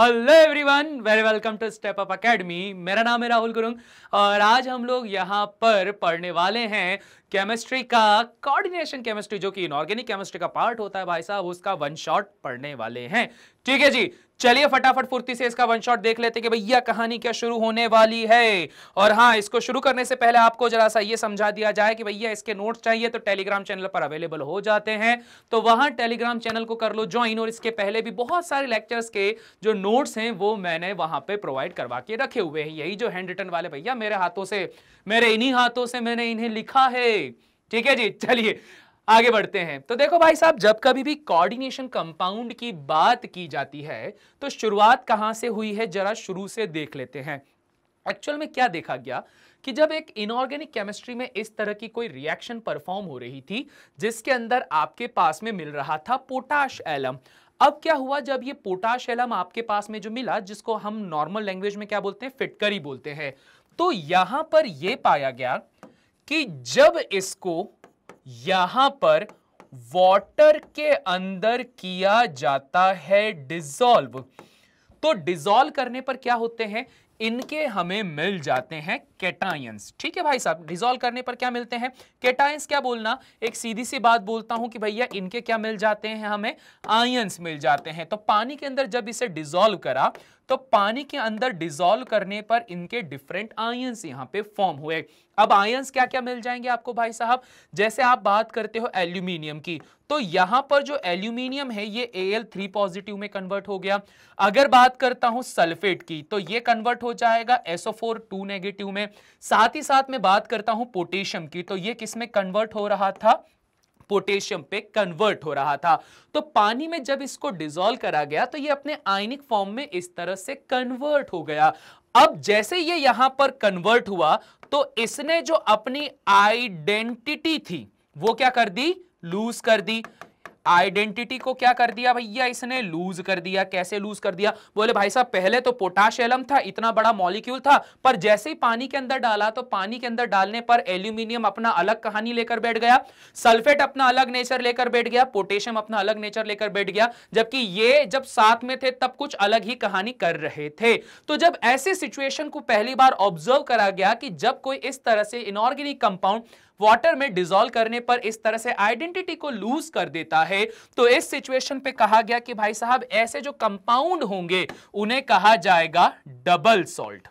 Hello everyone very welcome to step up academy मेरा नाम है राहुल गुरुंग और आज हम लोग यहां पर पढ़ने वाले हैं केमिस्ट्री का कोऑर्डिनेशन केमिस्ट्री जो कि इनऑर्गेनिक केमिस्ट्री का पार्ट होता है भाई साहब उसका वन शॉट पढ़ने वाले हैं ठीक है जी चलिए फटाफट फुर्ती से इसका वन शॉट देख लेते कि भैया कहानी क्या शुरू होने वाली है और हाँ इसको शुरू करने से पहले आपको जरा सा ये समझा दिया जाए कि भैया इसके नोट चाहिए तो टेलीग्राम चैनल पर अवेलेबल हो जाते हैं तो वहां टेलीग्राम चैनल को कर लो ज्वाइन और इसके पहले भी बहुत सारे लेक्चर्स के जो नोट्स हैं वो मैंने वहां पर प्रोवाइड करवा के रखे हुए हैं यही जो हैंड रिटर्न वाले भैया मेरे हाथों से मेरे इन्हीं हाथों से मैंने इन्हें लिखा है ठीक है जी चलिए आगे बढ़ते हैं तो देखो भाई साहब जब कभी भी कोऑर्डिनेशन कंपाउंड की बात की जाती है तो शुरुआत कहां से हुई है जरा शुरू से देख लेते हैं एक्चुअल में क्या देखा गया कि जब एक इनऑर्गेनिक केमिस्ट्री में इस तरह की कोई रिएक्शन परफॉर्म हो रही थी जिसके अंदर आपके पास में मिल रहा था पोटाश एलम अब क्या हुआ जब ये पोटाश एलम आपके पास में जो मिला जिसको हम नॉर्मल लैंग्वेज में क्या बोलते हैं फिटकरी बोलते हैं तो यहां पर यह पाया गया कि जब इसको यहां पर वाटर के अंदर किया जाता है डिजॉल्व तो डिजॉल्व करने पर क्या होते हैं इनके हमें मिल जाते हैं केटायंस ठीक है भाई साहब डिजोल्व करने पर क्या मिलते हैं केटायंस क्या बोलना एक सीधी सी बात बोलता हूं कि भैया इनके क्या मिल जाते हैं हमें आयंस मिल जाते हैं तो पानी के अंदर जब इसे डिजोल्व करा तो पानी के अंदर डिजोल्व करने पर इनके डिफरेंट आयंस यहाँ पे फॉर्म हुए अब आयंस क्या क्या मिल जाएंगे आपको भाई साहब जैसे आप बात करते हो एल्यूमिनियम की तो यहां पर जो एल्यूमिनियम है ये एल थ्री पॉजिटिव में कन्वर्ट हो गया अगर बात करता हूं सल्फेट की तो ये कन्वर्ट हो जाएगा एसओफोर टू नेगेटिव में साथ ही साथ मैं बात करता हूं पोटेशियम की तो ये किसमें कन्वर्ट हो रहा था पोटेशियम पे कन्वर्ट हो रहा था तो पानी में जब इसको डिजोल्व करा गया तो ये अपने आयनिक फॉर्म में इस तरह से कन्वर्ट हो गया अब जैसे ये यहां पर कन्वर्ट हुआ तो इसने जो अपनी आइडेंटिटी थी वो क्या कर दी लूज कर दी आइडेंटिटी को क्या कर दिया भैया इसने लूज कर दिया कैसे लूज कर दिया बोले भाई साहब पहले तो पोटाश एलम था इतना बड़ा मॉलिक्यूल था पर जैसे ही पानी के अंदर डाला तो पानी के अंदर डालने पर एल्यूमिनियम अपना अलग कहानी लेकर बैठ गया सल्फेट अपना अलग नेचर लेकर बैठ गया पोटेशियम अपना अलग नेचर लेकर बैठ गया जबकि ये जब साथ में थे तब कुछ अलग ही कहानी कर रहे थे तो जब ऐसे सिचुएशन को पहली बार ऑब्जर्व करा गया कि जब कोई इस तरह से इनऑर्गेनिक कंपाउंड वाटर में डिजोल्व करने पर इस तरह से आइडेंटिटी को लूज कर देता है तो इस सिचुएशन पे कहा गया कि भाई साहब ऐसे जो कंपाउंड होंगे उन्हें कहा जाएगा डबल सॉल्ट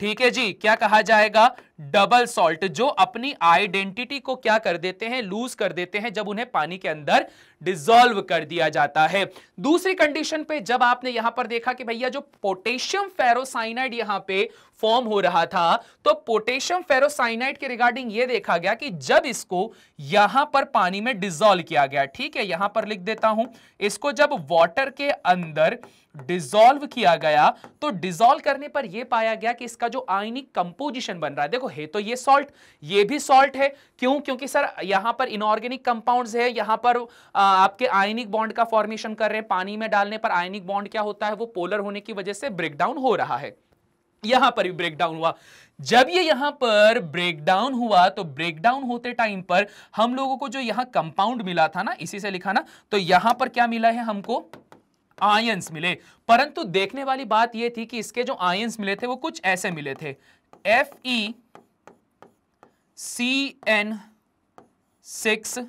ठीक है जी क्या कहा जाएगा डबल सॉल्ट जो अपनी आइडेंटिटी को क्या कर देते हैं लूज कर देते हैं जब उन्हें पानी के अंदर डिजोल्व कर दिया जाता है दूसरी कंडीशन पे जब आपने यहां पर देखा कि भैया जो पोटेशियम फेरोसाइनाइड यहां पे फॉर्म हो रहा था तो पोटेशियम फेरोसाइनाइड के रिगार्डिंग ये देखा गया कि जब इसको यहां पर पानी में डिजोल्व किया गया ठीक है यहां पर लिख देता हूं इसको जब वॉटर के अंदर डिजोल्व किया गया तो डिजोल्व करने पर यह पाया गया कि इसका जो आयनिक कंपोजिशन बन रहा है देखो देखो है तो ये सॉल्ट ये भी सॉल्ट है क्यों क्योंकि सर यहां पर इनऑर्गेनिक कंपाउंड्स है यहां पर आ, आपके आयनिक बॉन्ड का फॉर्मेशन कर रहे हैं पानी में डालने पर आयनिक बॉन्ड क्या होता है वो पोलर होने की वजह से ब्रेकडाउन हो रहा है यहां पर भी ब्रेकडाउन हुआ जब ये यहां पर ब्रेकडाउन हुआ तो ब्रेकडाउन होते टाइम पर हम लोगों को जो यहां कंपाउंड मिला था ना इसी से लिखा ना तो यहां पर क्या मिला है हमको आयंस मिले परंतु देखने वाली बात ये थी कि इसके जो आयंस मिले थे वो कुछ ऐसे मिले थे FeCN6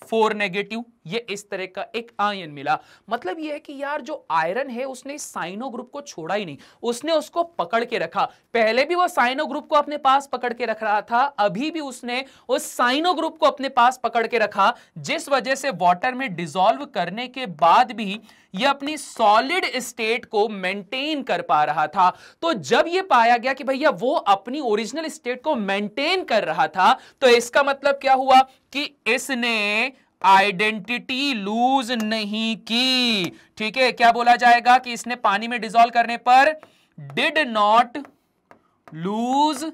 4 negative ये इस तरह का एक आयन मिला मतलब ये है कि यार जो आयरन है उसने साइनो ग्रुप को छोड़ा ही नहीं उसने उसको पकड़ के रखा पहले भी वो साइनो ग्रुप को अपने पास पकड़ के रख रहा था अभी भी उसने उस साइनो ग्रुप को अपने पास पकड़ के रखा जिस वजह से वॉटर में डिजोल्व करने के बाद भी ये अपनी सॉलिड स्टेट को मेंटेन कर पा रहा था तो जब ये पाया गया कि भैया वो अपनी ओरिजिनल स्टेट को मेंटेन कर रहा था तो इसका मतलब क्या हुआ कि इसने आइडेंटिटी लूज नहीं की ठीक है क्या बोला जाएगा कि इसने पानी में डिजोल्व करने पर डिड नॉट लूज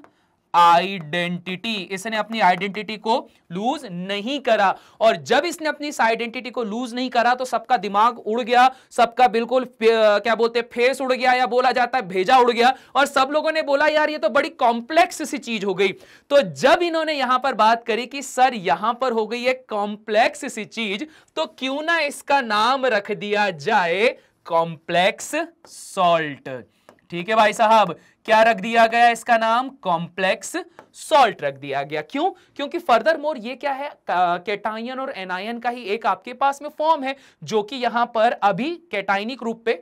आइडेंटिटी इसने अपनी आइडेंटिटी को लूज नहीं करा और जब इसने अपनी इस आइडेंटिटी को लूज नहीं करा तो सबका दिमाग उड़ गया सबका बिल्कुल क्या बोलते फेस उड़ गया या बोला जाता है भेजा उड़ गया और सब लोगों ने बोला यार ये तो बड़ी कॉम्प्लेक्स सी चीज हो गई तो जब इन्होंने यहां पर बात करी कि सर यहां पर हो गई है कॉम्प्लेक्स सी चीज तो क्यों ना इसका नाम रख दिया जाए कॉम्प्लेक्स सॉल्ट ठीक है भाई साहब क्या रख दिया गया इसका नाम कॉम्प्लेक्स सॉल्ट रख दिया गया क्यों क्योंकि फर्दर मोर ये क्या है केटायन और एनायन का ही एक आपके पास में फॉर्म है जो कि यहां पर अभी केटाइनिक रूप पे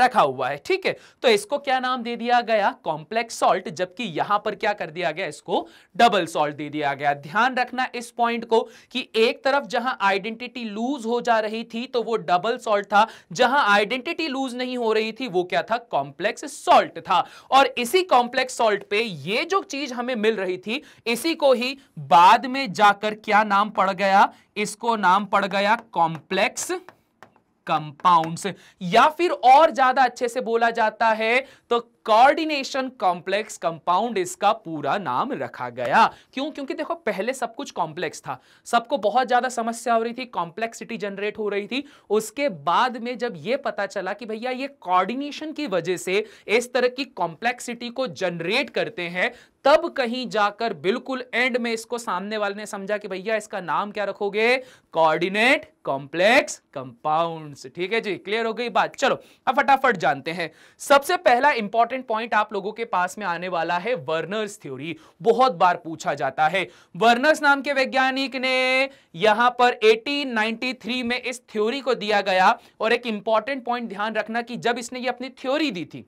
रखा हुआ है ठीक है तो इसको क्या नाम दे दिया गया कॉम्प्लेक्स सॉल्ट जबकि यहां पर क्या कर दिया गया इसको डबल सॉल्ट दे दिया गया ध्यान रखना इस पॉइंट को कि एक तरफ जहां आइडेंटिटी लूज हो जा रही थी तो वो डबल सॉल्ट था जहां आइडेंटिटी लूज नहीं हो रही थी वो क्या था कॉम्प्लेक्स सॉल्ट था और इसी कॉम्प्लेक्स सॉल्ट पे ये जो चीज हमें मिल रही थी इसी को ही बाद में जाकर क्या नाम पड़ गया इसको नाम पड़ गया कॉम्प्लेक्स कंपाउंड्स या फिर और ज्यादा अच्छे से बोला जाता है तो कोऑर्डिनेशन कॉम्प्लेक्स कंपाउंड इसका पूरा नाम रखा गया क्यों क्योंकि देखो पहले सब कुछ कॉम्प्लेक्स था सबको बहुत ज्यादा समस्या हो रही थी कॉम्प्लेक्सिटी जनरेट हो रही थी उसके बाद में जब यह पता चला कि भैया ये कोऑर्डिनेशन की वजह से इस तरह की कॉम्प्लेक्सिटी को जनरेट करते हैं तब कहीं जाकर बिल्कुल एंड में इसको सामने वाले ने समझा कि भैया इसका नाम क्या रखोगे कोऑर्डिनेट कॉम्प्लेक्स कंपाउंड्स ठीक है जी क्लियर हो गई बात चलो अब फटाफट जानते हैं सबसे पहला इंपॉर्टेंट इंपॉर्टेंट पॉइंट आप लोगों के पास में आने वाला है वर्नर्स थ्योरी बहुत बार पूछा जाता है वर्नर्स नाम के वैज्ञानिक ने यहां पर 1893 में इस थ्योरी को दिया गया और एक इंपॉर्टेंट पॉइंट ध्यान रखना कि जब इसने ये अपनी थ्योरी दी थी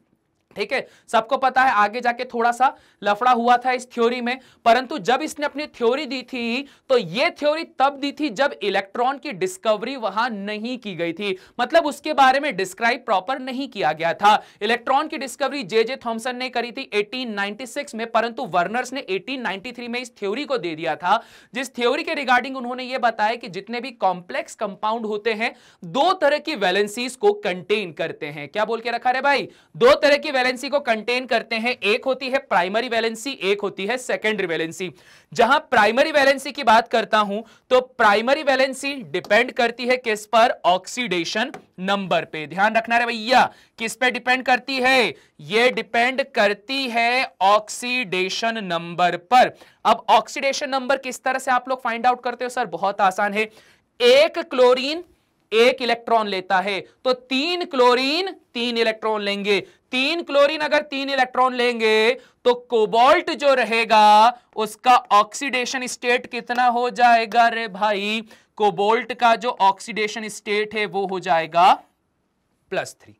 ठीक है सबको पता है आगे जाके थोड़ा सा लफड़ा हुआ था इस थ्योरी में परंतु जब इसने अपनी थ्योरी दी थी तो ये थ्योरी तब दी थी जब इलेक्ट्रॉन की डिस्कवरी वहां नहीं की गई थी मतलब उसके बारे में डिस्क्राइब प्रॉपर नहीं किया गया था इलेक्ट्रॉन की डिस्कवरी जे जे थॉम्सन ने करी थी एटीन में परंतु वर्नर्स ने एटीन में इस थ्योरी को दे दिया था जिस थ्योरी के रिगार्डिंग उन्होंने ये बताया कि जितने भी कॉम्प्लेक्स कंपाउंड होते हैं दो तरह की वैलेंसीज को कंटेन करते हैं क्या बोल के रखा रहे भाई दो तरह की वैलेंसी को कंटेन करते हैं एक होती है प्राइमरी वैलेंसी एक होती है सेकेंडरी वैलेंसी जहां प्राइमरी वैलेंसी की बात करता हूं तो प्राइमरी वैलेंसी डिपेंड करती है किस पर ऑक्सीडेशन नंबर पे ध्यान रखना है भैया किस पे डिपेंड करती है ये डिपेंड करती है ऑक्सीडेशन नंबर पर अब ऑक्सीडेशन नंबर किस तरह से आप लोग फाइंड आउट करते हो सर बहुत आसान है एक क्लोरीन एक इलेक्ट्रॉन लेता है तो तीन क्लोरीन तीन इलेक्ट्रॉन लेंगे तीन क्लोरीन अगर तीन इलेक्ट्रॉन लेंगे तो कोबाल्ट जो रहेगा उसका ऑक्सीडेशन स्टेट कितना हो जाएगा रे भाई कोबाल्ट का जो ऑक्सीडेशन स्टेट है वो हो जाएगा प्लस थ्री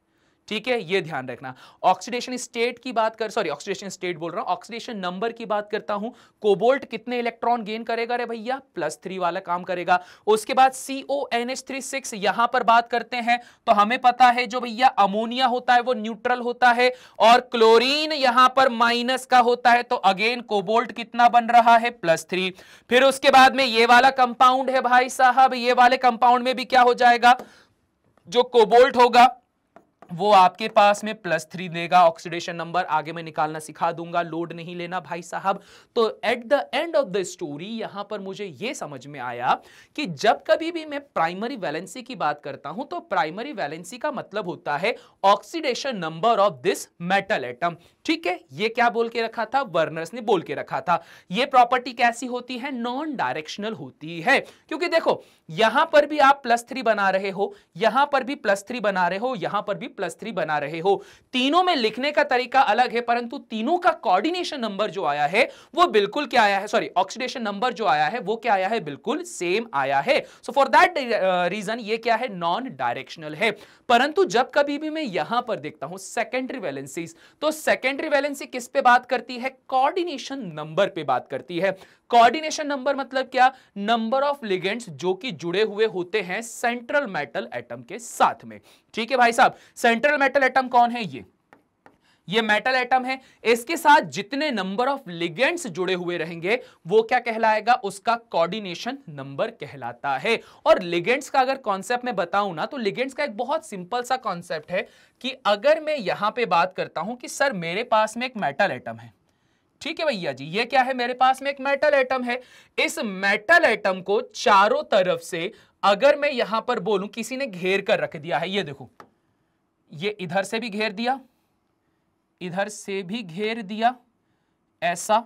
ठीक है ये ध्यान रखना ऑक्सीडेशन स्टेट की बात कर सॉरी ऑक्सीडेशन स्टेट बोल रहा हूँ ऑक्सीडेशन नंबर की बात करता हूं कोबोल्ट कितने इलेक्ट्रॉन गेन करेगा रे भैया प्लस थ्री वाला काम करेगा उसके बाद C O N H three six यहां पर बात करते हैं तो हमें पता है जो भैया अमोनिया होता है वो न्यूट्रल होता है और क्लोरीन यहां पर माइनस का होता है तो अगेन कोबोल्ट कितना बन रहा है प्लस थ्री फिर उसके बाद में ये वाला कंपाउंड है भाई साहब ये वाले कंपाउंड में भी क्या हो जाएगा जो कोबोल्ट होगा वो आपके पास में प्लस थ्री देगा ऑक्सीडेशन नंबर आगे मैं निकालना सिखा दूंगा लोड नहीं लेना भाई साहब तो at the end of the story यहां पर मुझे ये समझ में आया कि जब कभी भी मैं प्राइमरी वैलेंसी की बात करता हूं तो प्राइमरी वैलेंसी का मतलब होता है oxidation number of this metal atom ठीक है ये क्या बोल के रखा था वर्नर्स ने बोल के रखा था ये प्रॉपर्टी कैसी होती है नॉन डायरेक्शनल होती है क्योंकि देखो यहां पर भी आप प्लस थ्री बना रहे हो यहां पर भी प्लस थ्री बना रहे हो यहां पर भी प्लस थ्री बना रहे हो तीनों में लिखने का तरीका अलग है परंतु तीनों का कोऑर्डिनेशन नंबर जो आया है वो बिल्कुल क्या आया है सॉरी ऑक्सीडेशन नंबर जो आया है वो क्या आया है बिल्कुल सेम आया है सो फॉर दैट रीजन ये क्या है नॉन डायरेक्शनल है परंतु जब कभी भी मैं यहां पर देखता हूं सेकेंडरी वैलेंसीज तो सेकेंडरी वैलेंसी किस पे बात करती है कॉर्डिनेशन नंबर पे बात करती है कोऑर्डिनेशन नंबर मतलब क्या नंबर ऑफ लिगेंड्स जो कि जुड़े हुए होते हैं सेंट्रल मेटल एटम के साथ में ठीक है भाई साहब सेंट्रल मेटल एटम कौन है ये ये मेटल एटम है इसके साथ जितने नंबर ऑफ लिगेंड्स जुड़े हुए रहेंगे वो क्या कहलाएगा उसका कोऑर्डिनेशन नंबर कहलाता है और लिगेंड्स का अगर कॉन्सेप्ट मैं बताऊं ना तो लिगेंड्स का एक बहुत सिंपल सा कॉन्सेप्ट है कि अगर मैं यहां पे बात करता हूं कि सर मेरे पास में एक मेटल एटम है ठीक है भैया जी ये क्या है मेरे पास में एक मेटल एटम है इस मेटल एटम को चारों तरफ से अगर मैं यहां पर बोलूं किसी ने घेर कर रख दिया है ये देखो ये इधर से भी घेर दिया इधर से भी घेर दिया ऐसा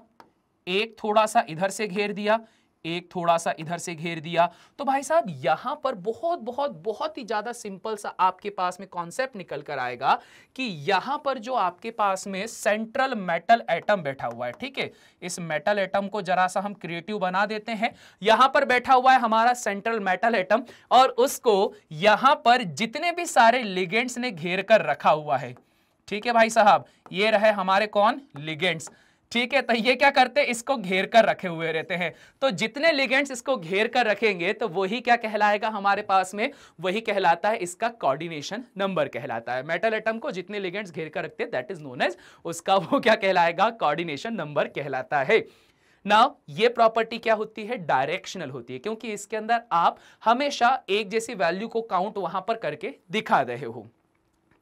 एक थोड़ा सा इधर से घेर दिया एक थोड़ा सा इधर से घेर दिया तो भाई साहब यहां पर बहुत बहुत बहुत ही ज़्यादा सिंपल सा आपके पास में कॉन्सेप्ट निकल कर आएगा कि यहां पर जो आपके पास में सेंट्रल मेटल एटम बैठा हुआ है ठीक है इस मेटल एटम को जरा सा हम क्रिएटिव बना देते हैं यहां पर बैठा हुआ है हमारा सेंट्रल मेटल एटम और उसको यहां पर जितने भी सारे लिगेंट्स ने घेर कर रखा हुआ है ठीक है भाई साहब ये रहे हमारे कौन लिगेंट्स ठीक है तो ये क्या करते हैं इसको घेर कर रखे हुए रहते हैं तो जितने लिगेंड्स इसको घेर कर रखेंगे तो वही क्या कहलाएगा हमारे पास में वही कहलाता है इसका कोऑर्डिनेशन नंबर कहलाता है मेटल एटम को जितने लिगेंड्स घेर कर रखते हैं दैट इज नोन एज उसका वो क्या कहलाएगा कोऑर्डिनेशन नंबर कहलाता है नाउ ये प्रॉपर्टी क्या होती है डायरेक्शनल होती है क्योंकि इसके अंदर आप हमेशा एक जैसी वैल्यू को काउंट वहां पर करके दिखा रहे हो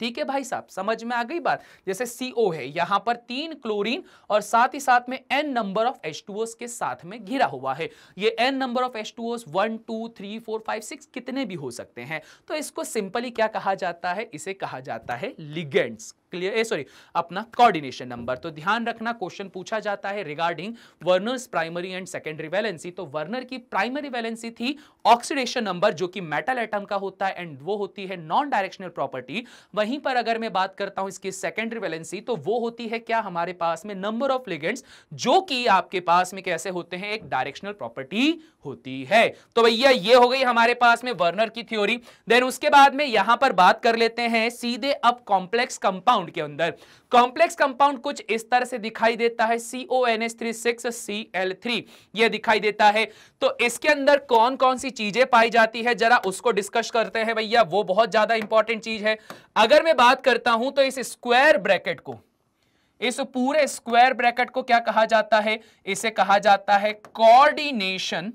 ठीक है भाई साहब समझ में आ गई बात जैसे CO है यहां पर तीन क्लोरीन और साथ ही साथ में n नंबर ऑफ H2Os के साथ में घिरा हुआ है ये n number of H2Os one two three four five six कितने भी हो सकते हैं तो इसको सिंपली क्या कहा जाता है इसे कहा जाता है लिगेंड्स क्लियर ए सॉरी अपना कोऑर्डिनेशन नंबर तो ध्यान रखना क्वेश्चन पूछा जाता है regarding Werner's primary and secondary valency तो वर्नर की प्राइमरी वैलेंसी थी ऑक्सीडेशन नंबर जो कि मेटल एटम का होता है एंड वो होती है नॉन डायरेक्शनल प्रॉपर्टी वहीं पर अगर मैं बात करता हूं इसकी सेकेंडरी वैलेंसी तो वो होती है क्या हमारे पास में नंबर ऑफ लिगेंड्स जो कि आपके पास में कैसे होते हैं एक डायरेक्शनल प्रॉपर्टी होती है तो भैया ये हो गई हमारे पास में वर्नर की थ्योरी देन उसके बाद में यहां पर बात कर लेते हैं सीधे अब कॉम्प्लेक्स कंपाउंड कंपाउंड के अंदर कॉम्प्लेक्स कंपाउंड कुछ इस तरह से दिखाई देता है C O N S three six C L three यह दिखाई देता है तो इसके अंदर कौन कौन सी चीजें पाई जाती है जरा उसको डिस्कस करते हैं भैया वो बहुत ज्यादा इंपॉर्टेंट चीज है अगर मैं बात करता हूं तो इस स्क्वायर ब्रैकेट को इस पूरे स्क्वायर ब्रैकेट को क्या कहा जाता है इसे कहा जाता है कोऑर्डिनेशन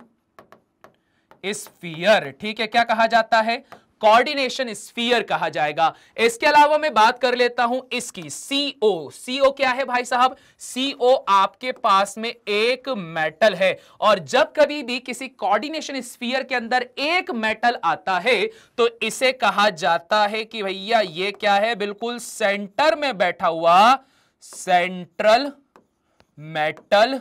स्फीयर ठीक है क्या कहा जाता है कोऑर्डिनेशन स्फीयर कहा जाएगा इसके अलावा मैं बात कर लेता हूं इसकी सीओ सीओ क्या है भाई साहब सीओ आपके पास में एक मेटल है और जब कभी भी किसी कोऑर्डिनेशन स्फीयर के अंदर एक मेटल आता है तो इसे कहा जाता है कि भैया ये क्या है बिल्कुल सेंटर में बैठा हुआ सेंट्रल मेटल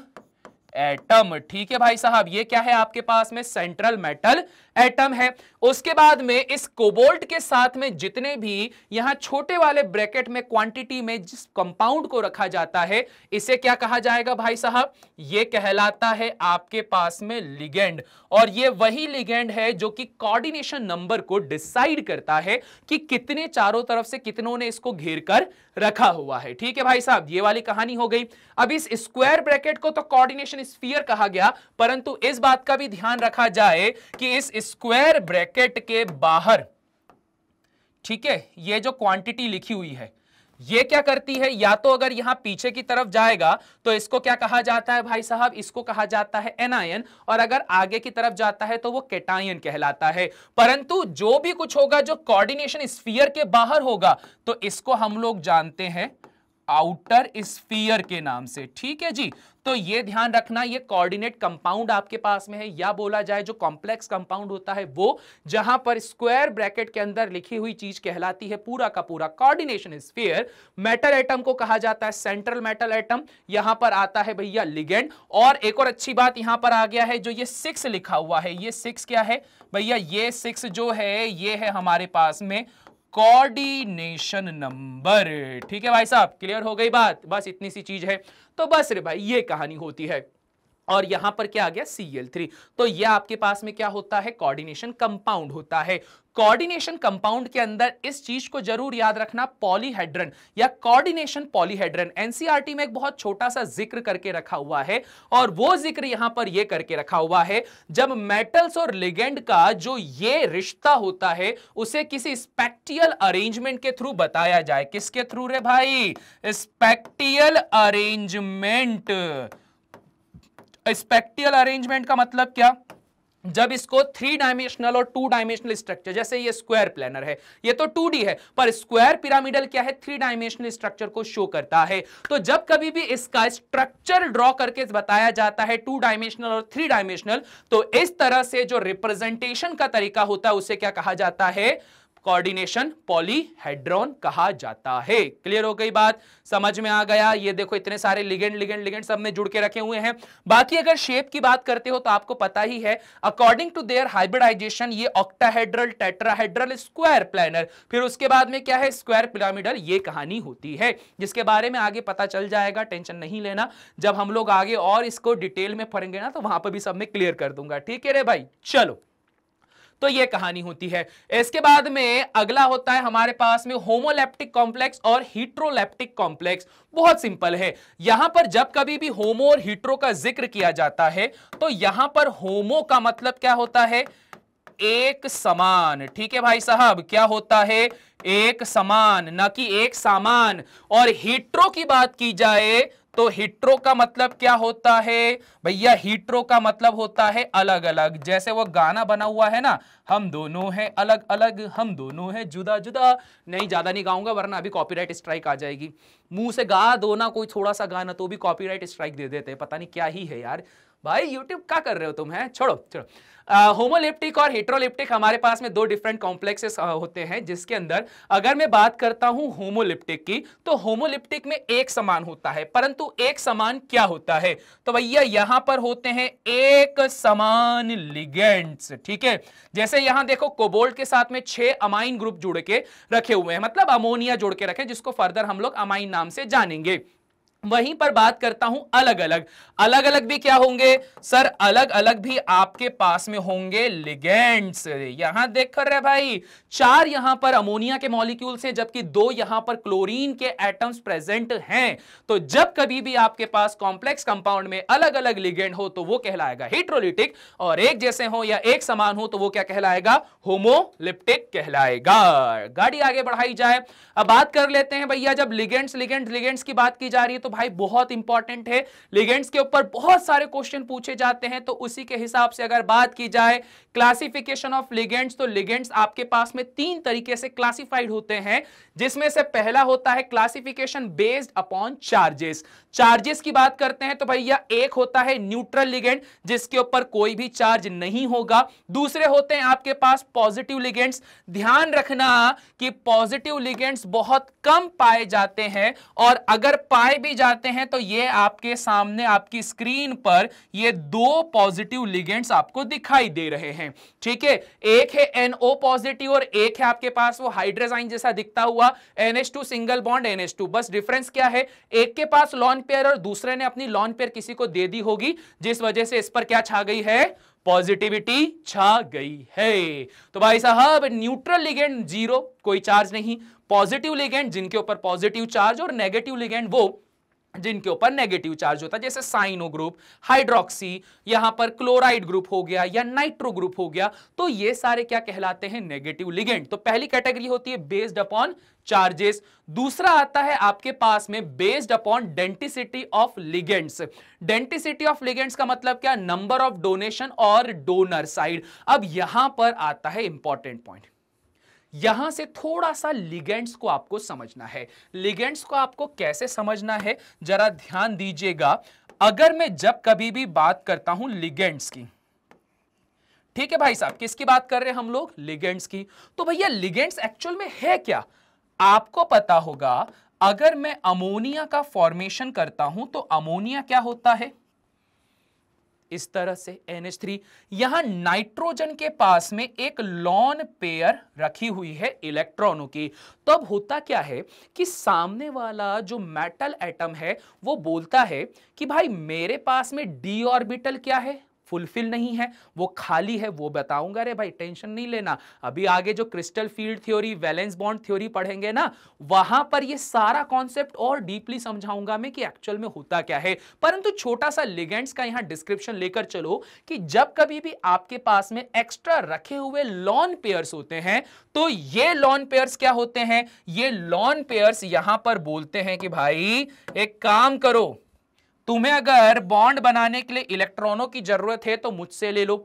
एटम ठीक है भाई साहब ये क्या है आपके पास में सेंट्रल मेटल एटम है उसके बाद में इस कोबोल्ट के साथ में जितने भी यहां छोटे वाले ब्रैकेट में क्वांटिटी में जिस कंपाउंड को रखा जाता है इसे क्या कहा जाएगा भाई साहब ये कहलाता है आपके पास में लिगेंड और ये वही लिगेंड है जो कि कोऑर्डिनेशन नंबर को डिसाइड करता है कि कितने चारों तरफ से कितनों ने इसको घेर कर रखा हुआ है ठीक है भाई साहब ये वाली कहानी हो गई अब इस स्क्वायर ब्रैकेट को तो कोऑर्डिनेशन स्फीयर कहा गया परंतु इस बात का भी ध्यान रखा जाए कि इस स्क्वायर ब्रैकेट के बाहर ठीक है ये जो क्वांटिटी लिखी हुई है ये क्या करती है या तो अगर यहां पीछे की तरफ जाएगा तो इसको क्या कहा जाता है भाई साहब इसको कहा जाता है एनायन और अगर आगे की तरफ जाता है तो वो केटायन कहलाता है परंतु जो भी कुछ होगा जो कोऑर्डिनेशन स्फीयर के बाहर होगा तो इसको हम लोग जानते हैं आउटर स्फीयर के नाम से ठीक है जी तो ये ध्यान रखना ये कोऑर्डिनेट कंपाउंड आपके पास में है या बोला जाए जो कॉम्प्लेक्स कंपाउंड होता है वो जहां पर स्क्वायर ब्रैकेट के अंदर लिखी हुई चीज कहलाती है पूरा का पूरा कोऑर्डिनेशन स्फीयर मेटल एटम को कहा जाता है सेंट्रल मेटल एटम यहां पर आता है भैया लिगेंड और एक और अच्छी बात यहां पर आ गया है जो ये सिक्स लिखा हुआ है ये सिक्स क्या है भैया ये सिक्स जो है ये है हमारे पास में कोऑर्डिनेशन नंबर ठीक है भाई साहब क्लियर हो गई बात बस इतनी सी चीज है तो बस रे भाई ये कहानी होती है और यहां पर क्या आ गया Cl3 तो ये आपके पास में क्या होता है कोऑर्डिनेशन कंपाउंड होता है कोऑर्डिनेशन कंपाउंड के अंदर इस चीज को जरूर याद रखना पॉलीहेड्रन या कोऑर्डिनेशन पॉलीहेड्रन एनसीईआरटी में एक बहुत छोटा सा जिक्र करके रखा हुआ है और वो जिक्र यहां पर ये करके रखा हुआ है जब मेटल्स और लिगेंड का जो ये रिश्ता होता है उसे किसी स्पेक्टियल अरेंजमेंट के थ्रू बताया जाए किसके थ्रू रे भाई स्पेक्टियल अरेंजमेंट स्पेक्टियल अरेंजमेंट का मतलब क्या जब इसको थ्री डायमेंशनल और टू डायमेंशनल स्ट्रक्चर जैसे ये स्क्वायर प्लानर है ये तो टू है पर स्क्वायर पिरामिडल क्या है थ्री डायमेंशनल स्ट्रक्चर को शो करता है तो जब कभी भी इसका स्ट्रक्चर ड्रॉ करके बताया जाता है टू डायमेंशनल और थ्री डायमेंशनल तो इस तरह से जो रिप्रेजेंटेशन का तरीका होता है उसे क्या कहा जाता है कोऑर्डिनेशन पॉलीहेड्रॉन कहा जाता है क्लियर हो गई बात समझ में आ गया ये देखो इतने सारे लिगेंड लिगेंड लिगेंड सब में जुड़ के रखे हुए हैं बाकी अगर शेप की बात करते हो तो आपको पता ही है अकॉर्डिंग टू देयर हाइब्रिडाइजेशन ये ऑक्टाहेड्रल टेट्राहेड्रल स्क्वायर प्लानर फिर उसके बाद में क्या है स्क्वायर पिरामिडल ये कहानी होती है जिसके बारे में आगे पता चल जाएगा टेंशन नहीं लेना जब हम लोग आगे और इसको डिटेल में पढ़ेंगे ना तो वहां पर भी सब में क्लियर कर दूंगा ठीक है रे भाई चलो तो ये कहानी होती है इसके बाद में अगला होता है हमारे पास में होमोलेप्टिक कॉम्प्लेक्स और हीट्रोलेप्टिक कॉम्प्लेक्स बहुत सिंपल है यहां पर जब कभी भी होमो और हीट्रो का जिक्र किया जाता है तो यहां पर होमो का मतलब क्या होता है एक समान ठीक है भाई साहब क्या होता है एक समान ना कि एक सामान और हीट्रो की बात की जाए तो हिट्रो का मतलब क्या होता है भैया हिट्रो का मतलब होता है अलग अलग जैसे वो गाना बना हुआ है ना हम दोनों हैं अलग अलग हम दोनों हैं जुदा जुदा नहीं ज्यादा नहीं गाऊंगा वरना अभी कॉपीराइट स्ट्राइक आ जाएगी मुंह से गा दो ना कोई थोड़ा सा गाना तो भी कॉपीराइट स्ट्राइक दे देते हैं पता नहीं क्या ही है यार भाई यूट्यूब क्या कर रहे हो तुम है छोड़ो छोड़ो होमोलिप्टिक और हेट्रोलिप्टिक हमारे पास में दो डिफरेंट कॉम्प्लेक्सेस होते हैं जिसके अंदर अगर मैं बात करता हूं होमोलिप्टिक की तो होमोलिप्टिक में एक समान होता है परंतु एक समान क्या होता है तो भैया यहां पर होते हैं एक समान लिगेंड्स ठीक है जैसे यहां देखो कोबोल्ट के साथ में छह अमाइन ग्रुप जुड़ के रखे हुए हैं मतलब अमोनिया जोड़ के रखे जिसको फर्दर हम लोग अमाइन नाम से जानेंगे वहीं पर बात करता हूं अलग अलग अलग अलग भी क्या होंगे सर अलग अलग भी आपके पास में होंगे लिगेंड्स यहां देख कर रहे भाई चार यहां पर अमोनिया के मॉलिक्यूल्स हैं जबकि दो यहां पर क्लोरीन के एटम्स प्रेजेंट हैं तो जब कभी भी आपके पास कॉम्प्लेक्स कंपाउंड में अलग अलग लिगेंड हो तो वो कहलाएगा हिट्रोलिटिक और एक जैसे हो या एक समान हो तो वो क्या कहलाएगा होमोलिप्टिक कहलाएगा गाड़ी आगे बढ़ाई जाए अब बात कर लेते हैं भैया जब लिगेंड्स लिगेंड्स लिगेंड्स की बात की जा रही है तो भाई बहुत इंपॉर्टेंट है लिगेंड्स के ऊपर बहुत सारे क्वेश्चन पूछे जाते हैं तो उसी के हिसाब से अगर बात की जाए क्लासिफिकेशन ऑफ लिगेंड्स तो लिगेंड्स आपके पास में तीन तरीके से क्लासिफाइड होते हैं जिसमें से पहला होता है classification based upon charges charges की बात करते हैं तो भैया एक होता है न्यूट्रल लिगेंड जिसके ऊपर कोई भी चार्ज नहीं होगा दूसरे होते हैं आपके पास पॉजिटिव लिगेंड्स ध्यान रखना कि पॉजिटिव लिगेंड्स बहुत कम पाए जाते हैं और अगर पाए भी जाते हैं तो ये आपके सामने आपकी स्क्रीन पर ये दो पॉजिटिव लिगेंड्स आपको दिखाई दे रहे हैं ठीक है एक है एनओ पॉजिटिव और एक है आपके पास वो हाइड्रोजाइन जैसा दिखता हुआ हुआ टू सिंगल बॉन्ड टू बस डिफरेंस क्या है एक के पास लॉन पेयर और दूसरे ने अपनी लॉन पेयर किसी को दे दी होगी जिस वजह से इस पर क्या छा गई है पॉजिटिविटी छा गई है तो भाई साहब न्यूट्रल लिगेंड जीरो कोई चार्ज नहीं पॉजिटिव लिगेंड जिनके ऊपर पॉजिटिव चार्ज और नेगेटिव लिगेंड वो जिनके ऊपर नेगेटिव चार्ज होता है जैसे साइनो ग्रुप हाइड्रोक्सी यहां पर क्लोराइड ग्रुप हो गया या नाइट्रो ग्रुप हो गया तो ये सारे क्या कहलाते हैं नेगेटिव लिगेंड तो पहली कैटेगरी होती है बेस्ड अपॉन चार्जेस दूसरा आता है आपके पास में based upon denticity of ligands denticity of ligands का मतलब क्या नंबर ऑफ डोनेशन और डोनर साइड अब यहां पर आता है इंपॉर्टेंट पॉइंट यहां से थोड़ा सा लिगेंड्स को आपको समझना है लिगेंड्स को आपको कैसे समझना है जरा ध्यान दीजिएगा अगर मैं जब कभी भी बात करता हूं लिगेंड्स की ठीक है भाई साहब किसकी बात कर रहे हैं हम लोग लिगेंड्स की तो भैया लिगेंड्स एक्चुअल में है क्या आपको पता होगा अगर मैं अमोनिया का फॉर्मेशन करता हूं तो अमोनिया क्या होता है इस तरह से NH3 यहां नाइट्रोजन के पास में एक लॉन पेयर रखी हुई है इलेक्ट्रॉनों की तब होता क्या है कि सामने वाला जो मेटल एटम है वो बोलता है कि भाई मेरे पास में डी ऑर्बिटल क्या है फुलफिल नहीं है वो खाली है वो बताऊंगा अरे भाई टेंशन नहीं लेना अभी आगे जो crystal field theory valence bond theory पढ़ेंगे ना वहां पर ये सारा कॉन्सेप्ट और डीपली समझाऊंगा मैं कि एक्चुअल में होता क्या है परंतु छोटा सा लिगेंड्स का यहाँ डिस्क्रिप्शन लेकर चलो कि जब कभी भी आपके पास में एक्स्ट्रा रखे हुए लॉन पेयर्स होते हैं तो ये लॉन पेयर्स क्या होते हैं ये लॉन पेयर्स यहां पर बोलते हैं कि भाई एक काम करो तुम्हें अगर बॉन्ड बनाने के लिए इलेक्ट्रॉनों की जरूरत है तो मुझसे ले लो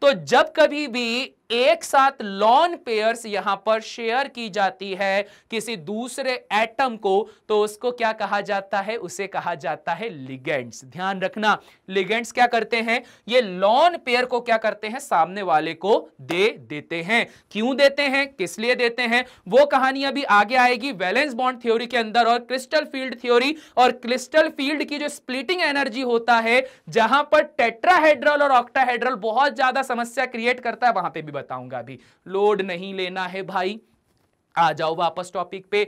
तो जब कभी भी एक साथ लॉन पेयर्स यहां पर शेयर की जाती है किसी दूसरे एटम को तो उसको क्या कहा जाता है उसे कहा जाता है लिगेंड्स ध्यान रखना लिगेंड्स क्या करते हैं ये लॉन पेयर को क्या करते हैं सामने वाले को दे देते हैं क्यों देते हैं किस लिए देते हैं वो कहानी अभी आगे आएगी वैलेंस बॉन्ड थ्योरी के अंदर और क्रिस्टल फील्ड थ्योरी और क्रिस्टल फील्ड की जो स्प्लिटिंग एनर्जी होता है जहां पर टेट्राहेड्रल और ऑक्टाहेड्रल बहुत ज्यादा समस्या क्रिएट करता है वहां पर भी बताऊंगा अभी लोड नहीं लेना है भाई आ जाओ वापस टॉपिक पे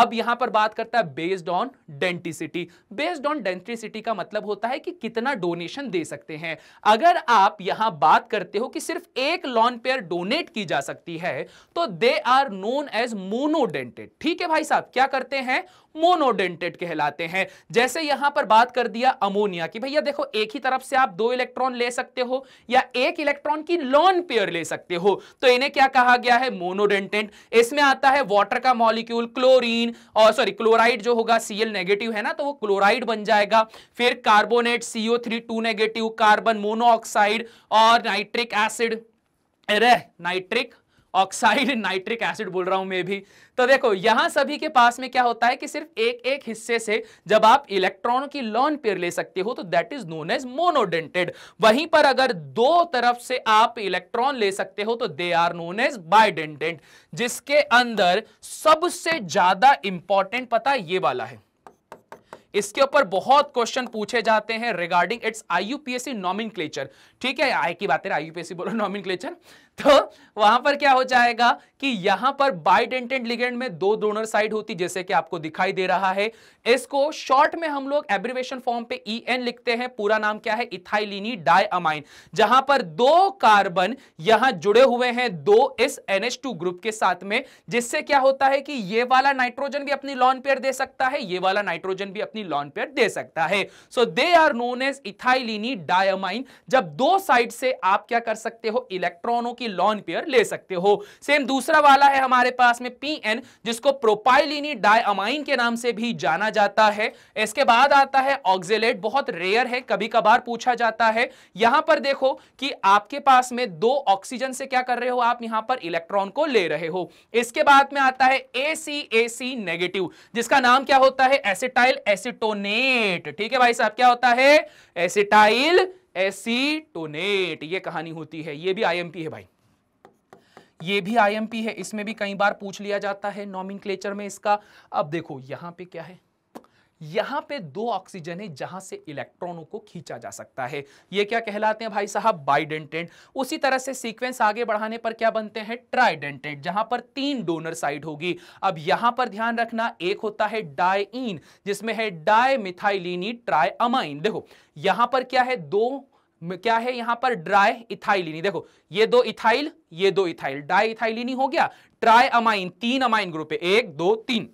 अब यहां पर बात करता है based on denticity based on denticity का मतलब होता है कि कितना डोनेशन दे सकते हैं अगर आप यहां बात करते हो कि सिर्फ एक लॉन पेयर डोनेट की जा सकती है तो they are known as monodentate ठीक है भाई साहब क्या करते हैं मोनोडेंटेड कहलाते हैं जैसे यहां पर बात कर दिया अमोनिया की भैया देखो एक ही तरफ से आप दो इलेक्ट्रॉन ले सकते हो या एक इलेक्ट्रॉन की लॉन पेयर ले सकते हो तो इन्हें क्या कहा गया है मोनोडेंटेंट इसमें आता है वाटर का मॉलिक्यूल क्लोरीन और सॉरी क्लोराइड जो होगा सीएल नेगेटिव है ना तो वो क्लोराइड बन जाएगा फिर carbonate C O three two negative carbon monoxide और नाइट्रिक एसिड अरे नाइट्रिक ऑक्साइड नाइट्रिक एसिड बोल रहा हूं मैं भी तो देखो यहां सभी के पास में क्या होता है कि सिर्फ एक एक हिस्से से जब आप इलेक्ट्रॉन की लॉन पेयर ले सकते हो तो that is known as monodentate वहीं पर अगर दो तरफ से आप इलेक्ट्रॉन ले सकते हो तो they are known as bidentate जिसके अंदर सबसे ज्यादा इंपॉर्टेंट पता ये वाला है इसके ऊपर बहुत क्वेश्चन पूछे जाते हैं रिगार्डिंग इट्स आईयूपीएससी नॉमिनक्लेचर ठीक है आई की बात है आईयूपीएससी बोलो नॉमिनक्लेचर तो वहां पर क्या हो जाएगा कि यहां पर बाइडेंटेंट लिगेंड में दो डोनर साइड होती जैसे कि आपको दिखाई दे रहा है इसको शॉर्ट में हम लोग एब्रिवेशन फॉर्म पे ई e एन लिखते हैं पूरा नाम क्या है इथाइलिनी डायअमाइन जहां पर दो कार्बन यहां जुड़े हुए हैं दो इस टू ग्रुप के साथ में जिससे क्या होता है कि ये वाला नाइट्रोजन भी अपनी लॉन पेयर दे सकता है ये वाला नाइट्रोजन भी अपनी लॉन पेयर दे सकता है so they are known as ethylene diamine जब दो साइड से आप क्या कर सकते हो इलेक्ट्रॉनों की की लॉन पेयर ले सकते हो सेम दूसरा वाला है हमारे पास में पी एन जिसको प्रोपाइलिनी डायमाइन के नाम से भी जाना जाता है इसके बाद आता है ऑक्जेलेट बहुत रेयर है कभी कभार पूछा जाता है यहां पर देखो कि आपके पास में दो ऑक्सीजन से क्या कर रहे हो आप यहां पर इलेक्ट्रॉन को ले रहे हो इसके बाद में आता है ए सी ए सी नेगेटिव जिसका नाम क्या होता है एसिटाइल एसिटोनेट ठीक है भाई साहब क्या होता है एसिटाइल एसीटोनेट ये कहानी होती है ये भी आईएमपी है भाई ये भी आईएमपी है इसमें भी कई बार पूछ लिया जाता है नॉमिन में इसका अब देखो यहां पे क्या है यहां पे दो ऑक्सीजन है जहां से इलेक्ट्रॉनों को खींचा जा सकता है ये क्या कहलाते हैं भाई साहब बाइडेंटेंट उसी तरह से सीक्वेंस आगे बढ़ाने पर क्या बनते हैं ट्राइडेंटेंट जहां पर तीन डोनर साइड होगी अब यहां पर ध्यान रखना एक होता है डाइन जिसमें है डाई मिथाइलिनी अमाइन देखो यहां पर क्या है दो क्या है यहां पर ड्राई इथाइलिनी देखो ये दो इथाइल ये दो इथाइल डाई इथाइलिनी हो गया ट्राई अमाइन तीन अमाइन ग्रुप है एक दो तीन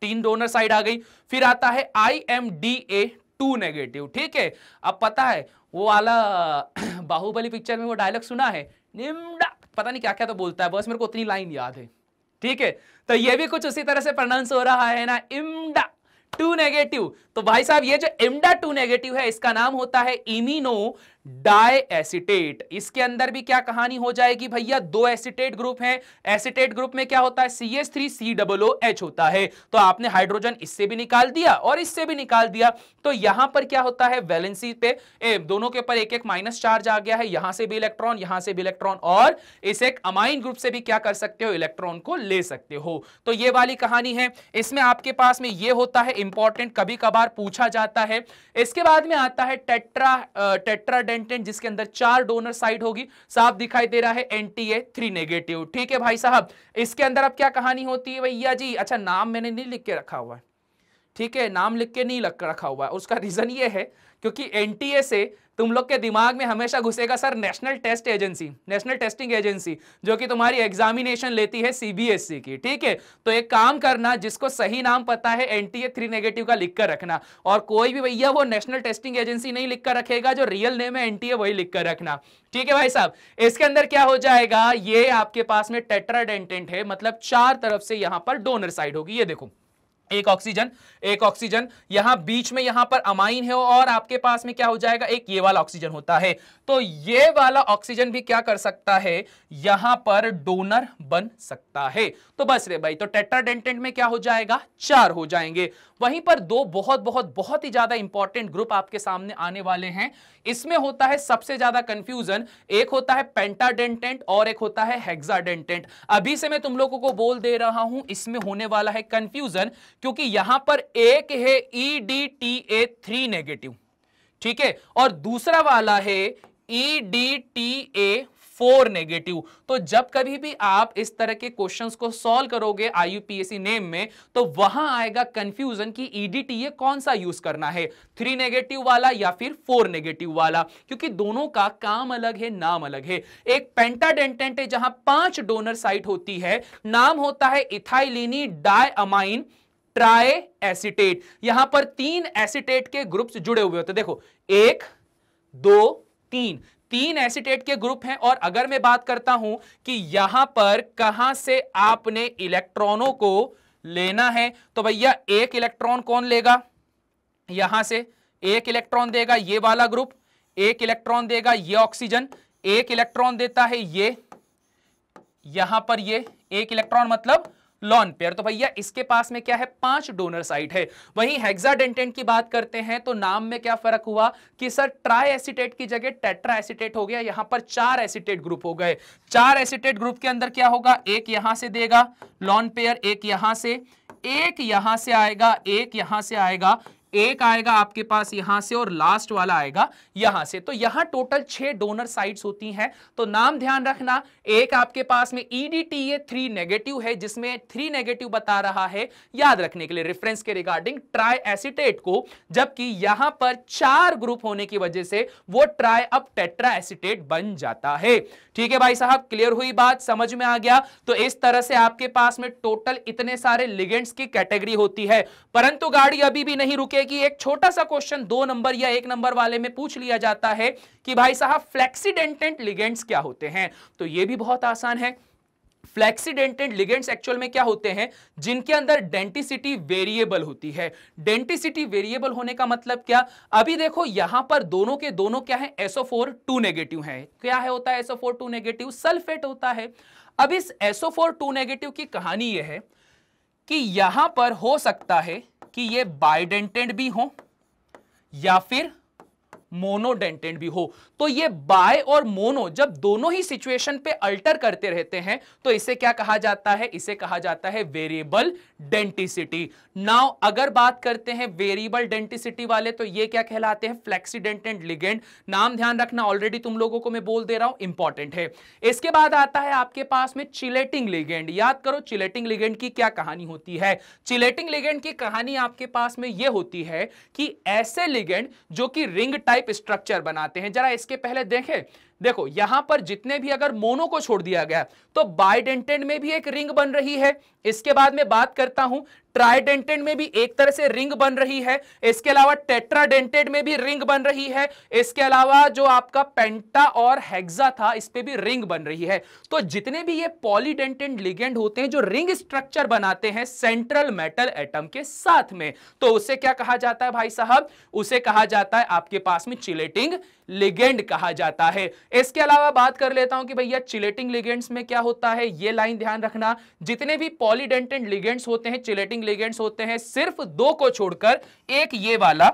तीन डोनर साइड आ गई फिर आता है I M D A two negative ठीक है अब पता है वो वाला बाहुबली पिक्चर में वो डायलॉग सुना है निम्डा पता नहीं क्या क्या तो बोलता है बस मेरे को उतनी लाइन याद है ठीक है तो ये भी कुछ उसी तरह से प्रोनाउंस हो रहा है ना इम्डा टू नेगेटिव तो भाई साहब ये जो एमडा टू नेगेटिव है इसका नाम होता है इमिनो डाई एसिटेट इसके अंदर भी क्या कहानी हो जाएगी भैया दो एसिटेट ग्रुप हैं एसिटेट ग्रुप में क्या होता है C S three C double होता है तो आपने हाइड्रोजन इससे भी निकाल दिया और इससे भी निकाल दिया तो यहां पर क्या होता है वैलेंसी पे ए, दोनों के ऊपर एक एक माइनस चार्ज आ गया है यहां से भी इलेक्ट्रॉन यहां से भी इलेक्ट्रॉन और इस एक अमाइन ग्रुप से भी क्या कर सकते हो इलेक्ट्रॉन को ले सकते हो तो ये वाली कहानी है इसमें आपके पास में ये होता है इंपॉर्टेंट कभी कभार पूछा जाता है इसके बाद में आता है टेट्रा टेट्रा इंडेंटेड जिसके अंदर चार डोनर साइट होगी साफ दिखाई दे रहा है एनटीए थ्री नेगेटिव ठीक है भाई साहब इसके अंदर अब क्या कहानी होती है भैया जी अच्छा नाम मैंने नहीं लिख के रखा हुआ है ठीक है नाम लिख के नहीं रखा हुआ है उसका रीजन ये है क्योंकि एनटीए से तुम लोग के दिमाग में हमेशा घुसेगा sir national test agency national testing agency जो कि तुम्हारी एग्जामिनेशन लेती है सीबीएसई e की ठीक है तो एक काम करना जिसको सही नाम पता है एनटीए थ्री नेगेटिव का लिख कर रखना और कोई भी भैया वो नेशनल टेस्टिंग एजेंसी नहीं लिख कर रखेगा जो रियल नेम है एनटीए वही लिख कर रखना ठीक है भाई साहब इसके अंदर क्या हो जाएगा ये आपके पास में टेट्राडेंटेंट है मतलब चार तरफ से यहां पर डोनर साइड होगी ये देखो एक ऑक्सीजन एक ऑक्सीजन यहां बीच में यहां पर अमाइन है और आपके पास में क्या हो जाएगा एक ये वाला ऑक्सीजन होता है तो ये वाला ऑक्सीजन भी क्या कर सकता है यहां पर डोनर बन सकता है तो बस रे भाई तो टेट्राडेंटेंट में क्या हो जाएगा चार हो जाएंगे वहीं पर दो बहुत बहुत बहुत ही ज्यादा इंपॉर्टेंट ग्रुप आपके सामने आने वाले हैं इसमें होता है सबसे ज्यादा कंफ्यूजन एक होता है पेंटाडेंटेंट और एक होता है हेक्साडेंटेंट अभी से मैं तुम लोगों को बोल दे रहा हूं इसमें होने वाला है कंफ्यूजन क्योंकि यहां पर एक है E D T A three negative ठीक है और दूसरा वाला है E D T A four negative तो जब कभी भी आप इस तरह के क्वेश्चंस को सॉल्व करोगे आईयूपीएससी नेम में तो वहां आएगा कंफ्यूजन कि ईडीटीए e कौन सा यूज करना है थ्री नेगेटिव वाला या फिर फोर नेगेटिव वाला क्योंकि दोनों का काम अलग है नाम अलग है एक पेंटाडेंटेंट है जहां पांच डोनर साइट होती है नाम होता है इथाइलिनी डायमाइन ट्राई एसिटेट यहां पर तीन एसिटेट के ग्रुप्स जुड़े हुए होते देखो एक दो तीन तीन एसिटेट के ग्रुप हैं और अगर मैं बात करता हूं कि यहां पर कहां से आपने इलेक्ट्रॉनों को लेना है तो भैया एक इलेक्ट्रॉन कौन लेगा यहां से एक इलेक्ट्रॉन देगा ये वाला ग्रुप एक इलेक्ट्रॉन देगा ये ऑक्सीजन एक इलेक्ट्रॉन देता है ये यहां पर ये एक इलेक्ट्रॉन मतलब लॉन पेयर तो भैया इसके पास में क्या है पांच डोनर साइट है वहीं हेक्साडेंटेंट की बात करते हैं तो नाम में क्या फर्क हुआ कि सर ट्राई एसिटेट की जगह टेट्रा एसिटेट हो गया यहां पर चार एसिटेट ग्रुप हो गए चार एसिटेट ग्रुप के अंदर क्या होगा एक यहां से देगा लॉन पेयर एक यहां से एक यहां से आएगा एक यहां से आएगा एक आएगा आपके पास यहां से और लास्ट वाला आएगा यहां से तो यहां टोटल छह डोनर साइट्स होती हैं तो नाम ध्यान रखना एक आपके पास में ईडीटीए थ्री नेगेटिव है जिसमें थ्री नेगेटिव बता रहा है याद रखने के लिए रेफरेंस के रिगार्डिंग ट्राई एसिटेट को जबकि यहां पर चार ग्रुप होने की वजह से वो ट्राई अब टेट्रा एसिटेट बन जाता है ठीक है भाई साहब क्लियर हुई बात समझ में आ गया तो इस तरह से आपके पास में टोटल इतने सारे लिगेंट्स की कैटेगरी होती है परंतु गाड़ी अभी भी नहीं रुके है कि एक छोटा सा क्वेश्चन दो नंबर या एक नंबर वाले में पूछ लिया जाता है कि भाई साहब फ्लेक्सीडेंटेंट लिगेंट्स क्या होते हैं तो ये भी बहुत आसान है फ्लेक्सीडेंटेंट लिगेंट्स एक्चुअल में क्या होते हैं जिनके अंदर डेंटिसिटी वेरिएबल होती है डेंटिसिटी वेरिएबल होने का मतलब क्या अभी देखो यहां पर दोनों के दोनों क्या है एसओ फोर टू नेगेटिव है क्या है होता है S O four two negative sulphate होता है अब इस एसओ फोर टू नेगेटिव की कहानी यह है कि यहां पर हो सकता है कि ये बाइडेंटेड भी हो या फिर मोनोडेंटेंट भी हो तो ये बाय और मोनो जब दोनों ही सिचुएशन पे अल्टर करते रहते हैं तो इसे क्या कहा जाता है इसे कहा जाता है वेरिएबल डेंटिसिटी नाउ अगर बात करते हैं वेरिएबल डेंटिसिटी वाले तो ये क्या कहलाते हैं फ्लेक्सीडेंटेंट लिगेंड नाम ध्यान रखना ऑलरेडी तुम लोगों को मैं बोल दे रहा हूं इंपॉर्टेंट है इसके बाद आता है आपके पास में चिलेटिंग लिगेंड याद करो चिलेटिंग लिगेंड की क्या कहानी होती है चिलेटिंग लिगेंड की कहानी आपके पास में यह होती है कि ऐसे लिगेंड जो कि रिंग टाइप टाइप स्ट्रक्चर बनाते हैं जरा इसके पहले देखें देखो यहां पर जितने भी अगर मोनो को छोड़ दिया गया तो बाइडेंटेंट में भी एक रिंग बन रही है इसके बाद में बात करता हूं ट्राइडेंटेड में भी एक तरह से रिंग बन रही है इसके अलावा टेट्राडेंटेड में भी रिंग बन रही है इसके अलावा जो आपका पेंटा और हेक्सा था इस पर भी रिंग बन रही है तो जितने भी ये पॉलीडेंटेड लिगेंड होते हैं जो रिंग स्ट्रक्चर बनाते हैं सेंट्रल मेटल एटम के साथ में तो उसे क्या कहा जाता है भाई साहब उसे कहा जाता है आपके पास में चिलेटिंग लिगेंड कहा जाता है इसके अलावा बात कर लेता हूं कि भैया चिलेटिंग लिगेंड्स में क्या होता है ये लाइन ध्यान रखना जितने भी पॉलीडेंटेंट लिगेंट्स होते हैं चिलेटिंग लिगेंट्स होते हैं सिर्फ दो को छोड़कर एक ये वाला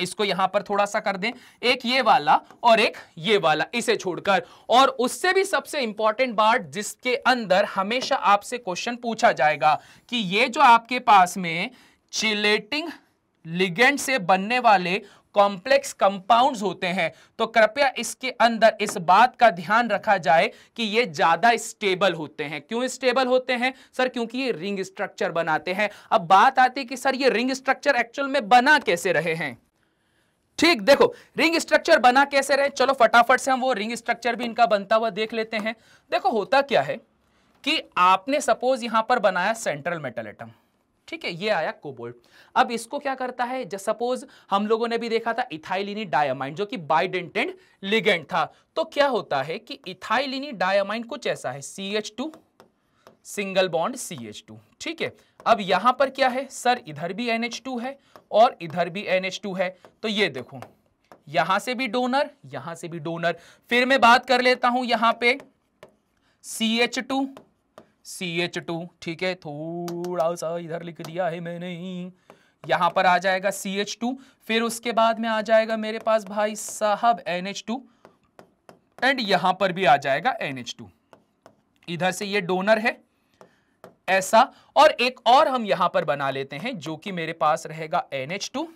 इसको यहां पर थोड़ा सा कर दें एक ये वाला और एक ये वाला इसे छोड़कर और उससे भी सबसे इंपॉर्टेंट बात जिसके अंदर हमेशा आपसे क्वेश्चन पूछा जाएगा कि ये जो आपके पास में चिलेटिंग लिगेंड से बनने वाले कॉम्प्लेक्स कंपाउंड्स होते हैं तो कृपया इसके अंदर इस बात का ध्यान रखा जाए कि ये ज्यादा स्टेबल होते हैं क्यों स्टेबल होते हैं सर क्योंकि ये रिंग स्ट्रक्चर बनाते हैं अब बात आती है कि सर ये रिंग स्ट्रक्चर एक्चुअल में बना कैसे रहे हैं ठीक देखो रिंग स्ट्रक्चर बना कैसे रहे चलो फटाफट से हम वो रिंग स्ट्रक्चर भी इनका बनता हुआ देख लेते हैं देखो होता क्या है कि आपने सपोज यहां पर बनाया सेंट्रल मेटल एटम ठीक है ये आया कोबोल्ट अब इसको क्या करता है जब सपोज हम लोगों ने भी देखा था इथाइलिनी डायमाइंड जो कि बाइडेंटेंड लिगेंड था तो क्या होता है कि इथाइलिनी डायमाइंड कुछ ऐसा है C H two single bond C H two ठीक है अब यहां पर क्या है सर इधर भी एन एच टू है और इधर भी एन एच टू है तो ये देखो यहां से भी डोनर यहां से भी डोनर फिर मैं बात कर लेता हूं यहां पे C H two C H two ठीक है थोड़ा सा इधर लिख दिया है मैंने यहां पर आ जाएगा सी एच टू फिर उसके बाद में आ जाएगा मेरे पास भाई साहब एन एच टू एंड यहां पर भी आ जाएगा एन एच टू इधर से ये डोनर है ऐसा और एक और हम यहां पर बना लेते हैं जो कि मेरे पास रहेगा N H two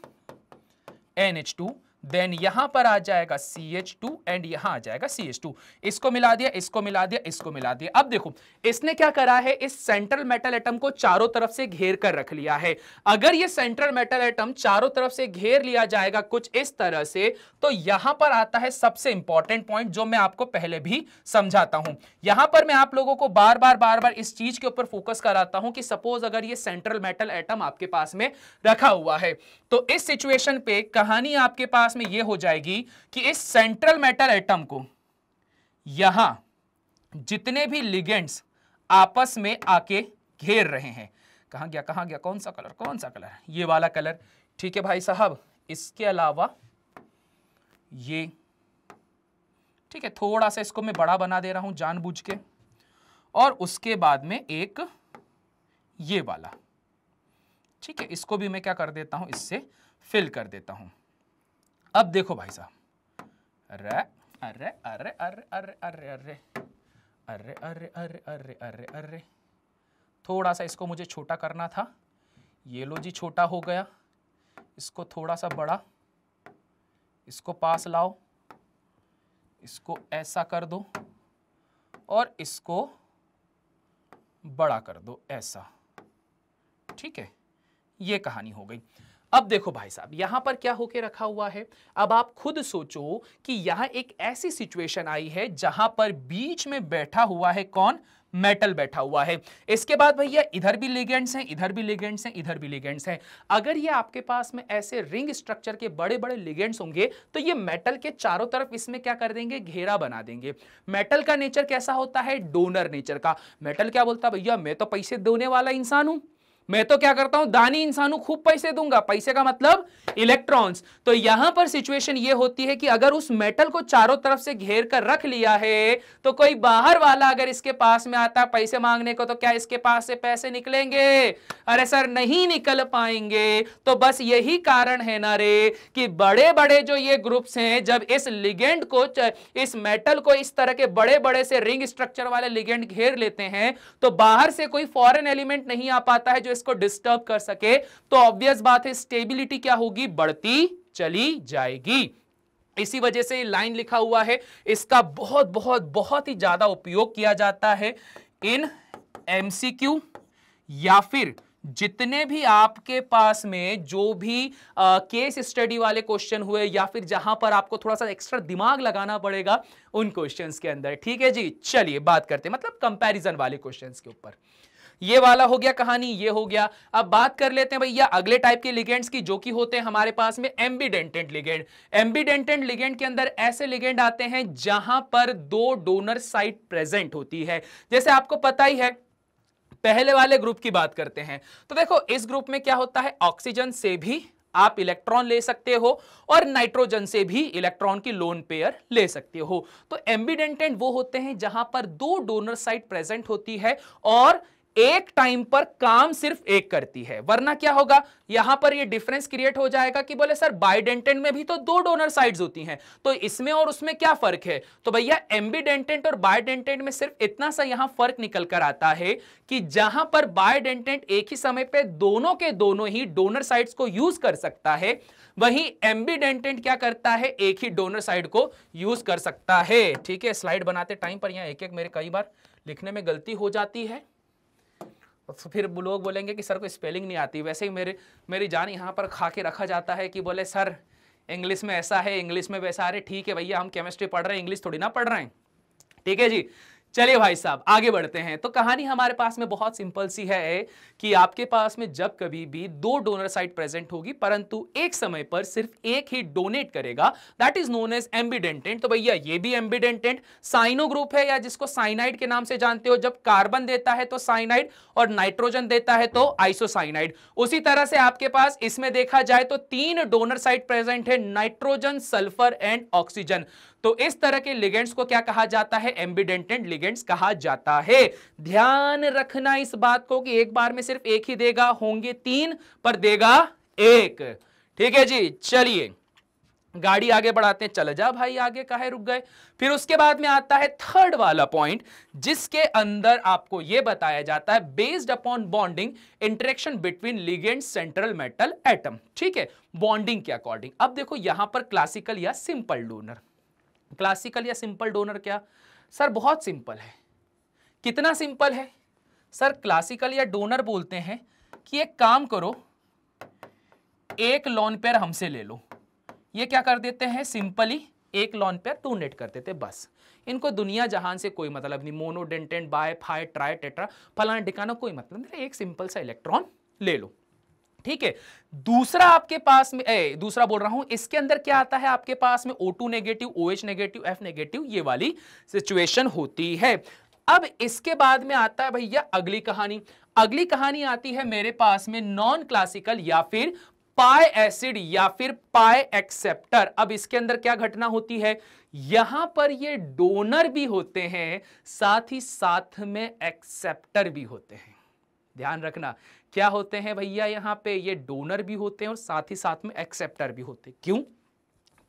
N H two then यहां पर आ जाएगा सी एच टू एंड यहां आ जाएगा सी एच टू इसको मिला दिया इसको मिला दिया इसको मिला दिया अब देखो इसने क्या करा है इस सेंट्रल मेटल एटम को चारों तरफ से घेर कर रख लिया है अगर ये सेंट्रल मेटल एटम चारों तरफ से घेर लिया जाएगा कुछ इस तरह से तो यहां पर आता है सबसे इंपॉर्टेंट पॉइंट जो मैं आपको पहले भी समझाता हूं यहां पर मैं आप लोगों को बार बार बार बार इस चीज के ऊपर फोकस कराता हूं कि सपोज अगर ये सेंट्रल मेटल एटम आपके पास में रखा हुआ है तो इस सिचुएशन पे कहानी आपके पास क्लास में ये हो जाएगी कि इस सेंट्रल मेटल एटम को यहां जितने भी लिगेंड्स आपस में आके घेर रहे हैं कहा गया कहा गया कौन सा कलर कौन सा कलर ये वाला कलर ठीक है भाई साहब इसके अलावा ये ठीक है थोड़ा सा इसको मैं बड़ा बना दे रहा हूं जानबूझ के और उसके बाद में एक ये वाला ठीक है इसको भी मैं क्या कर देता हूं इससे फिल कर देता हूं अब देखो भाई साहब अरे अरे अरे अरे अरे अरे अरे अरे अरे अरे अरे अरे अरे थोड़ा सा इसको मुझे छोटा करना था ये लो जी छोटा हो गया इसको थोड़ा सा बड़ा इसको पास लाओ इसको ऐसा कर दो और इसको बड़ा कर दो ऐसा ठीक है ये कहानी हो गई अब देखो भाई साहब यहां पर क्या होके रखा हुआ है अब आप खुद सोचो कि यहां एक ऐसी सिचुएशन आई है जहां पर बीच में बैठा हुआ है कौन मेटल बैठा हुआ है इसके बाद भैया इधर भी लिगेंड्स हैं इधर भी लिगेंड्स हैं इधर भी लिगेंड्स हैं अगर ये आपके पास में ऐसे रिंग स्ट्रक्चर के बड़े बड़े लिगेंड्स होंगे तो ये मेटल के चारों तरफ इसमें क्या कर देंगे घेरा बना देंगे मेटल का नेचर कैसा होता है डोनर नेचर का मेटल क्या बोलता भैया मैं तो पैसे देने वाला इंसान हूं मैं तो क्या करता हूं दानी इंसान हूं खूब पैसे दूंगा पैसे का मतलब इलेक्ट्रॉन्स तो यहां पर सिचुएशन ये होती है कि अगर उस मेटल को चारों तरफ से घेर कर रख लिया है तो कोई बाहर वाला अगर इसके पास में आता पैसे मांगने को तो क्या इसके पास से पैसे निकलेंगे अरे सर नहीं निकल पाएंगे तो बस यही कारण है ना रे कि बड़े बड़े जो ये ग्रुप्स हैं जब इस लिगेंड को इस मेटल को इस तरह के बड़े बड़े से रिंग स्ट्रक्चर वाले लिगेंड घेर लेते हैं तो बाहर से कोई फॉरन एलिमेंट नहीं आ पाता है जो प्राइसेस को डिस्टर्ब कर सके तो ऑब्वियस बात है स्टेबिलिटी क्या होगी बढ़ती चली जाएगी इसी वजह से लाइन लिखा हुआ है इसका बहुत बहुत बहुत ही ज्यादा उपयोग किया जाता है इन एमसीक्यू या फिर जितने भी आपके पास में जो भी आ, केस स्टडी वाले क्वेश्चन हुए या फिर जहां पर आपको थोड़ा सा एक्स्ट्रा दिमाग लगाना पड़ेगा उन क्वेश्चंस के अंदर ठीक है जी चलिए बात करते हैं मतलब कंपैरिजन वाले क्वेश्चंस के ऊपर ये वाला हो गया कहानी ये हो गया अब बात कर लेते हैं भैया अगले टाइप के लिगेंड्स की जो कि होते हैं हमारे पास में एम्बीडेंटेंट लिगेंड एम्बीडेंटेंट लिगेंड के अंदर ऐसे लिगेंड आते हैं जहां पर दो डोनर साइट प्रेजेंट होती है जैसे आपको पता ही है पहले वाले ग्रुप की बात करते हैं तो देखो इस ग्रुप में क्या होता है ऑक्सीजन से भी आप इलेक्ट्रॉन ले सकते हो और नाइट्रोजन से भी इलेक्ट्रॉन की लोन पेयर ले सकते हो तो एम्बीडेंटेंट वो होते हैं जहां पर दो डोनर साइट प्रेजेंट होती है और एक टाइम पर काम सिर्फ एक करती है वरना क्या होगा यहां पर ये डिफरेंस क्रिएट हो जाएगा कि बोले सर बाइडेंटेंट में भी तो दो डोनर साइड्स होती हैं तो इसमें और उसमें क्या फर्क है तो भैया एम्बीडेंटेंट और बाइडेंटेंट में सिर्फ इतना सा यहां फर्क निकल कर आता है कि जहां पर बाइडेंटेंट एक ही समय पर दोनों के दोनों ही डोनर साइड को यूज कर सकता है वहीं एम्बीडेंटेंट क्या करता है एक ही डोनर साइड को यूज कर सकता है ठीक है स्लाइड बनाते टाइम पर यहां एक एक मेरे कई बार लिखने में गलती हो जाती है फिर लोग बोलेंगे कि सर को स्पेलिंग नहीं आती वैसे ही मेरे मेरी जान यहाँ पर खा के रखा जाता है कि बोले सर इंग्लिश में ऐसा है इंग्लिश में वैसा अरे ठीक है भैया हम केमिस्ट्री पढ़ रहे हैं इंग्लिश थोड़ी ना पढ़ रहे हैं ठीक है जी चलिए भाई साहब आगे बढ़ते हैं तो कहानी हमारे पास में बहुत सिंपल सी है कि आपके पास में जब कभी भी दो डोनर साइट प्रेजेंट होगी परंतु एक समय पर सिर्फ एक ही डोनेट करेगा that is known as ambidentate तो भैया ये भी एम्बिडेंटेंट साइनो ग्रुप है या जिसको साइनाइड के नाम से जानते हो जब कार्बन देता है तो साइनाइड और नाइट्रोजन देता है तो आइसोसाइनाइड उसी तरह से आपके पास इसमें देखा जाए तो तीन डोनर साइट प्रेजेंट है नाइट्रोजन सल्फर एंड ऑक्सीजन तो इस तरह के लिगेंड्स को क्या कहा जाता है एम्बिडेंटेड लिगेंड्स कहा जाता है ध्यान रखना इस बात को कि एक बार में सिर्फ एक ही देगा होंगे तीन पर देगा एक ठीक है जी चलिए गाड़ी आगे बढ़ाते हैं चल जा भाई आगे कहा रुक गए फिर उसके बाद में आता है थर्ड वाला पॉइंट जिसके अंदर आपको यह बताया जाता है based upon bonding interaction between ligand central metal atom ठीक है बॉन्डिंग के अकॉर्डिंग अब देखो यहां पर क्लासिकल या सिंपल डोनर क्लासिकल या सिंपल डोनर क्या सर बहुत सिंपल है कितना सिंपल है सर क्लासिकल या डोनर बोलते हैं कि एक काम करो एक लॉन पेयर हमसे ले लो ये क्या कर देते हैं सिंपली एक लॉन पेयर डोनेट कर देते बस इनको दुनिया जहान से कोई मतलब नहीं मोनोडेंटेंट बाय फाइ ट्राई टेट्रा फलाना डिकाना कोई मतलब नहीं एक सिंपल सा इलेक्ट्रॉन ले लो ठीक है दूसरा आपके पास में ए, दूसरा बोल रहा हूं इसके अंदर क्या आता है आपके पास में O2 negative OH negative F negative ये वाली सिचुएशन होती है अब इसके बाद में आता है भैया अगली कहानी अगली कहानी आती है मेरे पास में नॉन क्लासिकल या फिर पाए एसिड या फिर पाए एक्सेप्टर अब इसके अंदर क्या घटना होती है यहां पर ये डोनर भी होते हैं साथ ही साथ में एक्सेप्टर भी होते हैं ध्यान रखना क्या होते हैं भैया यहाँ पे ये डोनर भी होते हैं और साथ ही साथ में एक्सेप्टर भी होते हैं क्यों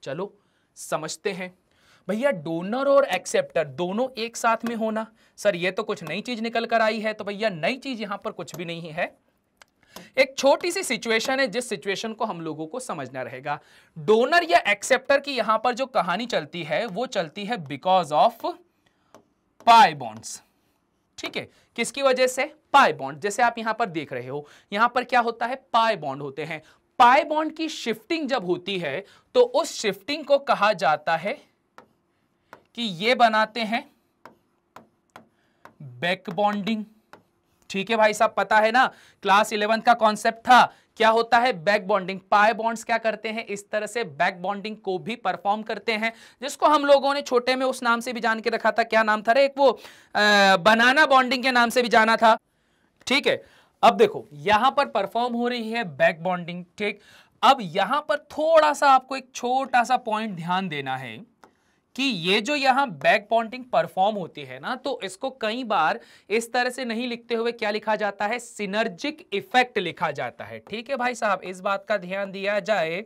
चलो समझते हैं भैया डोनर और एक्सेप्टर दोनों एक साथ में होना सर ये तो कुछ नई चीज निकल कर आई है तो भैया नई चीज यहाँ पर कुछ भी नहीं है एक छोटी सी सिचुएशन है जिस सिचुएशन को हम लोगों को समझना रहेगा डोनर या एक्सेप्टर की यहां पर जो कहानी चलती है वो चलती है बिकॉज ऑफ पाई बॉन्ड्स ठीक है किसकी वजह से पाए बॉन्ड जैसे आप यहां पर देख रहे हो यहां पर क्या होता है पाए बॉन्ड होते हैं पाए बॉन्ड की शिफ्टिंग जब होती है तो उस शिफ्टिंग को कहा जाता है कि ये बनाते हैं बैक बॉन्डिंग ठीक है भाई साहब पता है ना क्लास इलेवंथ का कॉन्सेप्ट था क्या होता है बैक बॉन्डिंग पाए बॉन्ड्स क्या करते हैं इस तरह से बैक बॉन्डिंग को भी परफॉर्म करते हैं जिसको हम लोगों ने छोटे में उस नाम से भी जान के रखा था क्या नाम था रे एक वो आ, बनाना बॉन्डिंग के नाम से भी जाना था ठीक है अब देखो यहां पर परफॉर्म हो रही है बैक बॉन्डिंग ठीक अब यहां पर थोड़ा सा आपको एक छोटा सा पॉइंट ध्यान देना है कि ये जो यहां बैक पॉइंटिंग परफॉर्म होती है ना तो इसको कई बार इस तरह से नहीं लिखते हुए क्या लिखा जाता है सिनर्जिक इफेक्ट लिखा जाता है ठीक है भाई साहब इस बात का ध्यान दिया जाए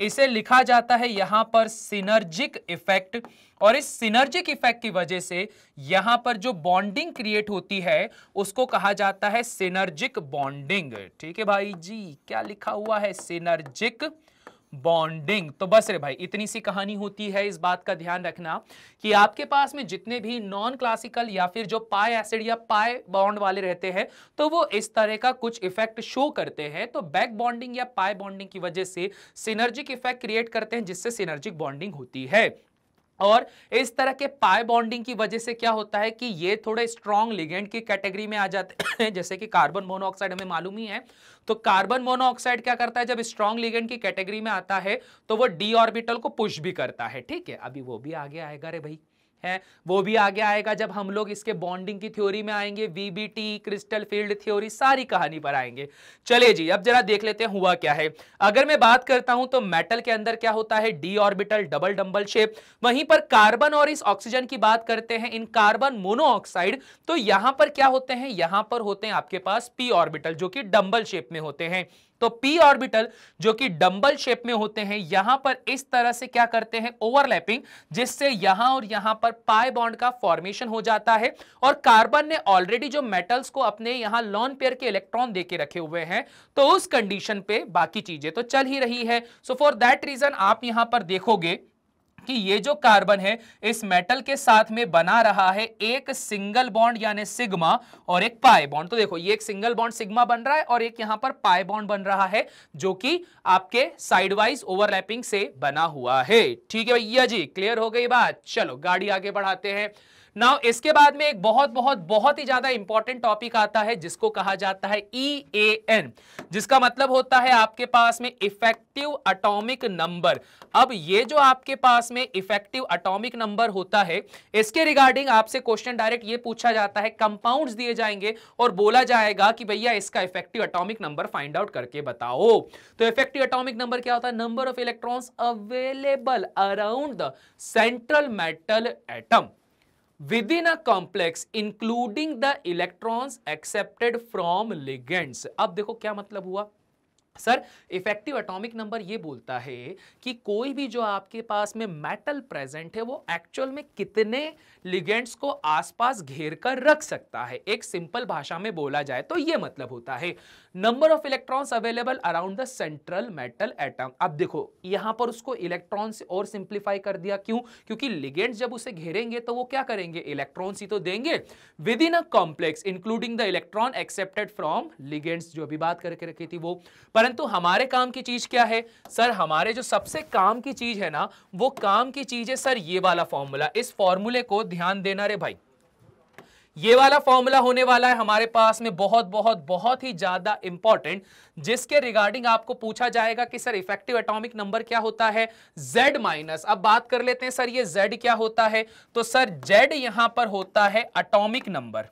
इसे लिखा जाता है यहां पर सिनर्जिक इफेक्ट और इस सिनर्जिक इफेक्ट की वजह से यहां पर जो बॉन्डिंग क्रिएट होती है उसको कहा जाता है सिनर्जिक बॉन्डिंग ठीक है भाई जी क्या लिखा हुआ है सिनर्जिक बॉन्डिंग तो बस रे भाई इतनी सी कहानी होती है इस बात का ध्यान रखना कि आपके पास में जितने भी नॉन क्लासिकल या फिर जो पाए एसिड या पाए बॉन्ड वाले रहते हैं तो वो इस तरह का कुछ इफेक्ट शो करते हैं तो बैक बॉन्डिंग या पाए बॉन्डिंग की वजह से सिनर्जिक इफेक्ट क्रिएट करते हैं जिससे सिनर्जिक बॉन्डिंग होती है और इस तरह के पाए बॉन्डिंग की वजह से क्या होता है कि ये थोड़े स्ट्रॉन्ग लिगेंड की कैटेगरी में आ जाते हैं जैसे कि कार्बन मोनोऑक्साइड हमें मालूम ही है तो कार्बन मोनोऑक्साइड क्या करता है जब स्ट्रॉन्ग लिगेंड की कैटेगरी में आता है तो वो डी ऑर्बिटल को पुश भी करता है ठीक है अभी वो भी आगे आएगा रे भाई है वो भी आगे आएगा जब हम लोग इसके बॉन्डिंग की थ्योरी में आएंगे वीबीटी क्रिस्टल फील्ड थ्योरी सारी कहानी पर आएंगे चले जी अब जरा देख लेते हैं हुआ क्या है अगर मैं बात करता हूं तो मेटल के अंदर क्या होता है D orbital double dumbbell shape वहीं पर कार्बन और इस ऑक्सीजन की बात करते हैं इन कार्बन मोनोऑक्साइड तो यहां पर क्या होते हैं यहां पर होते हैं आपके पास पी ऑर्बिटल जो कि डम्बल शेप में होते हैं तो पी ऑर्बिटल जो कि डंबल शेप में होते हैं यहां पर इस तरह से क्या करते हैं ओवरलैपिंग जिससे यहां और यहां पर पाई बॉन्ड का फॉर्मेशन हो जाता है और कार्बन ने ऑलरेडी जो मेटल्स को अपने यहां लॉन पेयर के इलेक्ट्रॉन देके रखे हुए हैं तो उस कंडीशन पे बाकी चीजें तो चल ही रही है सो फॉर दैट रीजन आप यहां पर देखोगे कि ये जो कार्बन है इस मेटल के साथ में बना रहा है एक सिंगल बॉन्ड यानी सिग्मा और एक पाए बॉन्ड तो देखो ये एक सिंगल बॉन्ड सिग्मा बन रहा है और एक यहां पर पाए बॉन्ड बन रहा है जो कि आपके साइडवाइज ओवरलैपिंग से बना हुआ है ठीक है भैया जी क्लियर हो गई बात चलो गाड़ी आगे बढ़ाते हैं नाउ इसके बाद में एक बहुत बहुत बहुत ही ज्यादा इंपॉर्टेंट टॉपिक आता है जिसको कहा जाता है ई ए एन जिसका मतलब होता है आपके पास में इफेक्टिव अटोमिक नंबर अब ये जो आपके पास में इफेक्टिव अटोमिक नंबर होता है इसके रिगार्डिंग आपसे क्वेश्चन डायरेक्ट ये पूछा जाता है कंपाउंड दिए जाएंगे और बोला जाएगा कि भैया इसका effective atomic number find out करके बताओ तो इफेक्टिव अटोमिक नंबर क्या होता है number of electron available around the central metal atom within a complex including the electrons accepted from ligands अब देखो क्या मतलब हुआ सर इफेक्टिव एटॉमिक नंबर ये बोलता है कि कोई भी जो आपके पास में मेटल प्रेजेंट है वो एक्चुअल में कितने लिगेंड्स को आसपास घेर कर रख सकता है एक सिंपल भाषा में बोला जाए तो यह मतलब होता है number of electrons available around the central metal atom अब देखो यहां पर उसको इलेक्ट्रॉन्स और सिंप्लीफाई कर दिया क्यों क्योंकि लिगेंड्स जब उसे घेरेंगे तो वो क्या करेंगे इलेक्ट्रॉन्स ही तो देंगे within a complex including the electron accepted from ligands जो अभी बात करके रखी थी वो परंतु हमारे काम की चीज क्या है सर हमारे जो सबसे काम की चीज है ना वो काम की चीज है सर ये वाला फॉर्मूला इस फॉर्मूले को ध्यान देना रे भाई ये वाला फॉर्मूला होने वाला है हमारे पास में बहुत बहुत बहुत ही ज्यादा इंपॉर्टेंट जिसके रिगार्डिंग आपको पूछा जाएगा कि सर इफेक्टिव एटॉमिक नंबर क्या होता है Z माइनस अब बात कर लेते हैं सर ये Z क्या होता है तो सर Z यहां पर होता है अटोमिक नंबर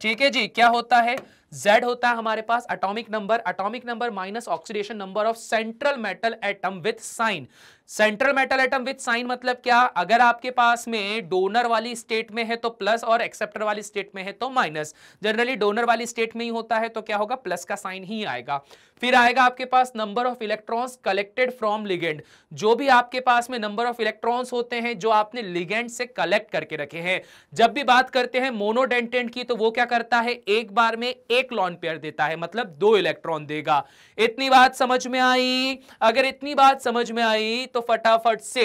ठीक है जी क्या होता है Z होता है हमारे पास atomic number atomic number minus oxidation number of central metal atom with sign central metal atom with sign मतलब क्या अगर आपके पास में डोनर वाली स्टेट में है तो प्लस और एक्सेप्टर वाली स्टेट में है तो माइनस जनरली डोनर वाली स्टेट में ही होता है तो क्या होगा प्लस का साइन ही आएगा फिर आएगा आपके पास number of electrons collected from ligand जो भी आपके पास में नंबर ऑफ इलेक्ट्रॉन्स होते हैं जो आपने लिगेंड से कलेक्ट करके रखे हैं जब भी बात करते हैं मोनोडेंटेंट की तो वो क्या करता है एक बार में एक एक लॉन पेयर देता है मतलब दो इलेक्ट्रॉन देगा इतनी बात समझ में आई अगर इतनी बात समझ में आई तो फटाफट से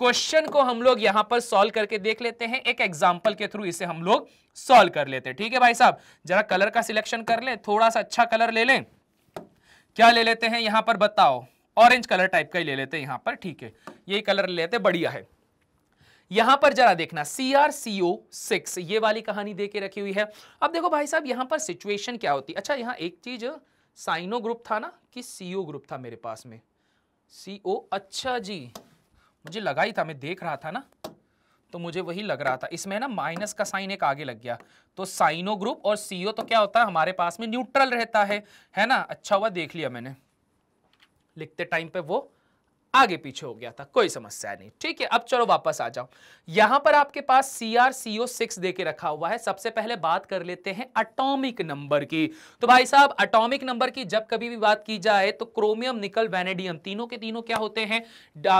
क्वेश्चन को हम लोग यहां पर सॉल्व करके देख लेते हैं एक एग्जाम्पल के थ्रू इसे हम लोग सॉल्व कर लेते हैं ठीक है भाई साहब जरा कलर का सिलेक्शन कर लें थोड़ा सा अच्छा कलर ले लें क्या ले लेते हैं यहां पर बताओ ऑरेंज कलर टाइप का ही ले लेते हैं यहां पर ठीक है यही कलर ले लेते बढ़िया है यहां पर जरा देखना सी आर सी ओ सिक्स ये वाली कहानी देके रखी हुई है अब देखो भाई साहब यहां पर सिचुएशन क्या होती है अच्छा यहां एक चीज साइनो ग्रुप था ना कि सीओ ग्रुप था मेरे पास में सीओ अच्छा जी मुझे लगा ही था मैं देख रहा था ना तो मुझे वही लग रहा था इसमें ना माइनस का साइन एक आगे लग गया तो साइनो ग्रुप और सीओ तो क्या होता है हमारे पास में न्यूट्रल रहता है है ना अच्छा हुआ देख लिया मैंने लिखते टाइम पे वो आगे पीछे हो गया था कोई समस्या नहीं ठीक है अब चलो वापस आ जाओ यहां पर आपके पास सी आर सी ओ सिक्स दे रखा हुआ है सबसे पहले बात कर लेते हैं अटोमिक नंबर की तो भाई साहब अटोमिक नंबर की जब कभी भी बात की जाए तो क्रोमियम निकल वेनेडियम तीनों के तीनों क्या होते हैं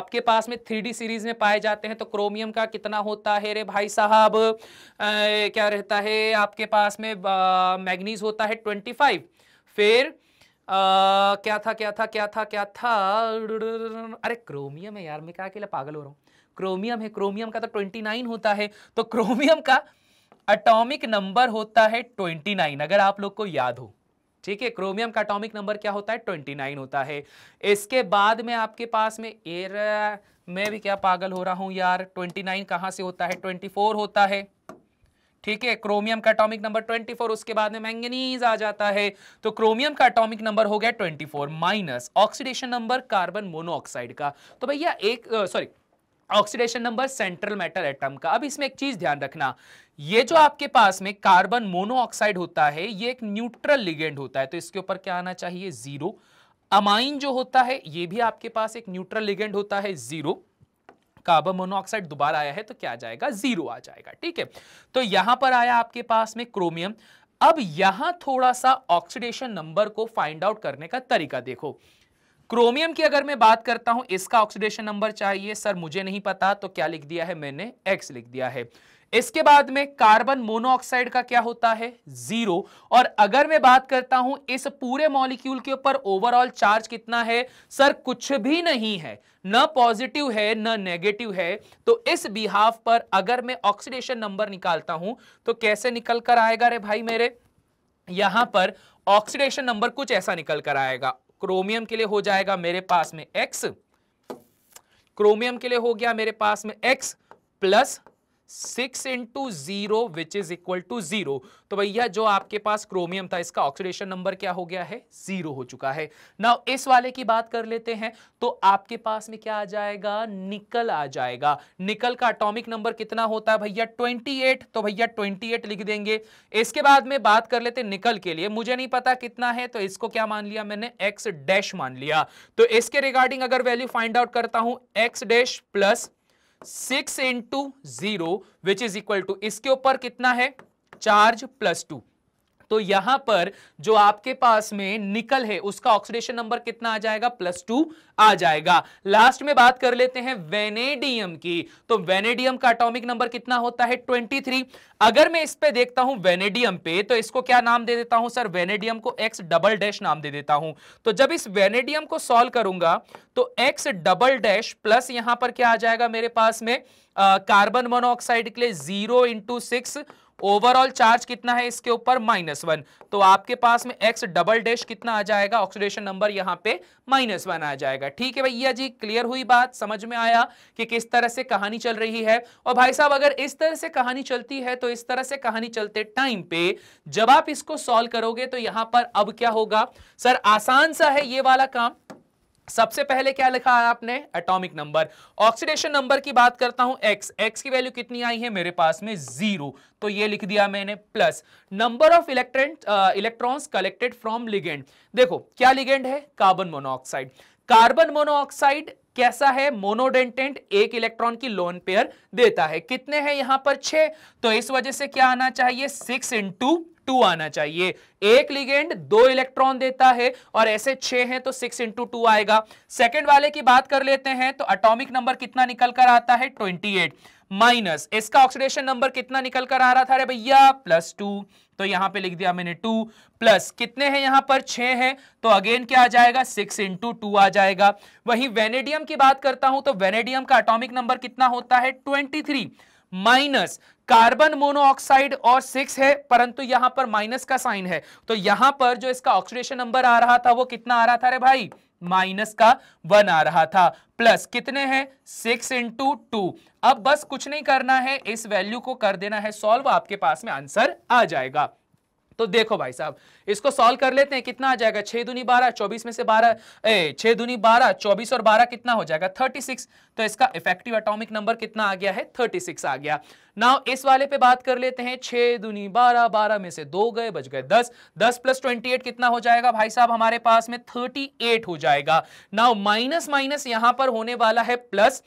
आपके पास में थ्री सीरीज में पाए जाते हैं तो क्रोमियम का कितना होता है रे भाई साहब क्या रहता है आपके पास में मैग्नीज होता है ट्वेंटी फिर क्या था क्या था क्या था क्या था अरे क्रोमियम है यार मैं क्या अकेला पागल हो रहा हूँ क्रोमियम है क्रोमियम का तो ट्वेंटी नाइन होता है तो क्रोमियम का अटोमिक नंबर होता है ट्वेंटी नाइन अगर आप लोग को याद हो ठीक है क्रोमियम का अटोमिक नंबर क्या होता है ट्वेंटी नाइन होता है इसके बाद में आपके पास में एयर मैं भी क्या पागल हो रहा हूँ यार ट्वेंटी नाइन कहाँ से होता है ट्वेंटी फोर होता है ठीक है क्रोमियम का अटोमिक नंबर 24 उसके बाद में मैंगनीज आ जाता है तो क्रोमियम का अटोमिक नंबर हो गया 24 minus oxidation number carbon monoxide का तो भैया एक sorry oxidation number central metal atom का अब इसमें एक चीज ध्यान रखना ये जो आपके पास में कार्बन मोनोऑक्साइड होता है ये एक न्यूट्रल लिगेंड होता है तो इसके ऊपर क्या आना चाहिए जीरो अमाइन जो होता है ये भी आपके पास एक न्यूट्रल लिगेंड होता है जीरो कार्बन मोनोऑक्साइड दोबारा आया है तो क्या आ जाएगा जीरो आ जाएगा ठीक है तो यहां पर आया आपके पास में क्रोमियम अब यहां थोड़ा सा ऑक्सीडेशन नंबर को फाइंड आउट करने का तरीका देखो क्रोमियम की अगर मैं बात करता हूं इसका ऑक्सीडेशन नंबर चाहिए सर मुझे नहीं पता तो क्या लिख दिया है मैंने एक्स लिख दिया है इसके बाद में कार्बन मोनोऑक्साइड का क्या होता है जीरो और अगर मैं बात करता हूं इस पूरे मॉलिक्यूल के ऊपर ओवरऑल चार्ज कितना है सर कुछ भी नहीं है न पॉजिटिव है न नेगेटिव है तो इस बिहाफ पर अगर मैं ऑक्सीडेशन नंबर निकालता हूं तो कैसे निकल कर आएगा रे भाई मेरे यहां पर ऑक्सीडेशन नंबर कुछ ऐसा निकल कर आएगा क्रोमियम के लिए हो जाएगा मेरे पास में एक्स क्रोमियम के लिए हो गया मेरे पास में x plus six into zero which is equal to zero तो भैया जो आपके पास क्रोमियम था इसका ऑक्सीडेशन नंबर क्या हो गया है जीरो हो चुका है नाउ इस वाले की बात कर लेते हैं तो आपके पास में क्या आ जाएगा निकल आ जाएगा निकल का अटोमिक नंबर कितना होता है भैया ट्वेंटी एट तो भैया ट्वेंटी एट लिख देंगे इसके बाद में बात कर लेते निकल के लिए मुझे नहीं पता कितना है तो इसको क्या मान लिया मैंने एक्स डैश मान लिया तो इसके रिगार्डिंग अगर वैल्यू फाइंड आउट करता हूं x dash plus six into zero which is equal to इसके ऊपर कितना है चार्ज प्लस टू तो यहां पर जो आपके पास में निकल है उसका ऑक्सीडेशन नंबर कितना आ जाएगा प्लस टू आ जाएगा लास्ट में बात कर लेते हैं वेनेडियम की तो वेनेडियम का अटोमिक नंबर कितना होता है ट्वेंटी थ्री अगर मैं इस पे देखता हूं वेनेडियम पे तो इसको क्या नाम दे देता हूं सर वेनेडियम को एक्स डबल डैश नाम दे देता हूं तो जब इस वेनेडियम को सॉल्व करूंगा तो एक्स डबल डैश प्लस यहां पर क्या आ जाएगा मेरे पास में कार्बन मोनोऑक्साइड के लिए zero into six overall charge कितना है इसके ऊपर माइनस वन तो आपके पास में एक्स डबल डैश कितना आ जाएगा ऑक्सीडेशन नंबर यहां पे माइनस वन आ जाएगा ठीक है भैया जी क्लियर हुई बात समझ में आया कि किस तरह से कहानी चल रही है और भाई साहब अगर इस तरह से कहानी चलती है तो इस तरह से कहानी चलते टाइम पे जब आप इसको सॉल्व करोगे तो यहां पर अब क्या होगा सर आसान सा है ये वाला काम सबसे पहले क्या लिखा है आपने एटॉमिक नंबर ऑक्सीडेशन नंबर की बात करता हूं एक्स एक्स की वैल्यू कितनी आई है मेरे पास में जीरो तो ये लिख दिया मैंने plus number of electron electrons collected from ligand देखो क्या लिगेंड है कार्बन मोनोऑक्साइड कार्बन मोनोऑक्साइड कैसा है मोनोडेंटेंट एक इलेक्ट्रॉन की लोन पेयर देता है कितने हैं यहां पर छह तो इस वजह से क्या आना चाहिए सिक्स इंटू टू आना चाहिए एक लिगेंड दो इलेक्ट्रॉन देता है और ऐसे छह हैं तो सिक्स इंटू टू आएगा सेकेंड वाले की बात कर लेते हैं तो अटोमिक नंबर कितना निकल कर आता है ट्वेंटी एट माइनस इसका ऑक्सीडेशन नंबर कितना निकल कर आ रहा था अरे भैया प्लस टू तो यहां पे लिख दिया मैंने टू प्लस कितने हैं यहां पर छह हैं तो अगेन क्या आ जाएगा सिक्स इंटू टू आ जाएगा वहीं वेनेडियम की बात करता हूं तो वेनेडियम का अटोमिक नंबर कितना होता है twenty three minus carbon monoxide और सिक्स है परंतु यहां पर माइनस का साइन है तो यहां पर जो इसका ऑक्सीडेशन नंबर आ रहा था वो कितना आ रहा था रे भाई माइनस का वन आ रहा था प्लस कितने हैं सिक्स इंटू टू अब बस कुछ नहीं करना है इस वैल्यू को कर देना है सॉल्व आपके पास में आंसर आ जाएगा तो देखो भाई साहब इसको सॉल्व कर लेते हैं कितना आ जाएगा छह दुनी बारह चौबीस में से बारह छह दुनी बारह चौबीस और बारह कितना हो जाएगा थर्टी सिक्स तो इसका इफेक्टिव अटोमिक नंबर कितना आ गया है थर्टी सिक्स आ गया नाउ इस वाले पे बात कर लेते हैं छह दुनी बारह बारह में से दो गए बच गए दस दस प्लस ट्वेंटी एट कितना हो जाएगा भाई साहब हमारे पास में थर्टी एट हो जाएगा नाउ माइनस माइनस यहां पर होने वाला है प्लस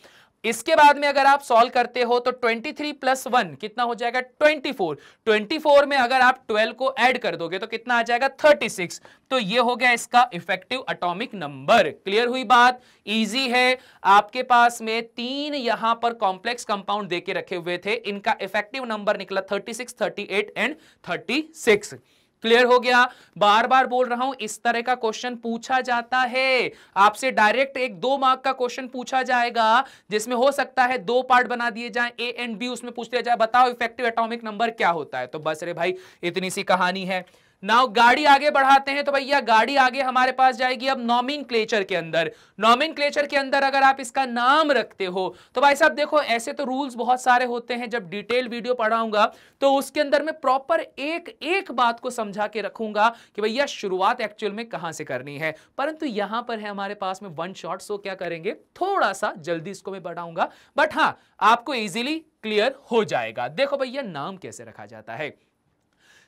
इसके बाद में अगर आप सॉल्व करते हो तो 23 थ्री प्लस वन कितना हो जाएगा 24 24 में अगर आप 12 को ऐड कर दोगे तो कितना आ जाएगा 36 तो ये हो गया इसका इफेक्टिव अटोमिक नंबर क्लियर हुई बात इजी है आपके पास में तीन यहां पर कॉम्प्लेक्स कंपाउंड देके रखे हुए थे इनका इफेक्टिव नंबर निकला 36 38 एंड 36 क्लियर हो गया बार बार बोल रहा हूं इस तरह का क्वेश्चन पूछा जाता है आपसे डायरेक्ट एक दो मार्क का क्वेश्चन पूछा जाएगा जिसमें हो सकता है दो पार्ट बना दिए जाए ए एंड बी उसमें पूछ लिया जाए बताओ इफेक्टिव एटॉमिक नंबर क्या होता है तो बस रे भाई इतनी सी कहानी है नाउ गाड़ी आगे बढ़ाते हैं तो भैया गाड़ी आगे हमारे पास जाएगी अब नॉमिन के अंदर नॉमिन के अंदर अगर आप इसका नाम रखते हो तो भाई साहब देखो ऐसे तो रूल्स बहुत सारे होते हैं जब डिटेल वीडियो पढ़ाऊंगा तो उसके अंदर मैं प्रॉपर एक एक बात को समझा के रखूंगा कि भैया शुरुआत एक्चुअल में कहां से करनी है परंतु यहां पर है हमारे पास में वन शॉर्ट सो क्या करेंगे थोड़ा सा जल्दी इसको मैं बढ़ाऊंगा बट हाँ आपको इजिली क्लियर हो जाएगा देखो भैया नाम कैसे रखा जाता है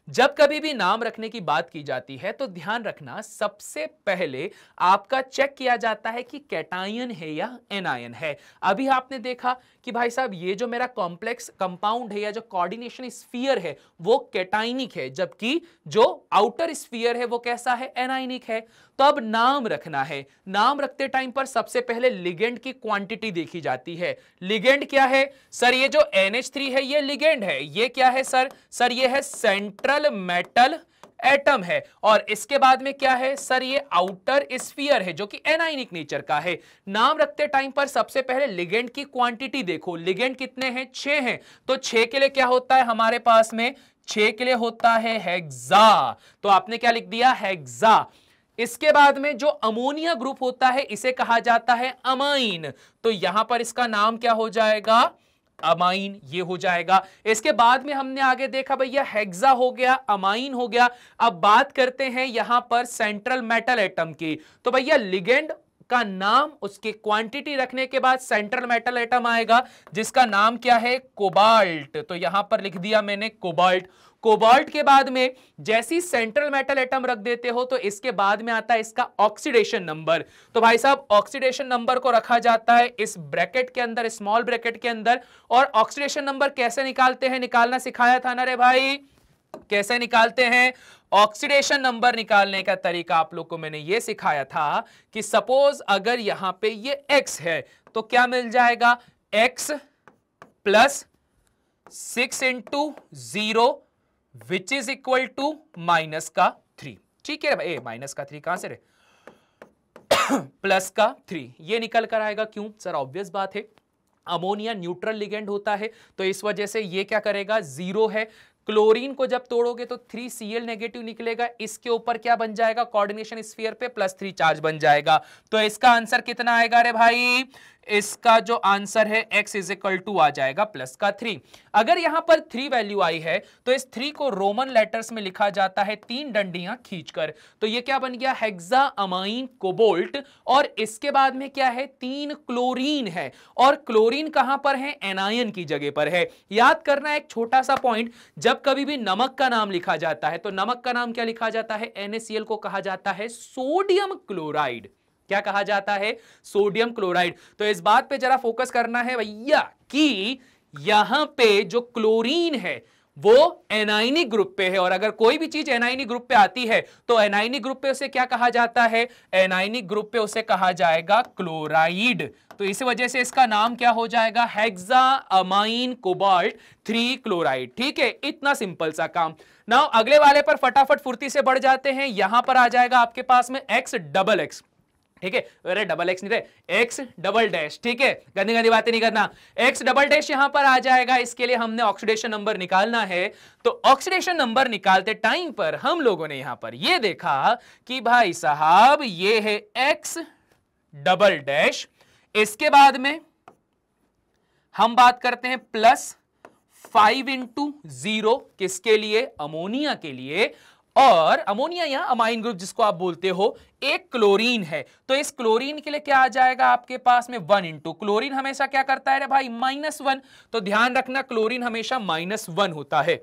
जब कभी भी नाम रखने की बात की जाती है तो ध्यान रखना सबसे पहले आपका चेक किया जाता है कि कैटायन है या एनायन है अभी आपने देखा कि भाई साहब ये जो मेरा कॉम्प्लेक्स कंपाउंड है या जो कोऑर्डिनेशन स्फीयर है वो कैटाइनिक है जबकि जो आउटर स्फीयर है वो कैसा है एनाइनिक है तो अब नाम रखना है नाम रखते टाइम पर सबसे पहले लिगेंड की क्वांटिटी देखी जाती है लिगेंड क्या है सर ये जो एनएच है ये लिगेंड है ये क्या है सर सर ये है सेंट्रल मेटल एटम है और इसके बाद में क्या है सर ये आउटर स्फीयर है जो कि एनाइनिक नेचर का है नाम रखते टाइम पर सबसे पहले लिगेंड की क्वांटिटी देखो लिगेंड कितने हैं छह हैं तो छह के लिए क्या होता है हमारे पास में छह के लिए होता है हेक्सा तो आपने क्या लिख दिया हेक्सा इसके बाद में जो अमोनिया ग्रुप होता है इसे कहा जाता है अमाइन तो यहां पर इसका नाम क्या हो जाएगा अमाइन ये हो जाएगा इसके बाद में हमने आगे देखा भैया हेक्सा हो गया अमाइन हो गया अब बात करते हैं यहां पर सेंट्रल मेटल एटम की तो भैया लिगेंड का नाम उसके क्वांटिटी रखने के बाद सेंट्रल मेटल एटम आएगा जिसका नाम क्या है कोबाल्ट तो यहां पर लिख दिया मैंने कोबाल्ट कोबाल्ट के बाद में जैसी सेंट्रल मेटल एटम रख देते हो तो इसके बाद में आता है इसका ऑक्सीडेशन नंबर तो भाई साहब ऑक्सीडेशन नंबर को रखा जाता है इस ब्रैकेट के अंदर स्मॉल ब्रैकेट के अंदर और ऑक्सीडेशन नंबर कैसे निकालते हैं निकालना सिखाया था ना रे भाई कैसे निकालते हैं ऑक्सीडेशन नंबर निकालने का तरीका आप लोग को मैंने ये सिखाया था कि सपोज अगर यहां पे ये x है तो क्या मिल जाएगा x plus six into zero which is equal to minus का थ्री ठीक है ए माइनस का थ्री कहां से रहे प्लस का थ्री ये निकल कर आएगा क्यों सर ऑब्वियस बात है अमोनिया न्यूट्रल लिगेंड होता है तो इस वजह से ये क्या करेगा जीरो है क्लोरीन को जब तोड़ोगे तो थ्री सी एल नेगेटिव निकलेगा इसके ऊपर क्या बन जाएगा कोऑर्डिनेशन स्फीयर पे प्लस थ्री चार्ज बन जाएगा तो इसका आंसर कितना आएगा अरे भाई इसका जो आंसर है x इज इक्वल टू आ जाएगा प्लस का थ्री अगर यहां पर थ्री वैल्यू आई है तो इस थ्री को रोमन लेटर्स में लिखा जाता है तीन डंडियां खींचकर तो ये क्या बन गया हेक्सा अमाइन कोबोल्ट और इसके बाद में क्या है तीन क्लोरीन है और क्लोरीन कहां पर है एनायन की जगह पर है याद करना एक छोटा सा पॉइंट जब कभी भी नमक का नाम लिखा जाता है तो नमक का नाम क्या लिखा जाता है एनएसएल को कहा जाता है सोडियम क्लोराइड क्या कहा जाता है सोडियम क्लोराइड तो इस बात पे जरा फोकस करना है भैया कि यहां पे जो क्लोरीन है वो एनाइनी ग्रुप पे है और अगर कोई भी चीज एनाइनी ग्रुप पे आती है तो एनाइनी ग्रुप पे उसे क्या कहा जाता है एनाइनी ग्रुप पे उसे कहा जाएगा क्लोराइड तो इसी वजह से इसका नाम क्या हो जाएगा hexa amine cobalt three chloride ठीक है इतना सिंपल सा काम नाउ अगले वाले पर फटाफट फुर्ती से बढ़ जाते हैं यहां पर आ जाएगा आपके पास में एक्स डबल एक्स ठीक है अरे डबल एक्स नहीं रहे एक्स डबल डैश ठीक है गंदी गंदी बातें नहीं करना एक्स डबल डैश यहां पर आ जाएगा इसके लिए हमने ऑक्सीडेशन नंबर निकालना है तो ऑक्सीडेशन नंबर निकालते टाइम पर हम लोगों ने यहां पर यह देखा कि भाई साहब ये है एक्स डबल डैश इसके बाद में हम बात करते हैं प्लस फाइव इंटू जीरो किसके लिए अमोनिया के लिए और अमोनिया या अमाइन ग्रुप जिसको आप बोलते हो एक क्लोरीन है तो इस क्लोरीन के लिए क्या आ जाएगा आपके पास में वन इंटू क्लोरीन हमेशा क्या करता है भाई माइनस वन तो ध्यान रखना क्लोरीन हमेशा माइनस वन होता है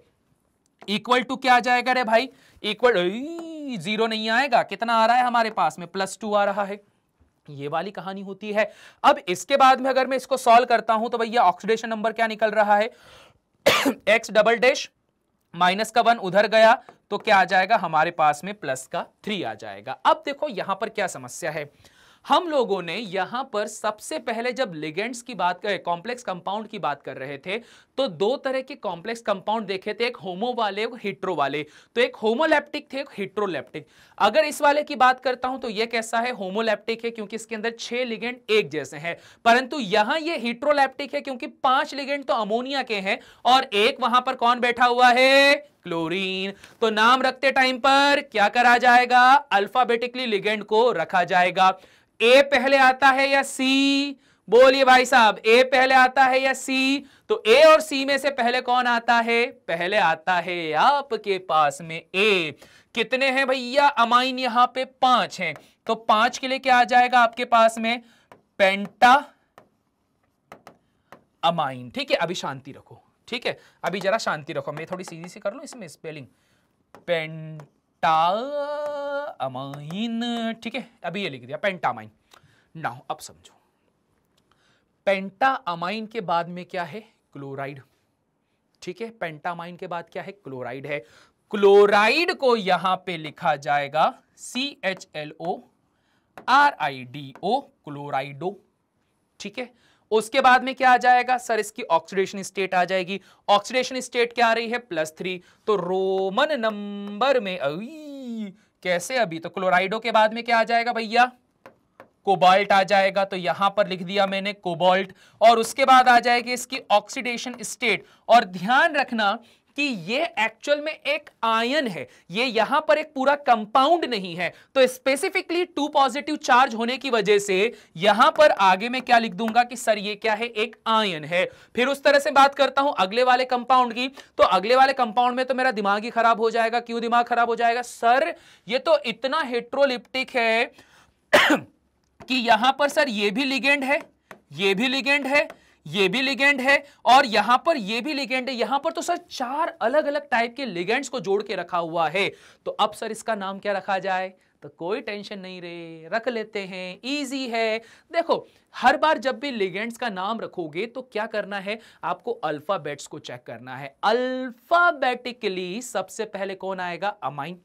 इक्वल टू क्या आ जाएगा रे भाई इक्वल जीरो नहीं आएगा कितना आ रहा है हमारे पास में प्लस टू आ रहा है ये वाली कहानी होती है अब इसके बाद में अगर मैं इसको सॉल्व करता हूं तो भैया ऑक्सीडेशन नंबर क्या निकल रहा है एक्स डबल डैश माइनस का वन उधर गया तो क्या आ जाएगा हमारे पास में प्लस का थ्री आ जाएगा अब देखो यहां पर क्या समस्या है हम लोगों ने यहां पर सबसे पहले जब लिगेंड्स की बात करें कॉम्प्लेक्स कंपाउंड की बात कर रहे थे तो दो तरह के कॉम्प्लेक्स कंपाउंड देखे थे एक होमो वाले और हिट्रो वाले तो एक होमोलेप्टिक थे एक हिट्रोलेप्टिक अगर इस वाले की बात करता हूं तो यह कैसा है होमोलेप्टिक है क्योंकि इसके अंदर छह लिगेंड एक जैसे हैं परंतु यहां ये हिट्रोलेप्टिक है क्योंकि पांच लिगेंड तो अमोनिया के हैं और एक वहां पर कौन बैठा हुआ है क्लोरीन तो नाम रखते टाइम पर क्या करा जाएगा अल्फाबेटिकली लिगेंड को रखा जाएगा ए पहले आता है या सी बोलिए भाई साहब ए पहले आता है या सी तो ए और सी में से पहले कौन आता है पहले आता है आपके पास में ए कितने हैं भैया अमाइन यहां पे पांच हैं तो पांच के लिए क्या आ जाएगा आपके पास में पेंटा अमाइन ठीक है अभी शांति रखो ठीक है अभी जरा शांति रखो मैं थोड़ी सीधी सी कर लू इसमें स्पेलिंग पेंटा अमाइन ठीक है अभी ये लिख दिया पेंटामाइन नाउ अब समझो पेंटा अमाइन के बाद में क्या है क्लोराइड ठीक है पेंटामाइन के बाद क्या है क्लोराइड है क्लोराइड को यहां पे लिखा जाएगा C H L O R I D O chlorido ठीक है उसके बाद में क्या आ जाएगा सर इसकी ऑक्सीडेशन स्टेट आ जाएगी ऑक्सीडेशन स्टेट क्या आ रही है प्लस थ्री तो रोमन नंबर में अभी कैसे अभी तो क्लोराइडो के बाद में क्या आ जाएगा भैया कोबाल्ट आ जाएगा तो यहां पर लिख दिया मैंने कोबाल्ट और उसके बाद आ जाएगी इसकी ऑक्सीडेशन स्टेट और ध्यान रखना कि ये एक्चुअल में एक आयन है ये यहां पर एक पूरा कंपाउंड नहीं है तो स्पेसिफिकली टू पॉजिटिव चार्ज होने की वजह से यहां पर आगे में क्या लिख दूंगा कि सर ये क्या है एक आयन है फिर उस तरह से बात करता हूं अगले वाले कंपाउंड की तो अगले वाले कंपाउंड में तो मेरा दिमाग ही खराब हो जाएगा क्यों दिमाग खराब हो जाएगा सर ये तो इतना हेट्रोलिप्टिक है कि यहां पर सर ये भी लिगेंड है ये भी लिगेंड है ये भी लिगेंड है और यहां पर ये भी लिगेंड है यहां पर तो सर चार अलग अलग टाइप के लिगेंड्स को जोड़ के रखा हुआ है तो अब सर इसका नाम क्या रखा जाए तो कोई टेंशन नहीं रे रख लेते हैं इजी है देखो हर बार जब भी लिगेंड्स का नाम रखोगे तो क्या करना है आपको अल्फाबेट्स को चेक करना है अल्फाबेटिकली सबसे पहले कौन आएगा अमाइन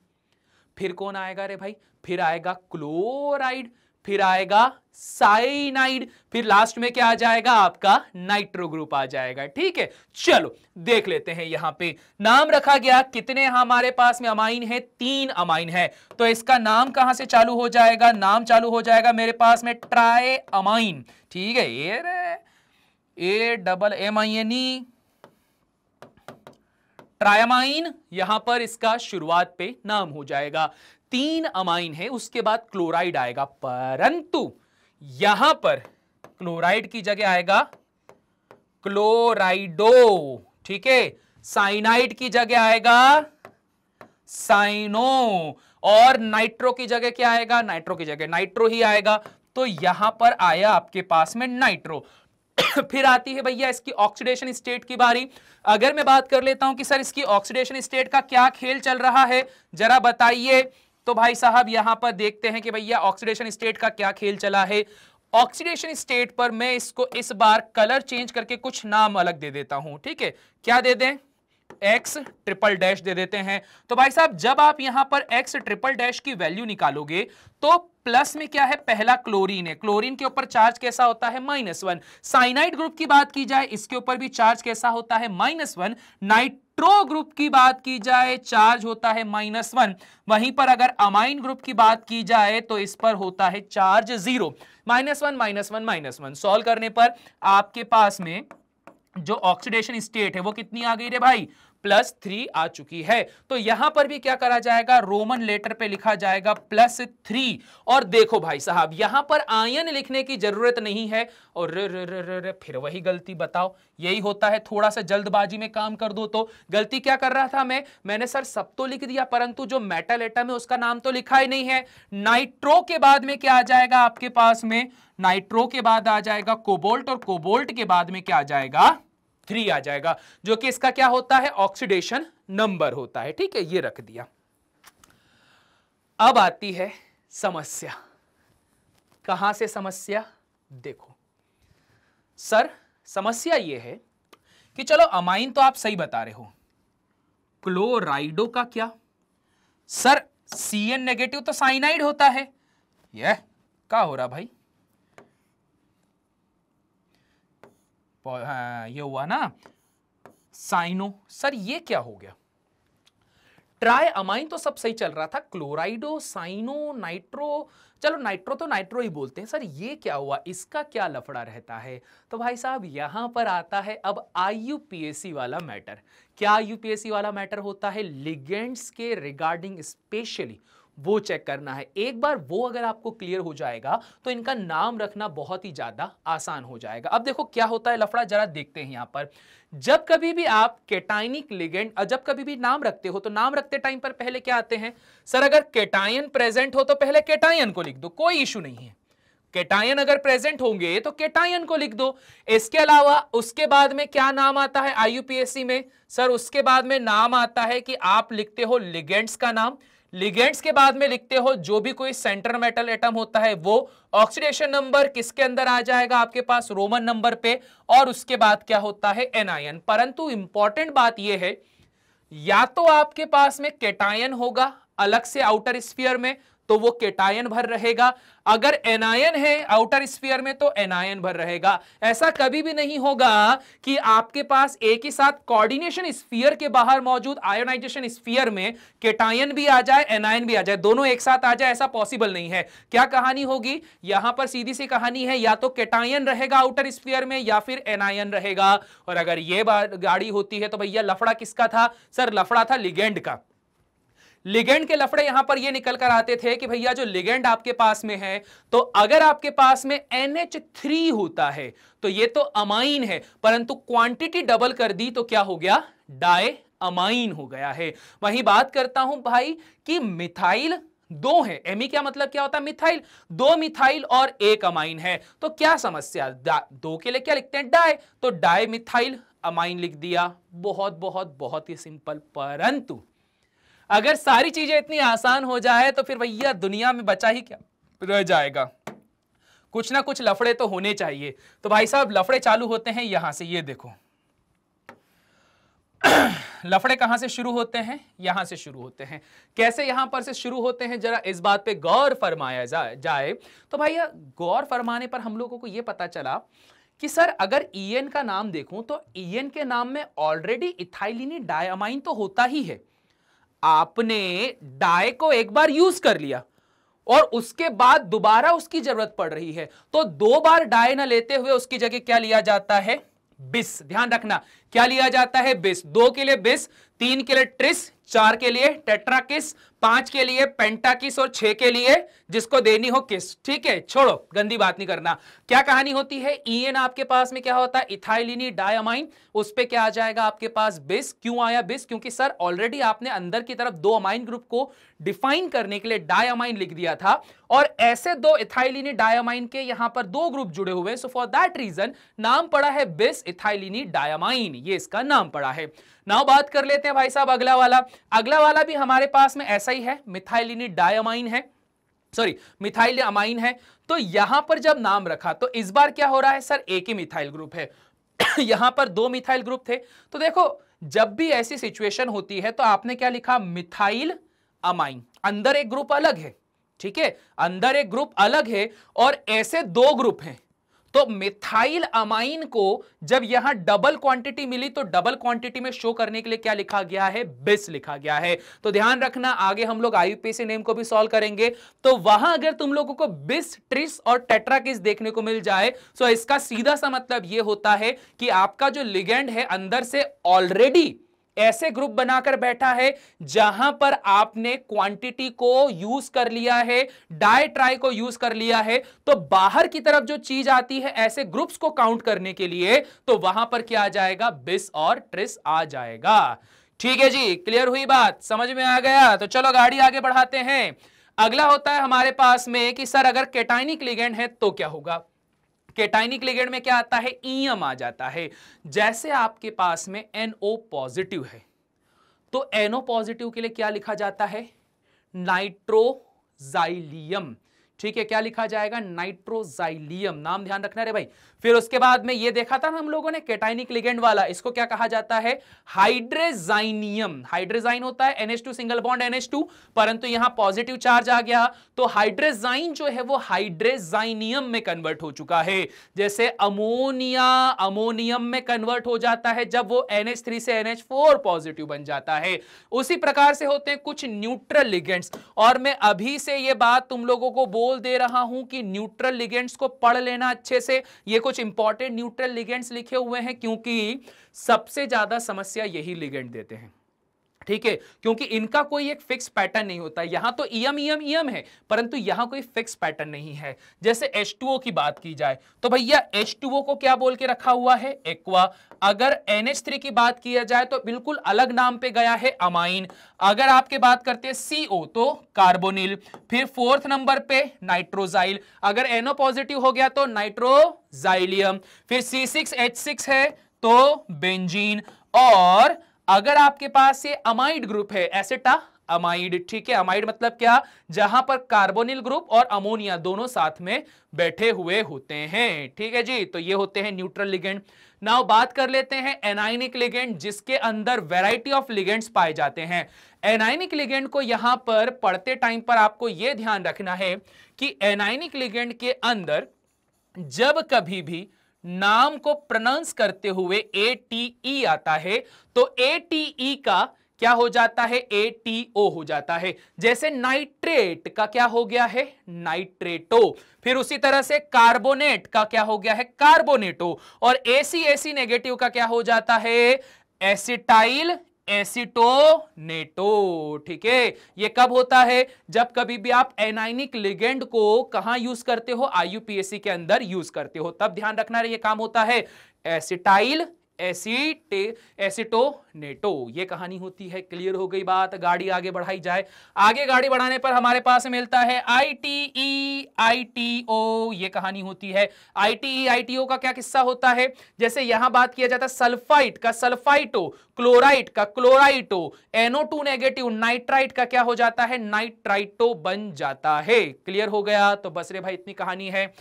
फिर कौन आएगा रे भाई फिर आएगा क्लोराइड फिर आएगा साइनाइड फिर लास्ट में क्या आ जाएगा आपका नाइट्रो ग्रुप आ जाएगा ठीक है चलो देख लेते हैं यहां पे नाम रखा गया कितने हमारे पास में अमाइन है तीन अमाइन है तो इसका नाम कहां से चालू हो जाएगा नाम चालू हो जाएगा मेरे पास में ट्राई अमाइन ठीक है ये A double M I N E e। Triamine यहां पर इसका शुरुआत पे नाम हो जाएगा तीन अमाइन है उसके बाद क्लोराइड आएगा परंतु यहां पर क्लोराइड की जगह आएगा क्लोराइडो ठीक है साइनाइड की जगह आएगा साइनो और नाइट्रो की जगह क्या आएगा नाइट्रो की जगह नाइट्रो ही आएगा तो यहां पर आया आपके पास में नाइट्रो फिर आती है भैया इसकी ऑक्सीडेशन स्टेट की बारी अगर मैं बात कर लेता हूं कि सर इसकी ऑक्सीडेशन स्टेट का क्या खेल चल रहा है जरा बताइए तो भाई साहब यहां पर देखते हैं कि भैया ऑक्सीडेशन स्टेट का क्या खेल चला है ऑक्सीडेशन स्टेट पर मैं इसको इस बार कलर चेंज करके कुछ नाम अलग दे देता हूं ठीक है क्या दे दें एक्स ट्रिपल डैश दे देते हैं तो भाई साहब जब आप यहां पर एक्स ट्रिपल डैश की वैल्यू निकालोगे तो प्लस में क्या है पहला क्लोरीन है क्लोरीन के ऊपर चार्ज कैसा होता है माइनस वन साइनाइड ग्रुप की बात की जाए इसके ऊपर भी चार्ज कैसा होता है माइनस वन नाइट्रो ग्रुप की बात की जाए चार्ज होता है माइनस वन वहीं पर अगर अमाइन ग्रुप की बात की जाए तो इस पर होता है charge zero minus one minus one minus one solve करने पर आपके पास में जो ऑक्सीडेशन स्टेट है वो कितनी आ गई रे भाई प्लस थ्री आ चुकी है तो यहां पर भी क्या करा जाएगा रोमन लेटर पे लिखा जाएगा प्लस थ्री और देखो भाई साहब यहां पर आयन लिखने की जरूरत नहीं है और रे रे रे रे फिर वही गलती बताओ यही होता है थोड़ा सा जल्दबाजी में काम कर दो तो गलती क्या कर रहा था मैं मैंने सर सब तो लिख दिया परंतु जो मेटल एटम है उसका नाम तो लिखा ही नहीं है नाइट्रो के बाद में क्या आ जाएगा आपके पास में नाइट्रो के बाद आ जाएगा कोबोल्ट और कोबोल्ट के बाद में क्या आ जाएगा थ्री आ जाएगा जो कि इसका क्या होता है ऑक्सीडेशन नंबर होता है ठीक है ये रख दिया अब आती है समस्या कहां से समस्या देखो सर समस्या यह है कि चलो अमाइन तो आप सही बता रहे हो क्लोराइडो का क्या सर सी एन नेगेटिव तो साइनाइड होता है यह का हो रहा भाई हाँ, ये हुआ ना साइनो सर ये क्या हो गया ट्राई अमाइन तो सब सही चल रहा था क्लोराइडो साइनो नाइट्रो चलो नाइट्रो तो नाइट्रो ही बोलते हैं सर ये क्या हुआ इसका क्या लफड़ा रहता है तो भाई साहब यहां पर आता है अब आई वाला मैटर क्या आई वाला मैटर होता है लिगेंड्स के रिगार्डिंग स्पेशली वो चेक करना है एक बार वो अगर आपको क्लियर हो जाएगा तो इनका नाम रखना बहुत ही ज़्यादा आसान हो जाएगा अब देखो क्या होता है लफड़ा जरा देखते हैं यहां पर जब कभी भी आप केटाइनिक लिगेंड जब कभी भी नाम रखते हो तो नाम रखते टाइम पर पहले क्या आते हैं सर अगर केटायन प्रेजेंट हो तो पहले केटायन को लिख दो कोई इशू नहीं है केटायन अगर प्रेजेंट होंगे तो केटायन को लिख दो इसके अलावा उसके बाद में क्या नाम आता है आईयूपीएससी में सर उसके बाद में नाम आता है कि आप लिखते हो लिगेंड्स का नाम लिगेंड्स के बाद में लिखते हो जो भी कोई सेंटर मेटल एटम होता है वो ऑक्सीडेशन नंबर किसके अंदर आ जाएगा आपके पास रोमन नंबर पे और उसके बाद क्या होता है एनायन परंतु इंपॉर्टेंट बात यह है या तो आपके पास में केटायन होगा अलग से आउटर स्पीयर में तो वो केटायन भर रहेगा अगर एनायन है आउटर स्पीयर में तो एनायन भर रहेगा ऐसा कभी भी नहीं होगा कि आपके पास एक ही साथ कोऑर्डिनेशन स्पीयर के बाहर मौजूद आयोनाइजेशन स्पीयर में केटायन भी आ जाए एनायन भी आ जाए दोनों एक साथ आ जाए ऐसा पॉसिबल नहीं है क्या कहानी होगी यहां पर सीधी सी कहानी है या तो केटायन रहेगा आउटर स्पीयर में या फिर एनायन रहेगा और अगर ये गाड़ी होती है तो भैया लफड़ा किसका था सर लफड़ा था लिगेंड का लिगेंड के लफड़े यहां पर ये निकल कर आते थे कि भैया जो लिगेंड आपके पास में है तो अगर आपके पास में थ्री होता है तो ये तो अमाइन है परंतु क्वांटिटी डबल कर दी तो क्या हो गया डाय अमाइन हो गया है वहीं बात करता हूं भाई कि मिथाइल दो है एमी क्या मतलब क्या होता है मिथाइल दो मिथाइल और एक अमाइन है तो क्या समस्या दो के लिए क्या लिखते हैं डाई तो डाई मिथाइल अमाइन लिख दिया बहुत बहुत बहुत ही सिंपल परंतु अगर सारी चीजें इतनी आसान हो जाए तो फिर भैया दुनिया में बचा ही क्या रह जाएगा कुछ ना कुछ लफड़े तो होने चाहिए तो भाई साहब लफड़े चालू होते हैं यहां से ये देखो लफड़े कहां से शुरू होते हैं यहां से शुरू होते हैं कैसे यहां पर से शुरू होते हैं जरा इस बात पे गौर फरमाया जाए जाए तो भैया गौर फरमाने पर हम लोगों को यह पता चला कि सर अगर ईएन e का नाम देखूं तो ई e के नाम में ऑलरेडी इथाइलिनी डायमाइन तो होता ही है आपने डाय को एक बार यूज कर लिया और उसके बाद दोबारा उसकी जरूरत पड़ रही है तो दो बार डाय ना लेते हुए उसकी जगह क्या लिया जाता है बिस ध्यान रखना क्या लिया जाता है बिस दो के लिए बिस तीन के लिए ट्रिस चार के लिए टेट्राकिस पांच के लिए पेंटाकिस और छह के लिए जिसको देनी हो किस ठीक है छोड़ो गंदी बात नहीं करना क्या कहानी होती है ईएन e आपके पास में क्या होता है इथाइलिनी डायमाइन उस पर क्या आ जाएगा आपके पास बिस क्यों आया बिस क्योंकि सर ऑलरेडी आपने अंदर की तरफ दो अमाइन ग्रुप को डिफाइन करने के लिए डायमाइन लिख दिया था और ऐसे दो इथाइलिनी डायमाइन के यहां पर दो ग्रुप जुड़े हुए सो फॉर दैट रीजन नाम पड़ा है बिस इथाइलिनी डायमाइन ये इसका नाम पड़ा है नाउ बात कर लेते हैं भाई साहब अगला वाला अगला वाला भी हमारे पास में ऐसा ही है मिथाइलिनी डायमाइन है सॉरी मिथाइल अमाइन है तो यहां पर जब नाम रखा तो इस बार क्या हो रहा है सर एक ही मिथाइल ग्रुप है यहां पर दो मिथाइल ग्रुप थे तो देखो जब भी ऐसी सिचुएशन होती है तो आपने क्या लिखा मिथाइल अमाइन अंदर एक ग्रुप अलग है ठीक है अंदर एक ग्रुप अलग है और ऐसे दो ग्रुप हैं तो मिथाइल अमाइन को जब यहां डबल क्वांटिटी मिली तो डबल क्वांटिटी में शो करने के लिए क्या लिखा गया है बिस लिखा गया है तो ध्यान रखना आगे हम लोग आईपीसी नेम को भी सॉल्व करेंगे तो वहां अगर तुम लोगों को बिस ट्रिस और टेट्रा किस देखने को मिल जाए तो इसका सीधा सा मतलब यह होता है कि आपका जो लिगेंड है अंदर से ऑलरेडी ऐसे ग्रुप बनाकर बैठा है जहां पर आपने क्वांटिटी को यूज कर लिया है डाय ट्राई को यूज कर लिया है तो बाहर की तरफ जो चीज आती है ऐसे ग्रुप्स को काउंट करने के लिए तो वहां पर क्या आ जाएगा बिस और ट्रिस आ जाएगा ठीक है जी क्लियर हुई बात समझ में आ गया तो चलो गाड़ी आगे बढ़ाते हैं अगला होता है हमारे पास में कि सर अगर केटाइनिक लिगेंड है तो क्या होगा केटाइनिक लिगेंड में क्या आता है ईएम आ जाता है जैसे आपके पास में एनओ पॉजिटिव है तो एनओ पॉजिटिव के लिए क्या लिखा जाता है नाइट्रोजाइलियम ठीक है क्या लिखा जाएगा नाइट्रोजाइलियम नाम ध्यान रखना रे भाई फिर उसके बाद में ये देखा था ना हम लोगों ने केटाइनिक लिगेंड वाला इसको क्या कहा जाता है हाइड्रेजाइनियम हाइड्रेजाइन होता है NH2 सिंगल बॉन्ड NH2 परंतु यहां पॉजिटिव चार्ज आ गया तो हाइड्रेजाइन जो है वो हाइड्रेजाइनियम में कन्वर्ट हो चुका है जैसे अमोनिया अमोनियम में कन्वर्ट हो जाता है जब वो NH3 से NH4 पॉजिटिव बन जाता है उसी प्रकार से होते हैं कुछ न्यूट्रल लिगेंड्स और मैं अभी से ये बात तुम लोगों को बोल बोल दे रहा हूं कि न्यूट्रल लिगेंट्स को पढ़ लेना अच्छे से ये कुछ इंपॉर्टेंट न्यूट्रल लिगेंट्स लिखे हुए हैं क्योंकि सबसे ज्यादा समस्या यही लिगेंट देते हैं ठीक है क्योंकि इनका कोई एक फिक्स पैटर्न नहीं होता यहां तो ईएम ईएम ईएम है परंतु यहां कोई फिक्स पैटर्न नहीं है जैसे H2O की बात की जाए तो भैया H2O को क्या बोल के रखा हुआ है एक्वा अगर NH3 की बात किया जाए तो बिल्कुल अलग नाम पे गया है अमाइन अगर आपके बात करते हैं CO तो कार्बोनिल फिर फोर्थ नंबर पे नाइट्रोजाइल अगर एनो पॉजिटिव हो गया तो नाइट्रोजाइलियम फिर सी है तो बेंजीन और अगर आपके पास ये अमाइड ग्रुप है एसेटा अमाइड ठीक है अमाइड मतलब क्या जहां पर कार्बोनिल ग्रुप और अमोनिया दोनों साथ में बैठे हुए होते हैं ठीक है जी तो ये होते हैं न्यूट्रल लिगेंड नाउ बात कर लेते हैं एनाइनिक लिगेंड जिसके अंदर वैरायटी ऑफ लिगेंड्स पाए जाते हैं एनाइनिक लिगेंड को यहां पर पढ़ते टाइम पर आपको यह ध्यान रखना है कि एनाइनिक लिगेंड के अंदर जब कभी भी नाम को प्रनाउंस करते हुए ए टी ई आता है तो ए टी ई का क्या हो जाता है ए टी ओ हो जाता है जैसे नाइट्रेट का क्या हो गया है नाइट्रेटो फिर उसी तरह से कार्बोनेट का क्या हो गया है कार्बोनेटो और एसी एसी नेगेटिव का क्या हो जाता है एसिटाइल एसिटोनेटो ठीक है ये कब होता है जब कभी भी आप एनाइनिक लिगेंड को कहा यूज करते हो आईयूपीएसी के अंदर यूज करते हो तब ध्यान रखना ये काम होता है एसिटाइल एसिटो एसिटोनेटो ये कहानी होती है क्लियर हो गई बात गाड़ी आगे बढ़ाई जाए आगे गाड़ी बढ़ाने पर हमारे पास मिलता है I T E I T O ये कहानी होती है I T E I T O का क्या किस्सा होता है जैसे यहां बात किया जाता है सल्फाइट का सल्फाइटो क्लोराइट का chlorito NO two negative nitrite का क्या हो जाता है नाइट्राइटो बन जाता है क्लियर हो गया तो बसरे भाई इतनी कहानी है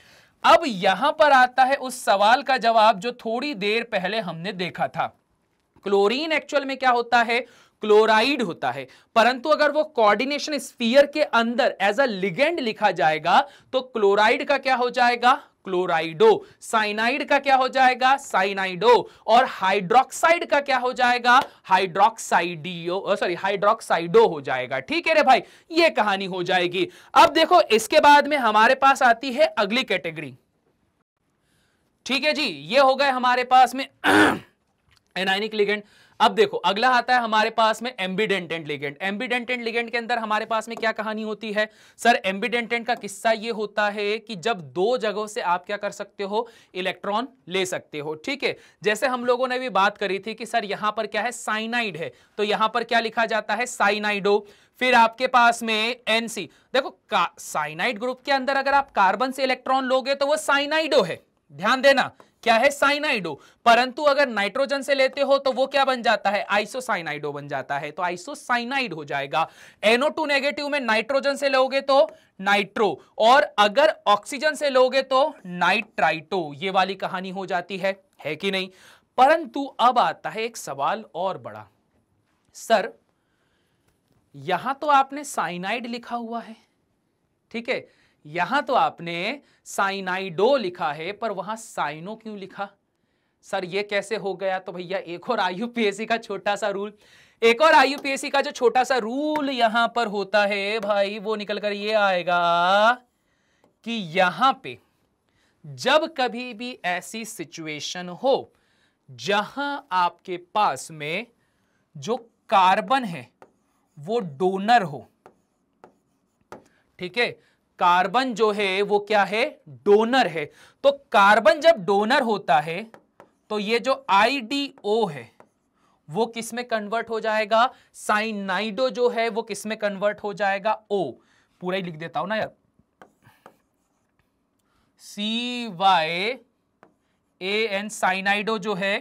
अब यहां पर आता है उस सवाल का जवाब जो थोड़ी देर पहले हमने देखा था क्लोरीन एक्चुअल में क्या होता है क्लोराइड होता है परंतु अगर वो कोऑर्डिनेशन स्फीयर के अंदर एज अ लिगेंड लिखा जाएगा तो क्लोराइड का क्या हो जाएगा क्लोराइडो साइनाइड का क्या हो जाएगा साइनाइडो और हाइड्रोक्साइड का क्या हो जाएगा हाइड्रोक्साइडियो सॉरी हाइड्रोक्साइडो हो जाएगा ठीक है रे भाई ये कहानी हो जाएगी अब देखो इसके बाद में हमारे पास आती है अगली कैटेगरी ठीक है जी ये हो गए हमारे पास में एनाइनिक लिगेंड अब देखो अगला आता है हमारे पास में एम्बीडेंटेंट लिगेंड एम्बीडेंटेंट लिगेंड के अंदर हमारे पास में क्या कहानी होती है सर एम्बीडेंटेंट का किस्सा ये होता है कि जब दो जगहों से आप क्या कर सकते हो इलेक्ट्रॉन ले सकते हो ठीक है जैसे हम लोगों ने भी बात करी थी कि सर यहां पर क्या है साइनाइड है तो यहां पर क्या लिखा जाता है साइनाइडो फिर आपके पास में एनसी देखो साइनाइड ग्रुप के अंदर अगर आप कार्बन से इलेक्ट्रॉन लोगे तो वो साइनाइडो है ध्यान देना क्या है साइनाइडो परंतु अगर नाइट्रोजन से लेते हो तो वो क्या बन जाता है आइसोसाइनाइडो बन जाता है तो आइसोसाइनाइड हो जाएगा टू नेगेटिव में नाइट्रोजन से लोगे तो नाइट्रो और अगर ऑक्सीजन से लोगे तो नाइट्राइटो ये वाली कहानी हो जाती है है कि नहीं परंतु अब आता है एक सवाल और बड़ा सर यहां तो आपने साइनाइड लिखा हुआ है ठीक है यहां तो आपने साइनाइडो लिखा है पर वहां साइनो क्यों लिखा सर ये कैसे हो गया तो भैया एक और आईयूपीएससी का छोटा सा रूल एक और आईयूपीएससी का जो छोटा सा रूल यहां पर होता है भाई वो निकल कर ये आएगा कि यहां पे जब कभी भी ऐसी सिचुएशन हो जहां आपके पास में जो कार्बन है वो डोनर हो ठीक है कार्बन जो है वो क्या है डोनर है तो कार्बन जब डोनर होता है तो ये जो ओ है वो किस में कन्वर्ट हो जाएगा साइनाइडो जो है वो किस में कन्वर्ट हो जाएगा ओ पूरा ही लिख देता हूं ना यार सी वाई ए एन साइनाइडो जो है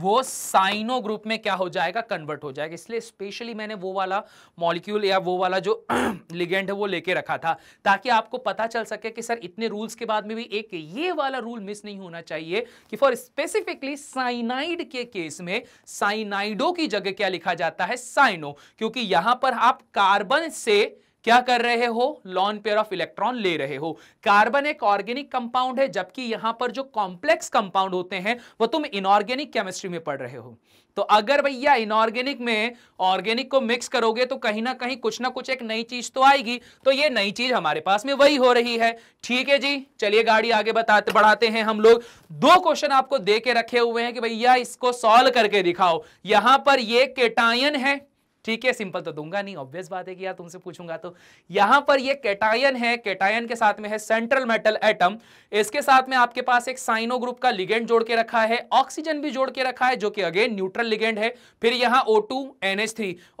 वो साइनो ग्रुप में क्या हो जाएगा कन्वर्ट हो जाएगा इसलिए स्पेशली मैंने वो वाला मॉलिक्यूल या वो वाला जो लिगेंड है वो लेके रखा था ताकि आपको पता चल सके कि सर इतने रूल्स के बाद में भी एक ये वाला रूल मिस नहीं होना चाहिए कि फॉर स्पेसिफिकली साइनाइड के केस में साइनाइडो की जगह क्या लिखा जाता है साइनो क्योंकि यहां पर आप कार्बन से क्या कर रहे हो लॉन पेयर ऑफ इलेक्ट्रॉन ले रहे हो कार्बन एक ऑर्गेनिक कंपाउंड है जबकि यहां पर जो कॉम्प्लेक्स कंपाउंड होते हैं वो तुम इनऑर्गेनिक केमिस्ट्री में पढ़ रहे हो तो अगर भैया इनऑर्गेनिक में ऑर्गेनिक को मिक्स करोगे तो कहीं ना कहीं कुछ ना कुछ एक नई चीज तो आएगी तो ये नई चीज हमारे पास में वही हो रही है ठीक है जी चलिए गाड़ी आगे बताते बढ़ाते हैं हम लोग दो क्वेश्चन आपको दे के रखे हुए हैं कि भैया इसको सॉल्व करके दिखाओ यहां पर ये केटायन है ठीक है सिंपल तो दूंगा नहीं ऑब्वियस बात है कि यार तुमसे पूछूंगा तो यहां पर ये कैटायन है कैटायन के साथ में है सेंट्रल मेटल एटम इसके साथ में आपके पास एक साइनो ग्रुप का लिगेंड जोड़ के रखा है ऑक्सीजन भी जोड़ के रखा है जो कि अगेन न्यूट्रल लिगेंड है फिर यहां ओ टू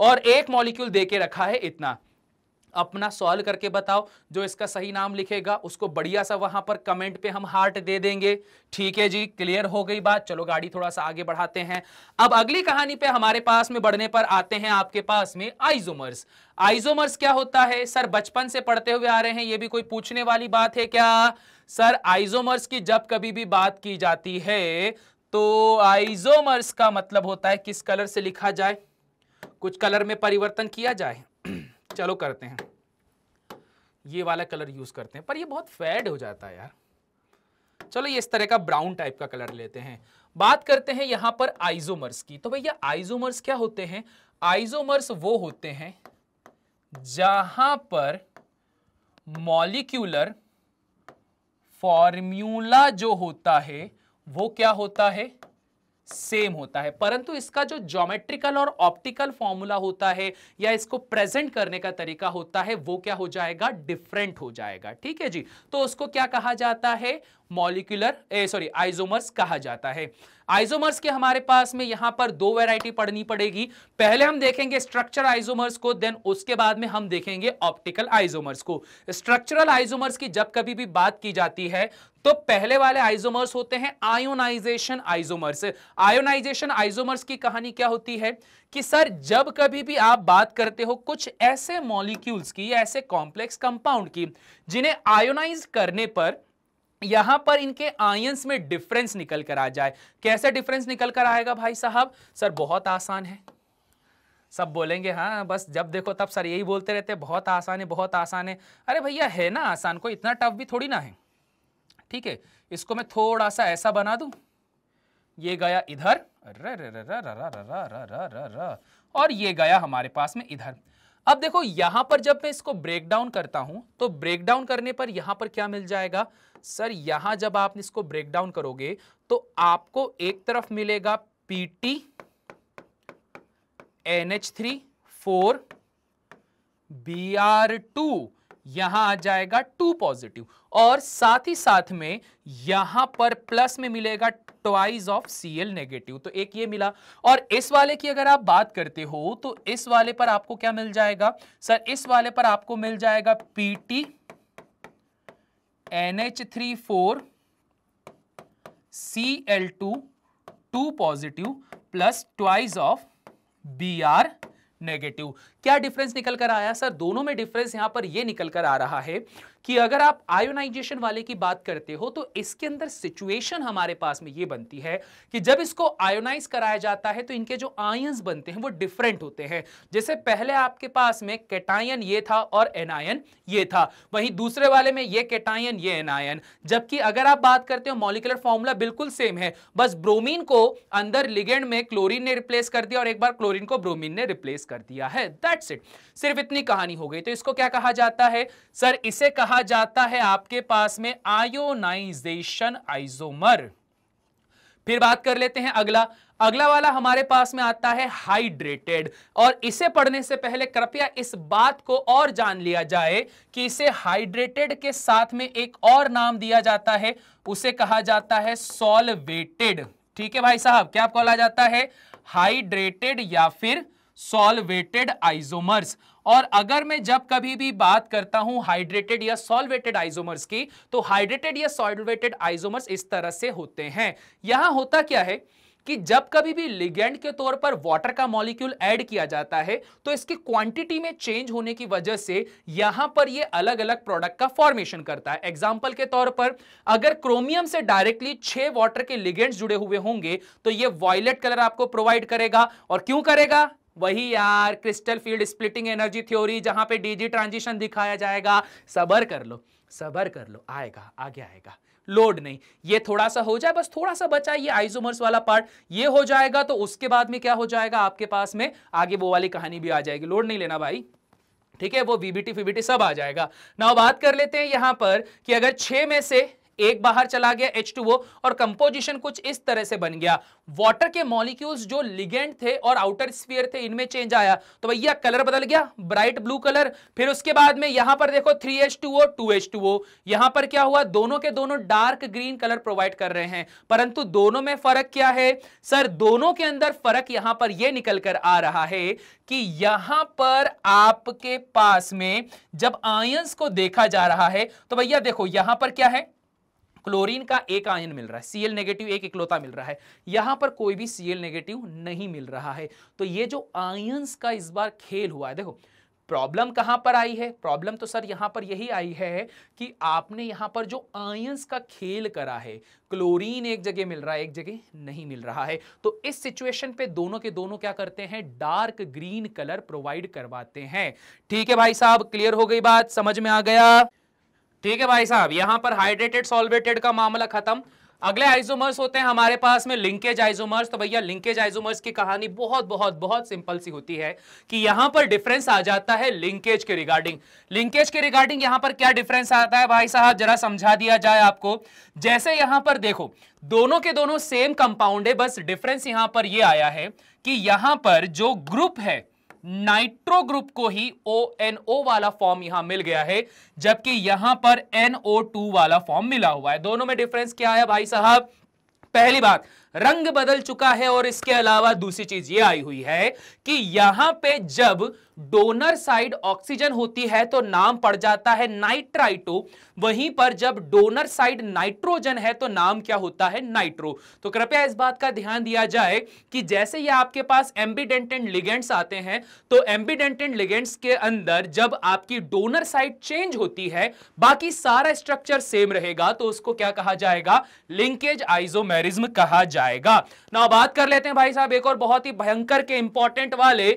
और एक मॉलिक्यूल दे के रखा है इतना अपना सॉल्व करके बताओ जो इसका सही नाम लिखेगा उसको बढ़िया सा वहां पर कमेंट पे हम हार्ट दे देंगे ठीक है जी क्लियर हो गई बात चलो गाड़ी थोड़ा सा आगे बढ़ाते हैं अब अगली कहानी पे हमारे पास में बढ़ने पर आते हैं आपके पास में आइजोमर्स आइजोमर्स क्या होता है सर बचपन से पढ़ते हुए आ रहे हैं ये भी कोई पूछने वाली बात है क्या सर आइजोमर्स की जब कभी भी बात की जाती है तो आइजोमर्स का मतलब होता है किस कलर से लिखा जाए कुछ कलर में परिवर्तन किया जाए चलो करते हैं ये वाला कलर यूज़ करते हैं पर ये बहुत फेड हो जाता है यार चलो ये इस तरह का ब्राउन टाइप का कलर लेते हैं बात करते हैं यहां पर आइजोमर्स की तो भैया आइजोमर्स क्या होते हैं आइजोमर्स वो होते हैं जहां पर मॉलिक्यूलर फॉर्म्यूला जो होता है वो क्या होता है सेम होता है परंतु इसका जो ज्योमेट्रिकल और ऑप्टिकल फॉर्मूला होता है या इसको प्रेजेंट करने का तरीका होता है वो क्या हो जाएगा डिफरेंट हो जाएगा ठीक है जी तो उसको क्या कहा जाता है मॉलिकुलर सॉरी आइजोमर्स कहा जाता है आइसोमर्स के हमारे पास में यहां पर दो वैरायटी पढ़नी पड़ेगी पहले हम देखेंगे स्ट्रक्चर आइसोमर्स को देन उसके बाद में हम देखेंगे ऑप्टिकल आइसोमर्स को स्ट्रक्चरल आइसोमर्स की जब कभी भी बात की जाती है तो पहले वाले आइसोमर्स होते हैं आयोनाइजेशन आइसोमर्स आयोनाइजेशन आइसोमर्स की कहानी क्या होती है कि सर जब कभी भी आप बात करते हो कुछ ऐसे मॉलिक्यूल्स की ऐसे कॉम्प्लेक्स कंपाउंड की जिन्हें आयोनाइज करने पर यहां पर इनके आयंस में डिफरेंस निकल कर आ जाए कैसे डिफरेंस निकल कर आएगा भाई साहब सर बहुत आसान है सब बोलेंगे हाँ बस जब देखो तब सर यही बोलते रहते बहुत आसान है बहुत आसान है अरे भैया है ना आसान को इतना टफ भी थोड़ी ना है ठीक है इसको मैं थोड़ा सा ऐसा बना दू ये गया इधर और ये गया हमारे पास में इधर अब देखो यहां पर जब मैं इसको ब्रेक डाउन करता हूं तो ब्रेक डाउन करने पर यहां पर क्या मिल जाएगा सर यहां जब आप इसको ब्रेक डाउन करोगे तो आपको एक तरफ मिलेगा PT N H three four B R two यहां आ जाएगा टू पॉजिटिव और साथ ही साथ में यहां पर प्लस में मिलेगा ट्वाइस ऑफ सीएल नेगेटिव तो एक ये मिला और इस वाले की अगर आप बात करते हो तो इस वाले पर आपको क्या मिल जाएगा सर इस वाले पर आपको मिल जाएगा PT nh three four, Cl2 2 positive plus twice of Br negative. क्या डिफरेंस निकल कर आया सर दोनों में डिफरेंस यहां पर यह निकल कर आ रहा है कि अगर आप आयोनाइजेशन वाले की बात करते हो तो इसके अंदर सिचुएशन हमारे पास में ये बनती है कि जब इसको आयोनाइज कराया जाता है तो इनके जो आयंस बनते हैं वो डिफरेंट होते हैं जैसे पहले आपके पास में कैटायन ये था और एनायन ये था वहीं दूसरे वाले में ये कैटायन ये एनायन जबकि अगर आप बात करते हो मॉलिकुलर फॉर्मूला बिल्कुल सेम है बस ब्रोमिन को अंदर लिगेंड में क्लोरिन ने रिप्लेस कर दिया और एक बार क्लोरीन को ब्रोमिन ने रिप्लेस कर दिया है दैट्स इट सिर्फ इतनी कहानी हो गई तो इसको क्या कहा जाता है सर इसे कहा जाता है आपके पास में आयोनाइजेशन आइसोमर फिर बात कर लेते हैं अगला अगला वाला हमारे पास में आता है हाइड्रेटेड और इसे पढ़ने से पहले कृपया इस बात को और जान लिया जाए कि इसे हाइड्रेटेड के साथ में एक और नाम दिया जाता है उसे कहा जाता है सॉल्वेटेड ठीक है भाई साहब क्या बोला जाता है हाइड्रेटेड या फिर सॉल्वेटेड आइसोमर्स और अगर मैं जब कभी भी बात करता हूं हाइड्रेटेड या सॉल्वेटेड आइसोमर्स की तो हाइड्रेटेड या सॉल्वेटेड आइसोमर्स इस तरह से होते हैं यहां होता क्या है कि जब कभी भी लिगेंड के तौर पर वाटर का मॉलिक्यूल ऐड किया जाता है तो इसकी क्वांटिटी में चेंज होने की वजह से यहां पर ये अलग अलग प्रोडक्ट का फॉर्मेशन करता है एग्जाम्पल के तौर पर अगर क्रोमियम से डायरेक्टली छह वाटर के लिगेंड्स जुड़े हुए होंगे तो ये वॉयलेट कलर आपको प्रोवाइड करेगा और क्यों करेगा वही यार crystal field splitting energy theory जहां पे डीजी ट्रांजिशन दिखाया जाएगा सबर कर लो सबर कर लो आएगा आगे आएगा लोड नहीं ये थोड़ा सा हो जाए बस थोड़ा सा बचा ये आइजोमर्स वाला पार्ट ये हो जाएगा तो उसके बाद में क्या हो जाएगा आपके पास में आगे वो वाली कहानी भी आ जाएगी लोड नहीं लेना भाई ठीक है वो वीबीटी फीबीटी सब आ जाएगा ना बात कर लेते हैं यहां पर कि अगर छह में से एक बाहर चला गया एच और कंपोजिशन कुछ इस तरह से बन गया वाटर के मॉलिक्यूल्स जो लिगेंड थे और आउटर स्पीयर थे इनमें चेंज आया तो भैया कलर बदल गया ब्राइट ब्लू कलर फिर उसके बाद में यहां पर देखो three H two O two H two O यहां पर क्या हुआ दोनों के दोनों डार्क ग्रीन कलर प्रोवाइड कर रहे हैं परंतु दोनों में फर्क क्या है सर दोनों के अंदर फर्क यहां पर यह निकल कर आ रहा है कि यहां पर आपके पास में जब आयंस को देखा जा रहा है तो भैया देखो यहां पर क्या है क्लोरीन का एक आयन मिल रहा है सीएल नेगेटिव एक इकलौता मिल रहा है यहां पर कोई भी सीएल नेगेटिव नहीं मिल रहा है तो ये जो आयंस का इस बार खेल हुआ है देखो प्रॉब्लम कहां पर आई है प्रॉब्लम तो सर यहां पर यही आई है कि आपने यहां पर जो आयंस का खेल करा है क्लोरीन एक जगह मिल रहा है एक जगह नहीं मिल रहा है तो इस सिचुएशन पे दोनों के दोनों क्या करते हैं डार्क ग्रीन कलर प्रोवाइड करवाते हैं ठीक है भाई साहब क्लियर हो गई बात समझ में आ गया ठीक है भाई साहब यहां पर हाइड्रेटेड सोलवेटेड का मामला खत्म अगले आइजोमर्स होते हैं हमारे पास में लिंकेज आइजोमर्स तो भैया लिंकेज आइजोमर्स की कहानी बहुत बहुत बहुत सिंपल सी होती है कि यहां पर डिफरेंस आ जाता है लिंकेज के रिगार्डिंग लिंकेज के रिगार्डिंग यहां पर क्या डिफरेंस आता है भाई साहब जरा समझा दिया जाए आपको जैसे यहां पर देखो दोनों के दोनों सेम कंपाउंड है बस डिफरेंस यहां पर यह आया है कि यहां पर जो ग्रुप है नाइट्रो ग्रुप को ही ओ एन ओ वाला फॉर्म यहां मिल गया है जबकि यहां पर एनओ टू वाला फॉर्म मिला हुआ है दोनों में डिफरेंस क्या है भाई साहब पहली बात रंग बदल चुका है और इसके अलावा दूसरी चीज ये आई हुई है कि यहां पे जब डोनर साइड ऑक्सीजन होती है तो नाम पड़ जाता है नाइट्राइटो वहीं पर जब डोनर साइड नाइट्रोजन है तो नाम क्या होता है नाइट्रो तो कृपया इस बात का ध्यान दिया जाए कि जैसे ये आपके पास एम्बीडेंटेंट लिगेंट्स आते हैं तो एम्बीडेंटेंट लिगेंट्स के अंदर जब आपकी डोनर साइड चेंज होती है बाकी सारा स्ट्रक्चर सेम रहेगा तो उसको क्या कहा जाएगा लिंकेज आइजोमेरिज्म कहा जाए जाएगा ना बात कर लेते हैं भाई साहब एक और बहुत ही भयंकर के इंपॉर्टेंट वाले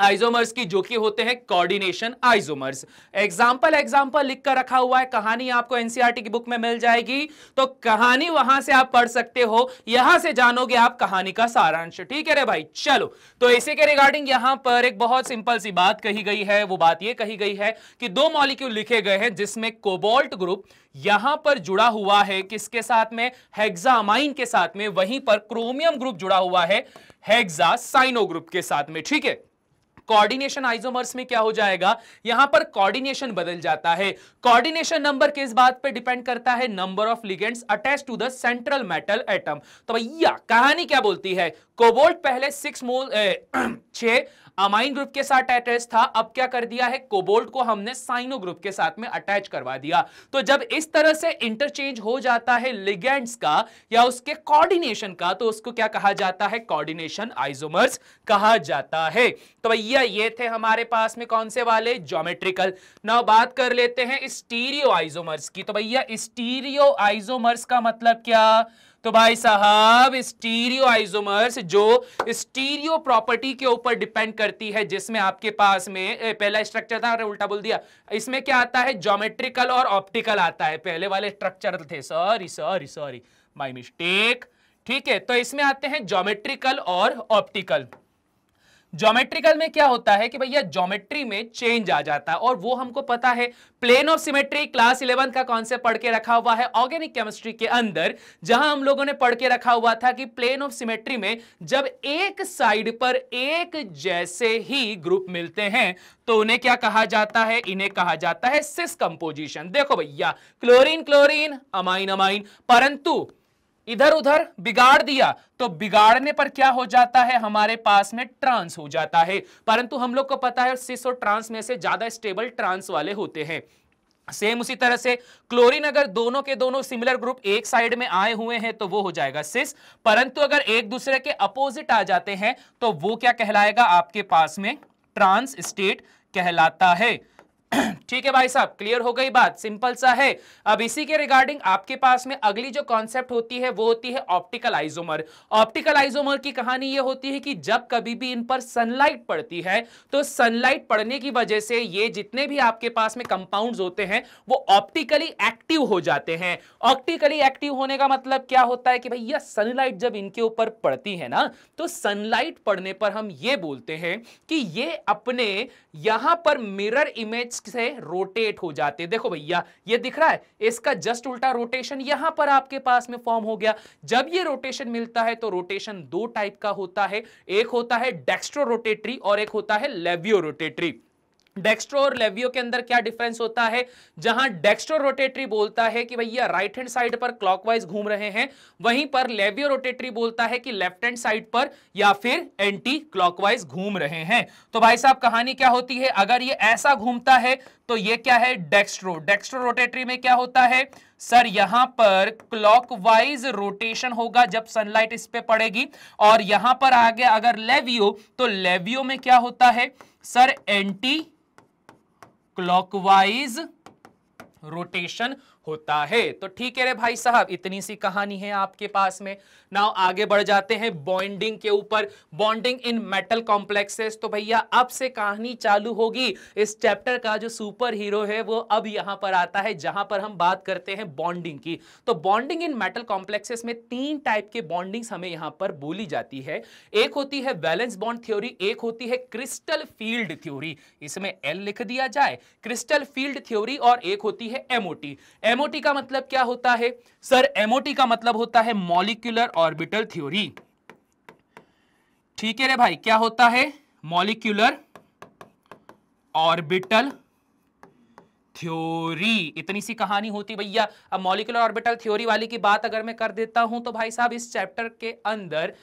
आइसोमर्स की जो कि होते हैं कोऑर्डिनेशन आइसोमर्स एग्जाम्पल एग्जाम्पल लिखकर रखा हुआ है कहानी आपको एनसीईआरटी e की बुक में मिल जाएगी तो कहानी वहां से आप पढ़ सकते हो यहां से जानोगे आप कहानी का सारांश ठीक है रे भाई चलो तो इसी के रिगार्डिंग यहां पर एक बहुत सिंपल सी बात कही गई है वो बात यह कही गई है कि दो मॉलिक्यूल लिखे गए हैं जिसमें कोबोल्ट ग्रुप यहां पर जुड़ा हुआ है किसके साथ में हेक्सामाइन के साथ में वहीं पर क्रोमियम ग्रुप जुड़ा हुआ है हेक्सा साइनो ग्रुप के साथ में ठीक है कोऑर्डिनेशन आइसोमर्स में क्या हो जाएगा यहां पर कोऑर्डिनेशन बदल जाता है कोऑर्डिनेशन नंबर किस बात पे डिपेंड करता है number of ligands attach to the central metal atom तो भैया कहानी क्या बोलती है कोबोल्ट पहले सिक्स मोल छह अमाइन ग्रुप के साथ अटैच था अब क्या कर दिया है कोबोल्ट को हमने साइनो ग्रुप के साथ में अटैच करवा दिया तो जब इस तरह से इंटरचेंज हो जाता है लिगेंड्स का या उसके कोऑर्डिनेशन का तो उसको क्या कहा जाता है कोऑर्डिनेशन आइसोमर्स कहा जाता है तो भैया ये थे हमारे पास में कौन से वाले ज्योमेट्रिकल ना बात कर लेते हैं स्टीरियो आइसोमर्स की तो भैया स्टीरियो आइसोमर्स का मतलब क्या तो भाई साहब स्टीरियो आइसोमर्स जो स्टीरियो प्रॉपर्टी के ऊपर डिपेंड करती है जिसमें आपके पास में पहला स्ट्रक्चर था उल्टा बोल दिया इसमें क्या आता है जोमेट्रिकल और ऑप्टिकल आता है पहले वाले स्ट्रक्चर थे sorry sorry sorry my mistake ठीक है तो इसमें आते हैं जोमेट्रिकल और ऑप्टिकल ज्योमेट्रिकल में क्या होता है कि भैया ज्योमेट्री में चेंज आ जाता है और वो हमको पता है plane of symmetry class eleven का कॉन्सेप्ट पढ़ के रखा हुआ है ऑर्गेनिक केमिस्ट्री के अंदर जहां हम लोगों ने पढ़ के रखा हुआ था कि प्लेन ऑफ सिमेट्री में जब एक साइड पर एक जैसे ही ग्रुप मिलते हैं तो उन्हें क्या कहा जाता है इन्हें कहा जाता है सिस कंपोजिशन देखो भैया क्लोरीन क्लोरीन अमाइन अमाइन परंतु इधर उधर बिगाड़ दिया तो बिगाड़ने पर क्या हो जाता है हमारे पास में ट्रांस हो जाता है परंतु हम लोग को पता है सिस और ट्रांस में से ज्यादा स्टेबल ट्रांस वाले होते हैं सेम उसी तरह से क्लोरीन अगर दोनों के दोनों सिमिलर ग्रुप एक साइड में आए हुए हैं तो वो हो जाएगा सिस परंतु अगर एक दूसरे के अपोजिट आ जाते हैं तो वो क्या कहलाएगा आपके पास में ट्रांस स्टेट कहलाता है ठीक है भाई साहब क्लियर हो गई बात सिंपल सा है अब इसी के रिगार्डिंग आपके पास में अगली जो कॉन्सेप्ट होती है वो होती है ऑप्टिकल आइजोमर ऑप्टिकल आइजोमर की कहानी ये होती है कि जब कभी भी इन पर सनलाइट पड़ती है तो सनलाइट पड़ने की वजह से ये जितने भी आपके पास में कंपाउंड होते हैं वो ऑप्टिकली एक्टिव हो जाते हैं ऑप्टिकली एक्टिव होने का मतलब क्या होता है कि यह सनलाइट जब इनके ऊपर पड़ती है ना तो सनलाइट पड़ने पर हम ये बोलते हैं कि ये अपने यहां पर मिरर इमेज से रोटेट हो जाते देखो भैया ये दिख रहा है इसका जस्ट उल्टा रोटेशन यहां पर आपके पास में फॉर्म हो गया जब ये रोटेशन मिलता है तो रोटेशन दो टाइप का होता है एक होता है डेक्स्ट्रो रोटेटरी और एक होता है लेवियो रोटेटरी डेक्स्ट्रो और लेवियो के अंदर क्या डिफरेंस होता है जहां डेक्स्ट्रो रोटेटरी बोलता है कि भैया राइट हैंड साइड पर क्लॉकवाइज घूम रहे हैं वहीं पर लेवियो रोटेटरी बोलता है कि लेफ्ट हैंड साइड पर या फिर एंटी क्लॉकवाइज घूम रहे हैं तो भाई साहब कहानी क्या होती है अगर ये ऐसा घूमता है तो ये क्या है डेक्स्ट्रो डेक्स्ट्रो रोटेटरी में क्या होता है सर यहां पर क्लॉकवाइज रोटेशन होगा जब सनलाइट इस पर पड़ेगी और यहां पर आ गया अगर लेवियो तो लेवियो में क्या होता है सर एंटी क्लॉकवाइज रोटेशन होता है तो ठीक है रे भाई साहब इतनी सी कहानी है आपके पास में नाउ आगे बढ़ जाते हैं बॉन्डिंग के ऊपर बॉन्डिंग इन मेटल कॉम्प्लेक्सेस तो भैया अब से कहानी चालू होगी इस चैप्टर का जो सुपर हीरो है वो अब यहां पर आता है जहां पर हम बात करते हैं बॉन्डिंग की तो बॉन्डिंग इन मेटल कॉम्प्लेक्सेस में तीन टाइप के बॉन्डिंग्स हमें यहां पर बोली जाती है एक होती है बैलेंस बॉन्ड थ्योरी एक होती है क्रिस्टल फील्ड थ्योरी इसमें एल लिख दिया जाए क्रिस्टल फील्ड थ्योरी और एक होती है एमओटी एमओटी का मतलब क्या होता है सर एमओटी का मतलब होता है मॉलिक्यूलर ऑर्बिटल थ्योरी ठीक है रे भाई क्या होता है मॉलिक्यूलर ऑर्बिटल थ्योरी इतनी सी कहानी होती भैया अब मॉलिक्यूलर ऑर्बिटल थ्योरी वाली की बात अगर मैं कर देता हूं तो भाई साहब इस चैप्टर के अंदर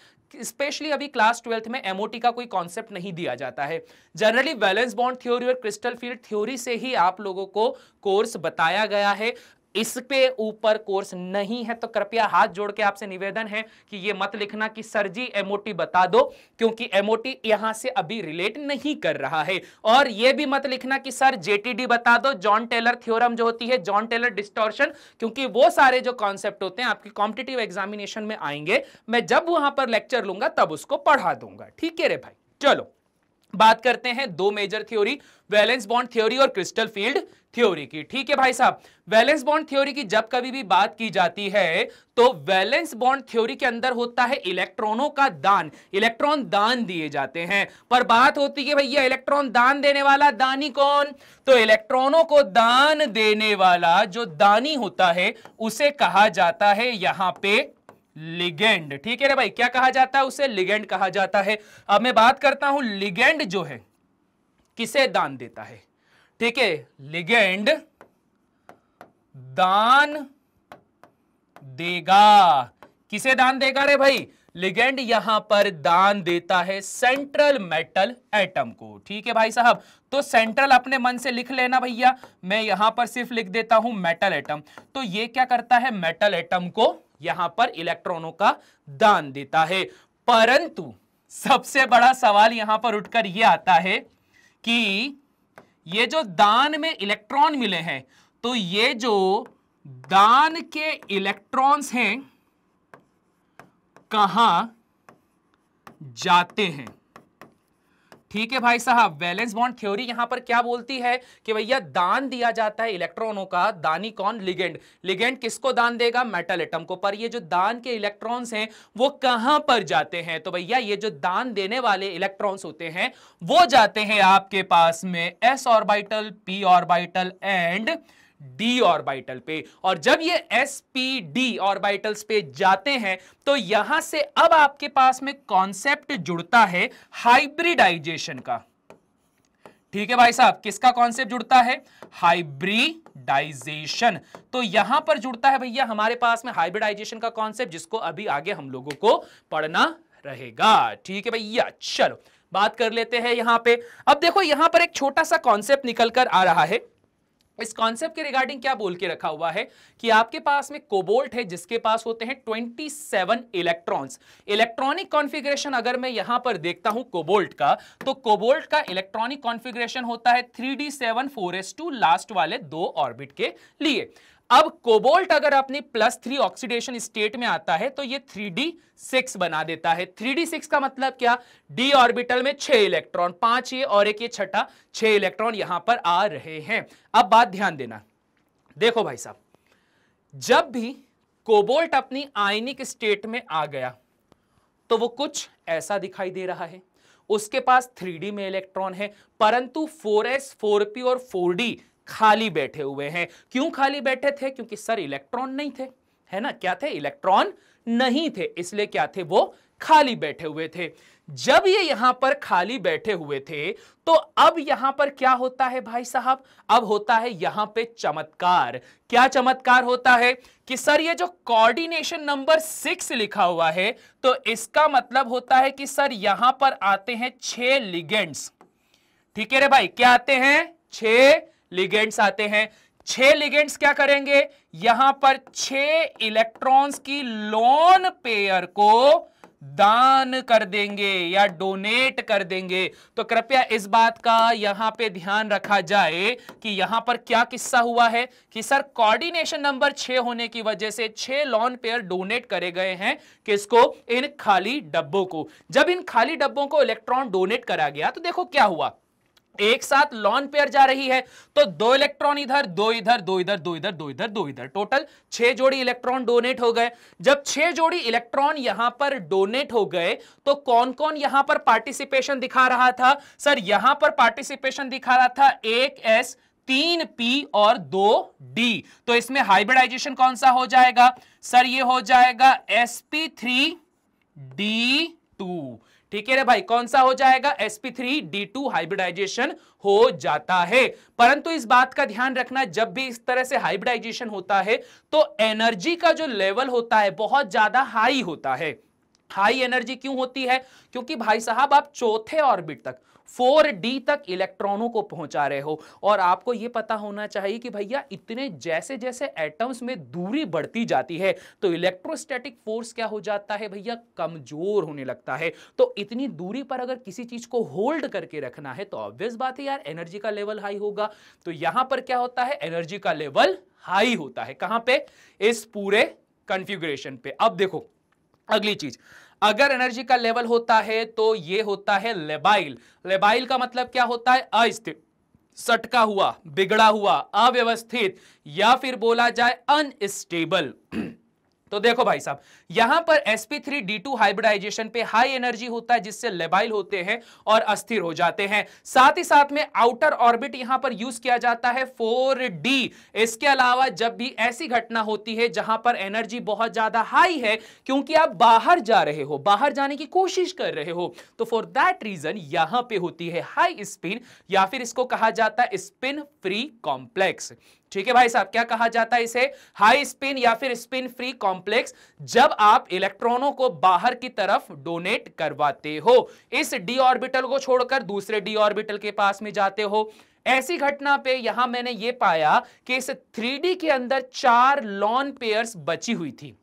स्पेशली अभी क्लास ट्वेल्थ में एमओटी का कोई कॉन्सेप्ट नहीं दिया जाता है जनरली बैलेंस बॉन्ड थ्योरी और क्रिस्टल फील्ड थ्योरी से ही आप लोगों को कोर्स बताया गया है पे ऊपर कोर्स नहीं है तो कृपया हाथ जोड़ के आपसे निवेदन है कि ये मत लिखना कि सर जी एमओटी बता दो क्योंकि एमओटी यहां से अभी रिलेट नहीं कर रहा है और ये भी मत लिखना कि सर जेटीडी बता दो जॉन टेलर थ्योरम जो होती है जॉन टेलर डिस्टॉर्शन क्योंकि वो सारे जो कॉन्सेप्ट होते हैं आपकी कॉम्पिटेटिव एग्जामिनेशन में आएंगे मैं जब वहां पर लेक्चर लूंगा तब उसको पढ़ा दूंगा ठीक है रे भाई चलो बात करते हैं दो major theory valence bond theory और क्रिस्टल फील्ड थ्योरी की ठीक है भाई साहब वैलेंस बॉन्ड थ्योरी की जब कभी भी बात की जाती है तो वैलेंस बॉन्ड थ्योरी के अंदर होता है इलेक्ट्रॉनों का दान इलेक्ट्रॉन दान दिए जाते हैं पर बात होती है भैया इलेक्ट्रॉन दान देने वाला दानी कौन तो इलेक्ट्रॉनों को दान देने वाला जो दानी होता है उसे कहा जाता है यहां पर लिगेंड ठीक है रे भाई क्या कहा जाता है उसे लिगेंड कहा जाता है अब मैं बात करता हूं लिगेंड जो है किसे दान देता है ठीक है लिगेंड दान देगा किसे दान देगा रे भाई लिगेंड यहां पर दान देता है सेंट्रल मेटल एटम को ठीक है भाई साहब तो सेंट्रल अपने मन से लिख लेना भैया मैं यहां पर सिर्फ लिख देता हूं मेटल एटम तो ये क्या करता है मेटल एटम को यहां पर इलेक्ट्रॉनों का दान देता है परंतु सबसे बड़ा सवाल यहां पर उठकर यह आता है कि ये जो दान में इलेक्ट्रॉन मिले हैं तो ये जो दान के इलेक्ट्रॉन्स हैं कहां जाते हैं ठीक है भाई साहब वैलेंस बॉन्ड थ्योरी यहां पर क्या बोलती है कि भैया दान दिया जाता है इलेक्ट्रॉनों का दानी कौन लिगेंड लिगेंड किसको दान देगा मेटल एटम को पर ये जो दान के इलेक्ट्रॉन्स हैं वो कहां पर जाते हैं तो भैया ये जो दान देने वाले इलेक्ट्रॉन्स होते हैं वो जाते हैं आपके पास में S orbital P orbital and D orbital पे और जब ये एस पी डी ऑर्बिटल्स पे जाते हैं तो यहां से अब आपके पास में कॉन्सेप्ट जुड़ता है हाइब्रिडाइजेशन का ठीक है भाई साहब किसका कॉन्सेप्ट जुड़ता है हाइब्रिडाइजेशन तो यहां पर जुड़ता है भैया हमारे पास में हाइब्रिडाइजेशन का कॉन्सेप्ट जिसको अभी आगे हम लोगों को पढ़ना रहेगा ठीक है भैया चलो बात कर लेते हैं यहां पे अब देखो यहां पर एक छोटा सा कॉन्सेप्ट निकल कर आ रहा है इस कॉन्सेप्ट के रिगार्डिंग क्या बोल के रखा हुआ है कि आपके पास में कोबोल्ट है जिसके पास होते हैं 27 इलेक्ट्रॉन्स इलेक्ट्रॉनिक कॉन्फ़िगरेशन अगर मैं यहां पर देखता हूं कोबोल्ट का तो कोबोल्ट का इलेक्ट्रॉनिक कॉन्फ़िगरेशन होता है 3d7 4s2 लास्ट वाले दो ऑर्बिट के लिए अब कोबोल्ट अगर अपनी प्लस थ्री ऑक्सीडेशन स्टेट में आता है तो ये थ्री डी सिक्स बना देता है थ्री डी सिक्स का मतलब क्या डी ऑर्बिटल में छह इलेक्ट्रॉन पांच ये और एक ये छठा छह इलेक्ट्रॉन यहां पर आ रहे हैं अब बात ध्यान देना देखो भाई साहब जब भी कोबोल्ट अपनी आयनिक स्टेट में आ गया तो वो कुछ ऐसा दिखाई दे रहा है उसके पास 3D में इलेक्ट्रॉन है परंतु 4s, 4p और 4d खाली बैठे हुए हैं क्यों खाली बैठे थे क्योंकि सर इलेक्ट्रॉन नहीं थे है ना क्या थे इलेक्ट्रॉन नहीं थे इसलिए क्या थे वो खाली बैठे हुए थे जब ये यहां पर खाली बैठे हुए थे तो अब यहां पर क्या होता है भाई साहब अब होता है यहां पे चमत्कार क्या चमत्कार होता है कि सर ये जो कोऑर्डिनेशन नंबर सिक्स लिखा हुआ है तो इसका मतलब होता है कि सर यहां पर आते हैं छह लिगेंड्स ठीक है रे भाई क्या आते हैं छह लिगेंड्स आते हैं छह लिगेंड्स क्या करेंगे यहां पर छह इलेक्ट्रॉन्स की लोन पेयर को दान कर देंगे या डोनेट कर देंगे तो कृपया इस बात का यहां पे ध्यान रखा जाए कि यहां पर क्या किस्सा हुआ है कि सर कोऑर्डिनेशन नंबर छह होने की वजह से छह लॉन पेयर डोनेट करे गए हैं किसको इन खाली डब्बों को जब इन खाली डब्बों को इलेक्ट्रॉन डोनेट करा गया तो देखो क्या हुआ एक साथ लॉन पेयर जा रही है तो दो इलेक्ट्रॉन इधर दो इधर दो इधर दो इधर दो इधर दो इधर टोटल छह जोड़ी इलेक्ट्रॉन डोनेट हो गए जब छह जोड़ी इलेक्ट्रॉन यहां पर डोनेट हो गए तो कौन कौन यहां पर पार्टिसिपेशन दिखा रहा था सर यहां पर पार्टिसिपेशन दिखा रहा था एक एस तीन पी और दो डी तो इसमें हाइब्रिडाइजेशन कौन सा हो जाएगा सर यह हो जाएगा S P three D two ठीक है रे भाई कौन सा हो जाएगा sp3 d2 हाइब्रिडाइजेशन हो जाता है परंतु इस बात का ध्यान रखना जब भी इस तरह से हाइब्रिडाइजेशन होता है तो एनर्जी का जो लेवल होता है बहुत ज्यादा हाई होता है हाई एनर्जी क्यों होती है क्योंकि भाई साहब आप चौथे ऑर्बिट तक 4D तक इलेक्ट्रॉनों को पहुंचा रहे हो और आपको यह पता होना चाहिए कि भैया इतने जैसे जैसे एटम्स में दूरी बढ़ती जाती है तो इलेक्ट्रोस्टैटिक फोर्स क्या हो जाता है भैया कमजोर होने लगता है तो इतनी दूरी पर अगर किसी चीज को होल्ड करके रखना है तो ऑब्वियस बात है यार एनर्जी का लेवल हाई होगा तो यहां पर क्या होता है एनर्जी का लेवल हाई होता है कहां पे इस पूरे कंफ्यूग्रेशन पे अब देखो अगली चीज अगर एनर्जी का लेवल होता है तो ये होता है लेबाइल लेबाइल का मतलब क्या होता है अस्थिर सटका हुआ बिगड़ा हुआ अव्यवस्थित या फिर बोला जाए अनस्टेबल तो देखो भाई साहब यहां पर sp3d2 हाइब्रिडाइजेशन पे हाई एनर्जी होता है जिससे लेबाइल होते हैं और अस्थिर हो जाते हैं साथ ही साथ में आउटर ऑर्बिट यहां पर यूज किया जाता है 4d इसके अलावा जब भी ऐसी घटना होती है जहां पर एनर्जी बहुत ज्यादा हाई है क्योंकि आप बाहर जा रहे हो बाहर जाने की कोशिश कर रहे हो तो फॉर दैट रीजन यहां पर होती है हाई स्पिन या फिर इसको कहा जाता है स्पिन फ्री कॉम्प्लेक्स ठीक है भाई साहब क्या कहा जाता है इसे हाई स्पिन या फिर स्पिन फ्री कॉम्प्लेक्स जब आप इलेक्ट्रॉनों को बाहर की तरफ डोनेट करवाते हो इस डी ऑर्बिटल को छोड़कर दूसरे डी ऑर्बिटल के पास में जाते हो ऐसी घटना पे यहां मैंने ये पाया कि इस थ्री के अंदर चार लॉन पेयर्स बची हुई थी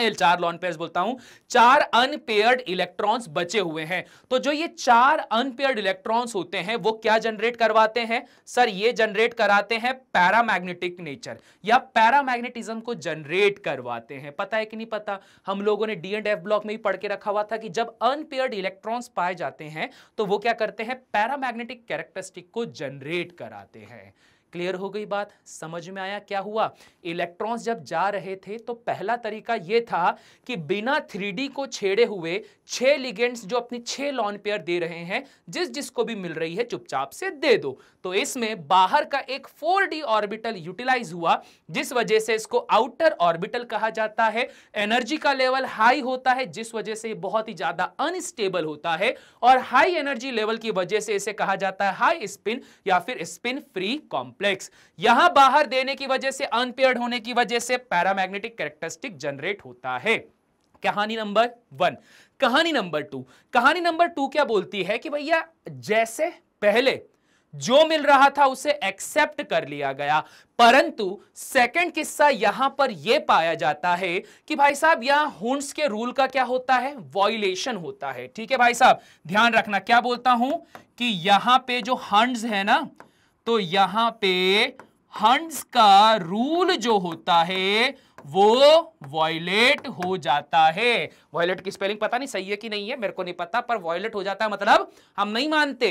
चार लॉन पेयर बोलता हूं चार अनपेयर्ड इलेक्ट्रॉन्स बचे हुए हैं तो जो ये चार अनपेयर्ड इलेक्ट्रॉन्स होते हैं वो क्या जनरेट करवाते हैं सर ये जनरेट कराते हैं पैरामैग्नेटिक नेचर या पैरामैग्नेटिज्म को जनरेट करवाते हैं पता है कि नहीं पता हम लोगों ने डी एंड एफ ब्लॉक में भी पढ़ के रखा हुआ था कि जब अनपेयर्ड इलेक्ट्रॉन्स पाए जाते हैं तो वो क्या करते हैं पैरामैग्नेटिक कैरेक्टरिस्टिक को जनरेट कराते हैं क्लियर हो गई बात समझ में आया क्या हुआ इलेक्ट्रॉन्स जब जा रहे थे तो पहला तरीका यह था कि बिना थ्री को छेड़े हुए छह लिगेंड्स जो अपनी छह लॉन पेयर दे रहे हैं जिस जिसको भी मिल रही है चुपचाप से दे दो तो इसमें बाहर का एक फोर ऑर्बिटल यूटिलाइज हुआ जिस वजह से इसको आउटर ऑर्बिटल कहा जाता है एनर्जी का लेवल हाई होता है जिस वजह से बहुत ही ज्यादा अनस्टेबल होता है और हाई एनर्जी लेवल की वजह से इसे कहा जाता है हाई स्पिन या फिर स्पिन फ्री कॉम्प कॉम्प्लेक्स यहां बाहर देने की वजह से अनपेयर्ड होने की वजह से पैरामैग्नेटिक कैरेक्टरिस्टिक जनरेट होता है कहानी नंबर वन कहानी नंबर टू कहानी नंबर टू क्या बोलती है कि भैया जैसे पहले जो मिल रहा था उसे एक्सेप्ट कर लिया गया परंतु सेकंड किस्सा यहां पर यह पाया जाता है कि भाई साहब यहां हुंस के रूल का क्या होता है वॉयलेशन होता है ठीक है भाई साहब ध्यान रखना क्या बोलता हूं कि यहां पे जो हंड्स है ना तो यहां पे हंड्स का रूल जो होता है वो वॉयलेट हो जाता है वॉयलेट की स्पेलिंग पता नहीं सही है कि नहीं है मेरे को नहीं पता पर वॉयलेट हो जाता है मतलब हम नहीं मानते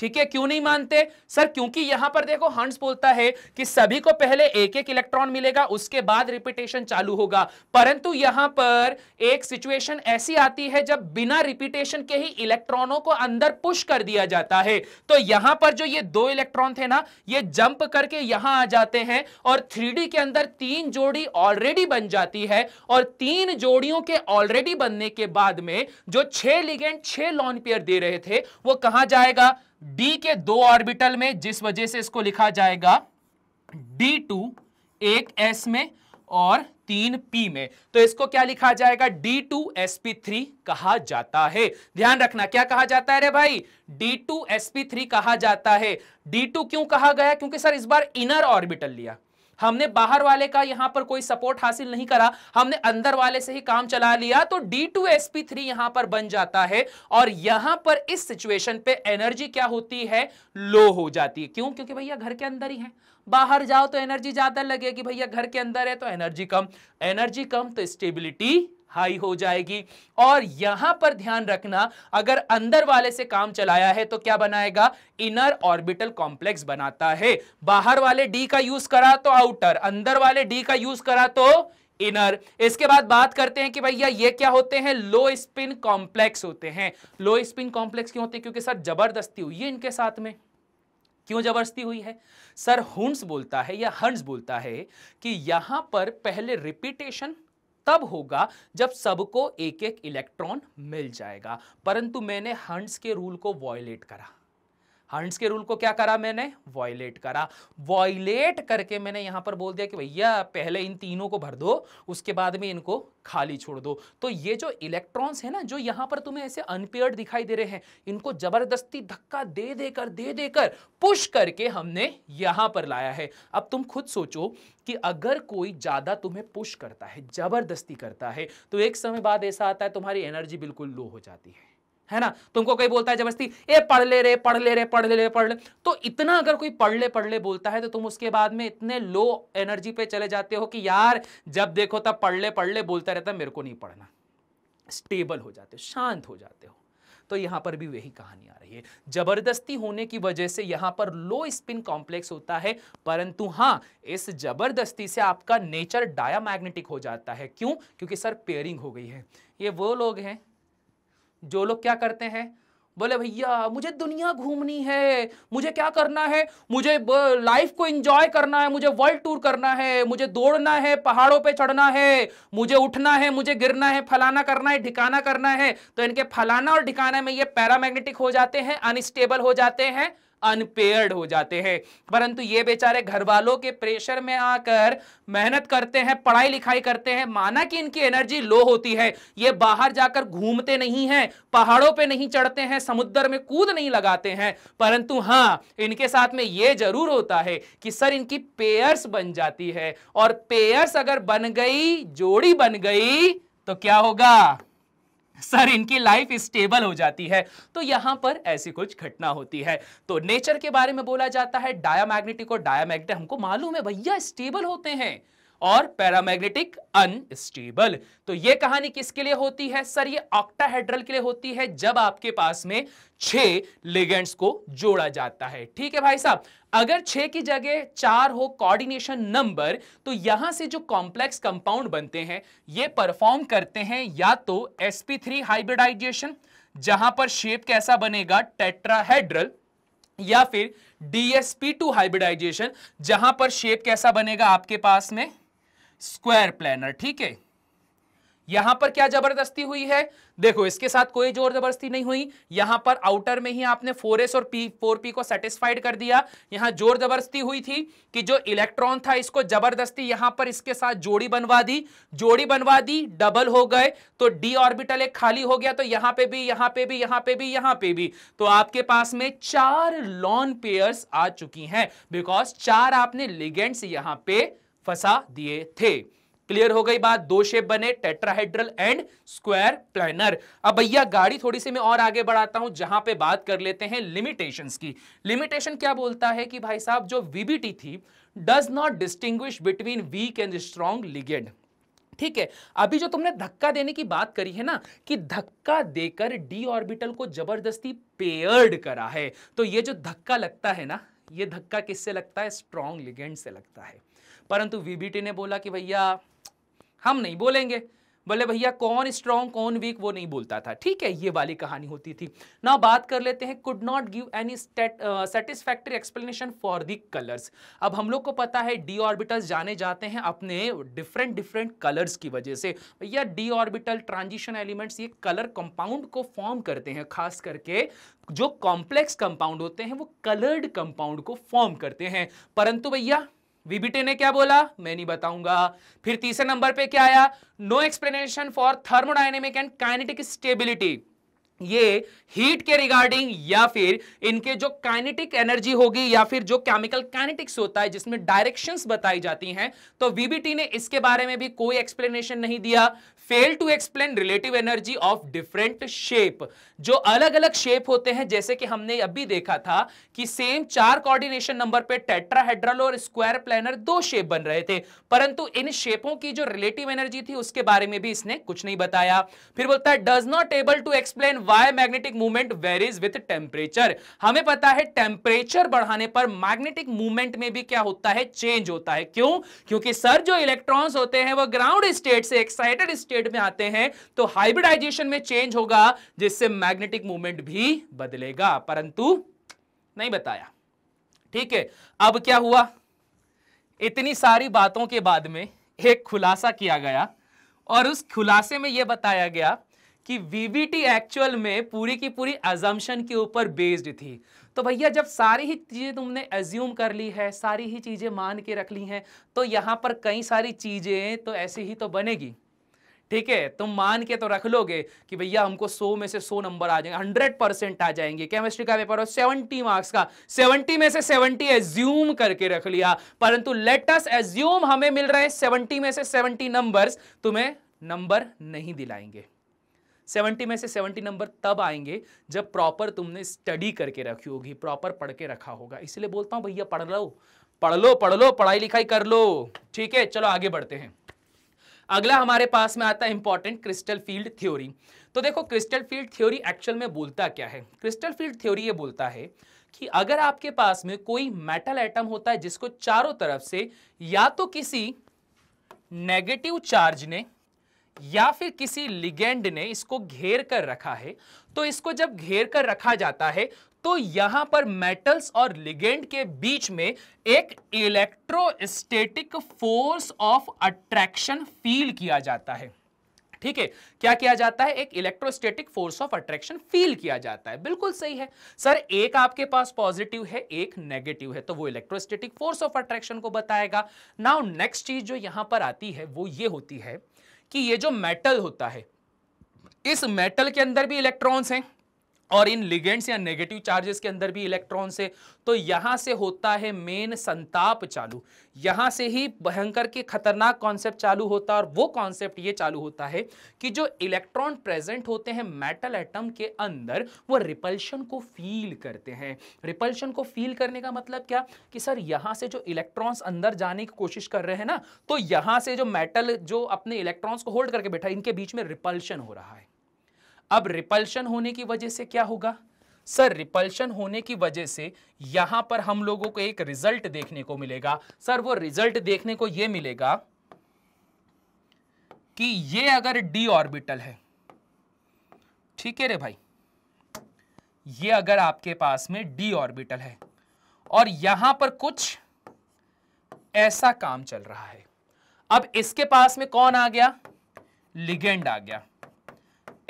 ठीक है क्यों नहीं मानते सर क्योंकि यहां पर देखो हंस बोलता है कि सभी को पहले एक एक इलेक्ट्रॉन मिलेगा उसके बाद रिपीटेशन चालू होगा परंतु यहां पर एक सिचुएशन ऐसी आती है जब बिना रिपीटेशन के ही इलेक्ट्रॉनों को अंदर पुश कर दिया जाता है तो यहां पर जो ये दो इलेक्ट्रॉन थे ना ये जंप करके यहां आ जाते हैं और थ्री के अंदर तीन जोड़ी ऑलरेडी बन जाती है और तीन जोड़ियों के ऑलरेडी बनने के बाद में जो छह लिगेंट छे लॉन पेयर दे रहे थे वो कहा जाएगा डी के दो ऑर्बिटल में जिस वजह से इसको लिखा जाएगा डी टू एक एस में और तीन पी में तो इसको क्या लिखा जाएगा D two S P three कहा जाता है ध्यान रखना क्या कहा जाता है रे भाई D two S P three कहा जाता है डी टू क्यों कहा गया क्योंकि सर इस बार इनर ऑर्बिटल लिया हमने बाहर वाले का यहां पर कोई सपोर्ट हासिल नहीं करा हमने अंदर वाले से ही काम चला लिया तो D two S P three यहां पर बन जाता है और यहां पर इस सिचुएशन पे एनर्जी क्या होती है लो हो जाती है क्यों क्योंकि भैया घर के अंदर ही है बाहर जाओ तो एनर्जी ज्यादा लगेगी भैया घर के अंदर है तो एनर्जी कम एनर्जी कम तो स्टेबिलिटी हाई हो जाएगी और यहां पर ध्यान रखना अगर अंदर वाले से काम चलाया है तो क्या बनाएगा इनर ऑर्बिटल कॉम्प्लेक्स बनाता है बाहर वाले डी का यूज करा तो आउटर अंदर वाले डी का यूज करा तो इनर इसके बाद बात करते हैं कि भैया ये क्या होते हैं लो स्पिन कॉम्प्लेक्स होते हैं लो स्पिन कॉम्प्लेक्स क्यों होते हैं क्योंकि सर जबरदस्ती हुई है इनके साथ में क्यों जबरदस्ती हुई है सर हुंस बोलता है या हंस बोलता है कि यहां पर पहले रिपीटेशन तब होगा जब सबको एक एक इलेक्ट्रॉन मिल जाएगा परंतु मैंने हंड्स के रूल को वॉयलेट करा हंड्स के रूल को क्या करा मैंने वॉयलेट करा वॉयलेट करके मैंने यहाँ पर बोल दिया कि भैया पहले इन तीनों को भर दो उसके बाद में इनको खाली छोड़ दो तो ये जो इलेक्ट्रॉन्स है ना जो यहाँ पर तुम्हें ऐसे अनपेयर्ड दिखाई दे रहे हैं इनको जबरदस्ती धक्का दे देकर दे देकर दे पुश करके हमने यहाँ पर लाया है अब तुम खुद सोचो कि अगर कोई ज़्यादा तुम्हें पुश करता है जबरदस्ती करता है तो एक समय बाद ऐसा आता है तुम्हारी एनर्जी बिल्कुल लो हो जाती है है ना तुमको कोई बोलता है जबरदस्ती ए पढ़ ले रे पढ़ ले रे पढ़ ले रे पढ़ ले तो इतना अगर कोई पढ़ ले पढ़ ले बोलता है तो तुम उसके बाद में इतने लो एनर्जी पे चले जाते हो कि यार जब देखो तब पढ़ ले पढ़ ले बोलता रहता मेरे को नहीं पढ़ना स्टेबल हो जाते हो शांत हो जाते हो तो यहां पर भी वही कहानी आ रही है जबरदस्ती होने की वजह से यहां पर लो स्पिन कॉम्प्लेक्स होता है परंतु हाँ इस जबरदस्ती से आपका नेचर डायमैग्नेटिक हो जाता है क्यों क्योंकि सर पेयरिंग हो गई है ये वो लोग हैं जो लोग क्या करते हैं बोले भैया मुझे दुनिया घूमनी है मुझे क्या करना है मुझे लाइफ को एंजॉय करना है मुझे वर्ल्ड टूर करना है मुझे दौड़ना है पहाड़ों पे चढ़ना है मुझे उठना है मुझे गिरना है फलाना करना है ढिकाना करना है तो इनके फलाना और ढिकाना में ये पैरामैग्नेटिक हो जाते हैं अनस्टेबल हो जाते हैं अनपेयर्ड हो जाते हैं परंतु ये बेचारे घर वालों के प्रेशर में आकर मेहनत करते हैं पढ़ाई लिखाई करते हैं माना कि इनकी एनर्जी लो होती है ये बाहर जाकर घूमते नहीं हैं पहाड़ों पे नहीं चढ़ते हैं समुद्र में कूद नहीं लगाते हैं परंतु हाँ इनके साथ में ये जरूर होता है कि सर इनकी पेयर्स बन जाती है और पेयर्स अगर बन गई जोड़ी बन गई तो क्या होगा सर इनकी लाइफ स्टेबल हो जाती है तो यहां पर ऐसी कुछ घटना होती है तो नेचर के बारे में बोला जाता है डायामैग्नेटिक और डायामैग्नेटिक हमको मालूम है भैया स्टेबल होते हैं और पैरामैग्नेटिक अनस्टेबल तो ये कहानी किसके लिए होती है सर ये ऑक्टाहेड्रल के लिए होती है जब आपके पास में छह लिगेंड्स को जोड़ा जाता है ठीक है भाई साहब अगर छह की जगह चार हो कोऑर्डिनेशन नंबर तो यहां से जो कॉम्प्लेक्स कंपाउंड बनते हैं ये परफॉर्म करते हैं या तो sp3 हाइब्रिडाइजेशन जहां पर शेप कैसा बनेगा टेट्राहेड्रल या फिर DsP2 हाइब्रिडाइजेशन जहां पर शेप कैसा बनेगा आपके पास में स्क्वायर प्लानर ठीक है यहां पर क्या जबरदस्ती हुई है देखो इसके साथ कोई जोर जबरदस्ती नहीं हुई यहां पर आउटर में ही आपने फोर और पी फोर पी को सेटिस्फाइड कर दिया यहां जोर जबरदस्ती हुई थी कि जो इलेक्ट्रॉन था इसको जबरदस्ती यहां पर इसके साथ जोड़ी बनवा दी जोड़ी बनवा दी डबल हो गए तो डी ऑर्बिटल एक खाली हो गया तो यहां पे भी यहां पे भी यहां पे भी यहां पे भी तो आपके पास में चार लॉन पेयर्स आ चुकी हैं बिकॉज चार आपने लिगेंड्स यहां पे फंसा दिए थे क्लियर हो गई बात दो शेप बने टेट्राहेड्रल एंड स्क्वायर प्लानर अब भैया गाड़ी थोड़ी सी मैं और आगे बढ़ाता हूं जहां पे बात कर लेते हैं लिमिटेशन की लिमिटेशन क्या बोलता है कि भाई साहब जो वीबीटी थी does not distinguish between weak and strong ligand ठीक है अभी जो तुमने धक्का देने की बात करी है ना कि धक्का देकर डी ऑर्बिटल को जबरदस्ती पेयर्ड करा है तो ये जो धक्का लगता है ना ये धक्का किससे लगता है स्ट्रॉन्ग लिगेंड से लगता है परंतु वीबीटी ने बोला कि भैया हम नहीं बोलेंगे बोले भैया कौन स्ट्रॉन्ग कौन वीक वो नहीं बोलता था ठीक है ये वाली कहानी होती थी ना बात कर लेते हैं could not give any satisfactory explanation for the colours अब हम लोग को पता है डी ऑर्बिटल्स जाने जाते हैं अपने डिफरेंट डिफरेंट कलर्स की वजह से भैया डी ऑर्बिटल ट्रांजिशन एलिमेंट्स ये कलर कंपाउंड को फॉर्म करते हैं खास करके जो कॉम्प्लेक्स कंपाउंड होते हैं वो कलर्ड कंपाउंड को फॉर्म करते हैं परंतु भैया वीबीटी ने क्या बोला मैं नहीं बताऊंगा फिर तीसरे नंबर पे क्या आया no explanation for thermodynamic and kinetic stability ये हीट के रिगार्डिंग या फिर इनके जो काइनेटिक एनर्जी होगी या फिर जो केमिकल काइनेटिक्स होता है जिसमें डायरेक्शंस बताई जाती हैं तो वीबीटी ने इसके बारे में भी कोई एक्सप्लेनेशन नहीं दिया fail to explain relative energy of different shape जो अलग अलग शेप होते हैं जैसे कि हमने अभी देखा था कि सेम चार कोऑर्डिनेशन नंबर पे टेट्राहेड्रल और स्क्वायर प्लानर दो शेप बन रहे थे परंतु इन शेपों की जो रिलेटिव एनर्जी थी उसके बारे में भी इसने कुछ नहीं बताया फिर बोलता है does not able to explain why magnetic movement varies with temperature हमें पता है टेम्परेचर बढ़ाने पर मैग्नेटिक मूवमेंट में भी क्या होता है चेंज होता है क्यों क्योंकि सर जो इलेक्ट्रॉन्स होते हैं वह ग्राउंड स्टेट से एक्साइटेड स्टेट में आते हैं तो हाइब्रिडाइजेशन में चेंज होगा जिससे मैग्नेटिक मूवमेंट भी बदलेगा परंतु नहीं बताया ठीक है अब क्या हुआ इतनी सारी बातों के बाद में एक खुलासा किया गया और उस खुलासे में यह बताया गया कि वीवीटी एक्चुअल में पूरी की पूरी अजम्पन के ऊपर बेस्ड थी तो भैया जब सारी ही चीज़ें तुमने एज्यूम कर ली है सारी ही चीज़ें मान के रख ली हैं तो यहाँ पर कई सारी चीज़ें तो ऐसी ही तो बनेगी ठीक है तुम मान के तो रख लोगे कि भैया हमको 100 में से 100 नंबर आ जाएंगे 100 परसेंट आ जाएंगे केमिस्ट्री का पेपर हो 70 मार्क्स का 70 में से 70 एज्यूम करके रख लिया परंतु लेटस एज्यूम हमें मिल रहे 70 में से 70 नंबर्स तुम्हें नंबर नहीं दिलाएंगे सेवेंटी में से सेवेंटी नंबर तब आएंगे जब प्रॉपर तुमने स्टडी करके रखी होगी प्रॉपर पढ़ के रखा होगा इसलिए बोलता हूँ भैया पढ़ लो पढ़ लो पढ़ लो पढ़ाई लिखाई कर लो ठीक है चलो आगे बढ़ते हैं अगला हमारे पास में आता है इंपॉर्टेंट क्रिस्टल फील्ड थ्योरी तो देखो क्रिस्टल फील्ड थ्योरी एक्चुअल में बोलता क्या है क्रिस्टल फील्ड थ्योरी ये बोलता है कि अगर आपके पास में कोई मेटल एटम होता है जिसको चारों तरफ से या तो किसी नेगेटिव चार्ज ने या फिर किसी लिगेंड ने इसको घेर कर रखा है तो इसको जब घेर कर रखा जाता है तो यहां पर मेटल्स और लिगेंड के बीच में एक electrostatic force of attraction feel किया जाता है ठीक है क्या किया जाता है एक electrostatic force of attraction feel किया जाता है बिल्कुल सही है सर एक आपके पास पॉजिटिव है एक नेगेटिव है तो वो इलेक्ट्रोस्टेटिक फोर्स ऑफ अट्रैक्शन को बताएगा नाउ नेक्स्ट चीज जो यहां पर आती है वो ये होती है कि ये जो मेटल होता है इस मेटल के अंदर भी इलेक्ट्रॉन्स हैं और इन लिगेंड्स या नेगेटिव चार्जेस के अंदर भी इलेक्ट्रॉन से तो यहां से होता है मेन संताप चालू यहां से ही भयंकर के खतरनाक कॉन्सेप्ट चालू होता है और वो कॉन्सेप्ट ये चालू होता है कि जो इलेक्ट्रॉन प्रेजेंट होते हैं मेटल एटम के अंदर वो रिपल्शन को फील करते हैं रिपल्शन को फील करने का मतलब क्या कि सर यहां से जो इलेक्ट्रॉन्स अंदर जाने की कोशिश कर रहे हैं ना तो यहां से जो मेटल जो अपने इलेक्ट्रॉन्स को होल्ड करके बैठा इनके बीच में रिपल्शन हो रहा है अब रिपल्शन होने की वजह से क्या होगा सर रिपल्शन होने की वजह से यहां पर हम लोगों को एक रिजल्ट देखने को मिलेगा सर वो रिजल्ट देखने को यह मिलेगा कि ये अगर डी ऑर्बिटल है ठीक है रे भाई ये अगर आपके पास में डी ऑर्बिटल है और यहां पर कुछ ऐसा काम चल रहा है अब इसके पास में कौन आ गया लिगेंड आ गया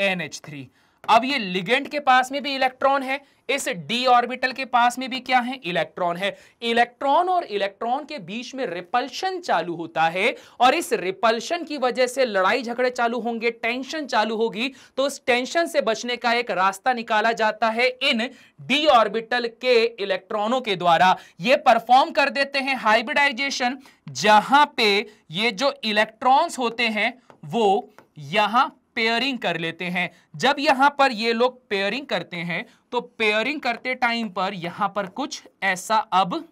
NH3 अब ये लिगेंड के पास में भी इलेक्ट्रॉन है इस डी ऑर्बिटल के पास में भी क्या है इलेक्ट्रॉन है इलेक्ट्रॉन और इलेक्ट्रॉन के बीच में रिपल्शन चालू होता है और इस रिपल्शन की वजह से लड़ाई झगड़े चालू होंगे टेंशन चालू होगी तो उस टेंशन से बचने का एक रास्ता निकाला जाता है इन डी ऑर्बिटल के इलेक्ट्रॉनों के द्वारा ये परफॉर्म कर देते हैं हाइब्रिडाइजेशन जहां पे ये जो इलेक्ट्रॉन होते हैं वो यहां पेयरिंग कर लेते हैं जब यहां पर ये लोग पेयरिंग करते हैं तो पेयरिंग करते टाइम पर यहां पर कुछ ऐसा अब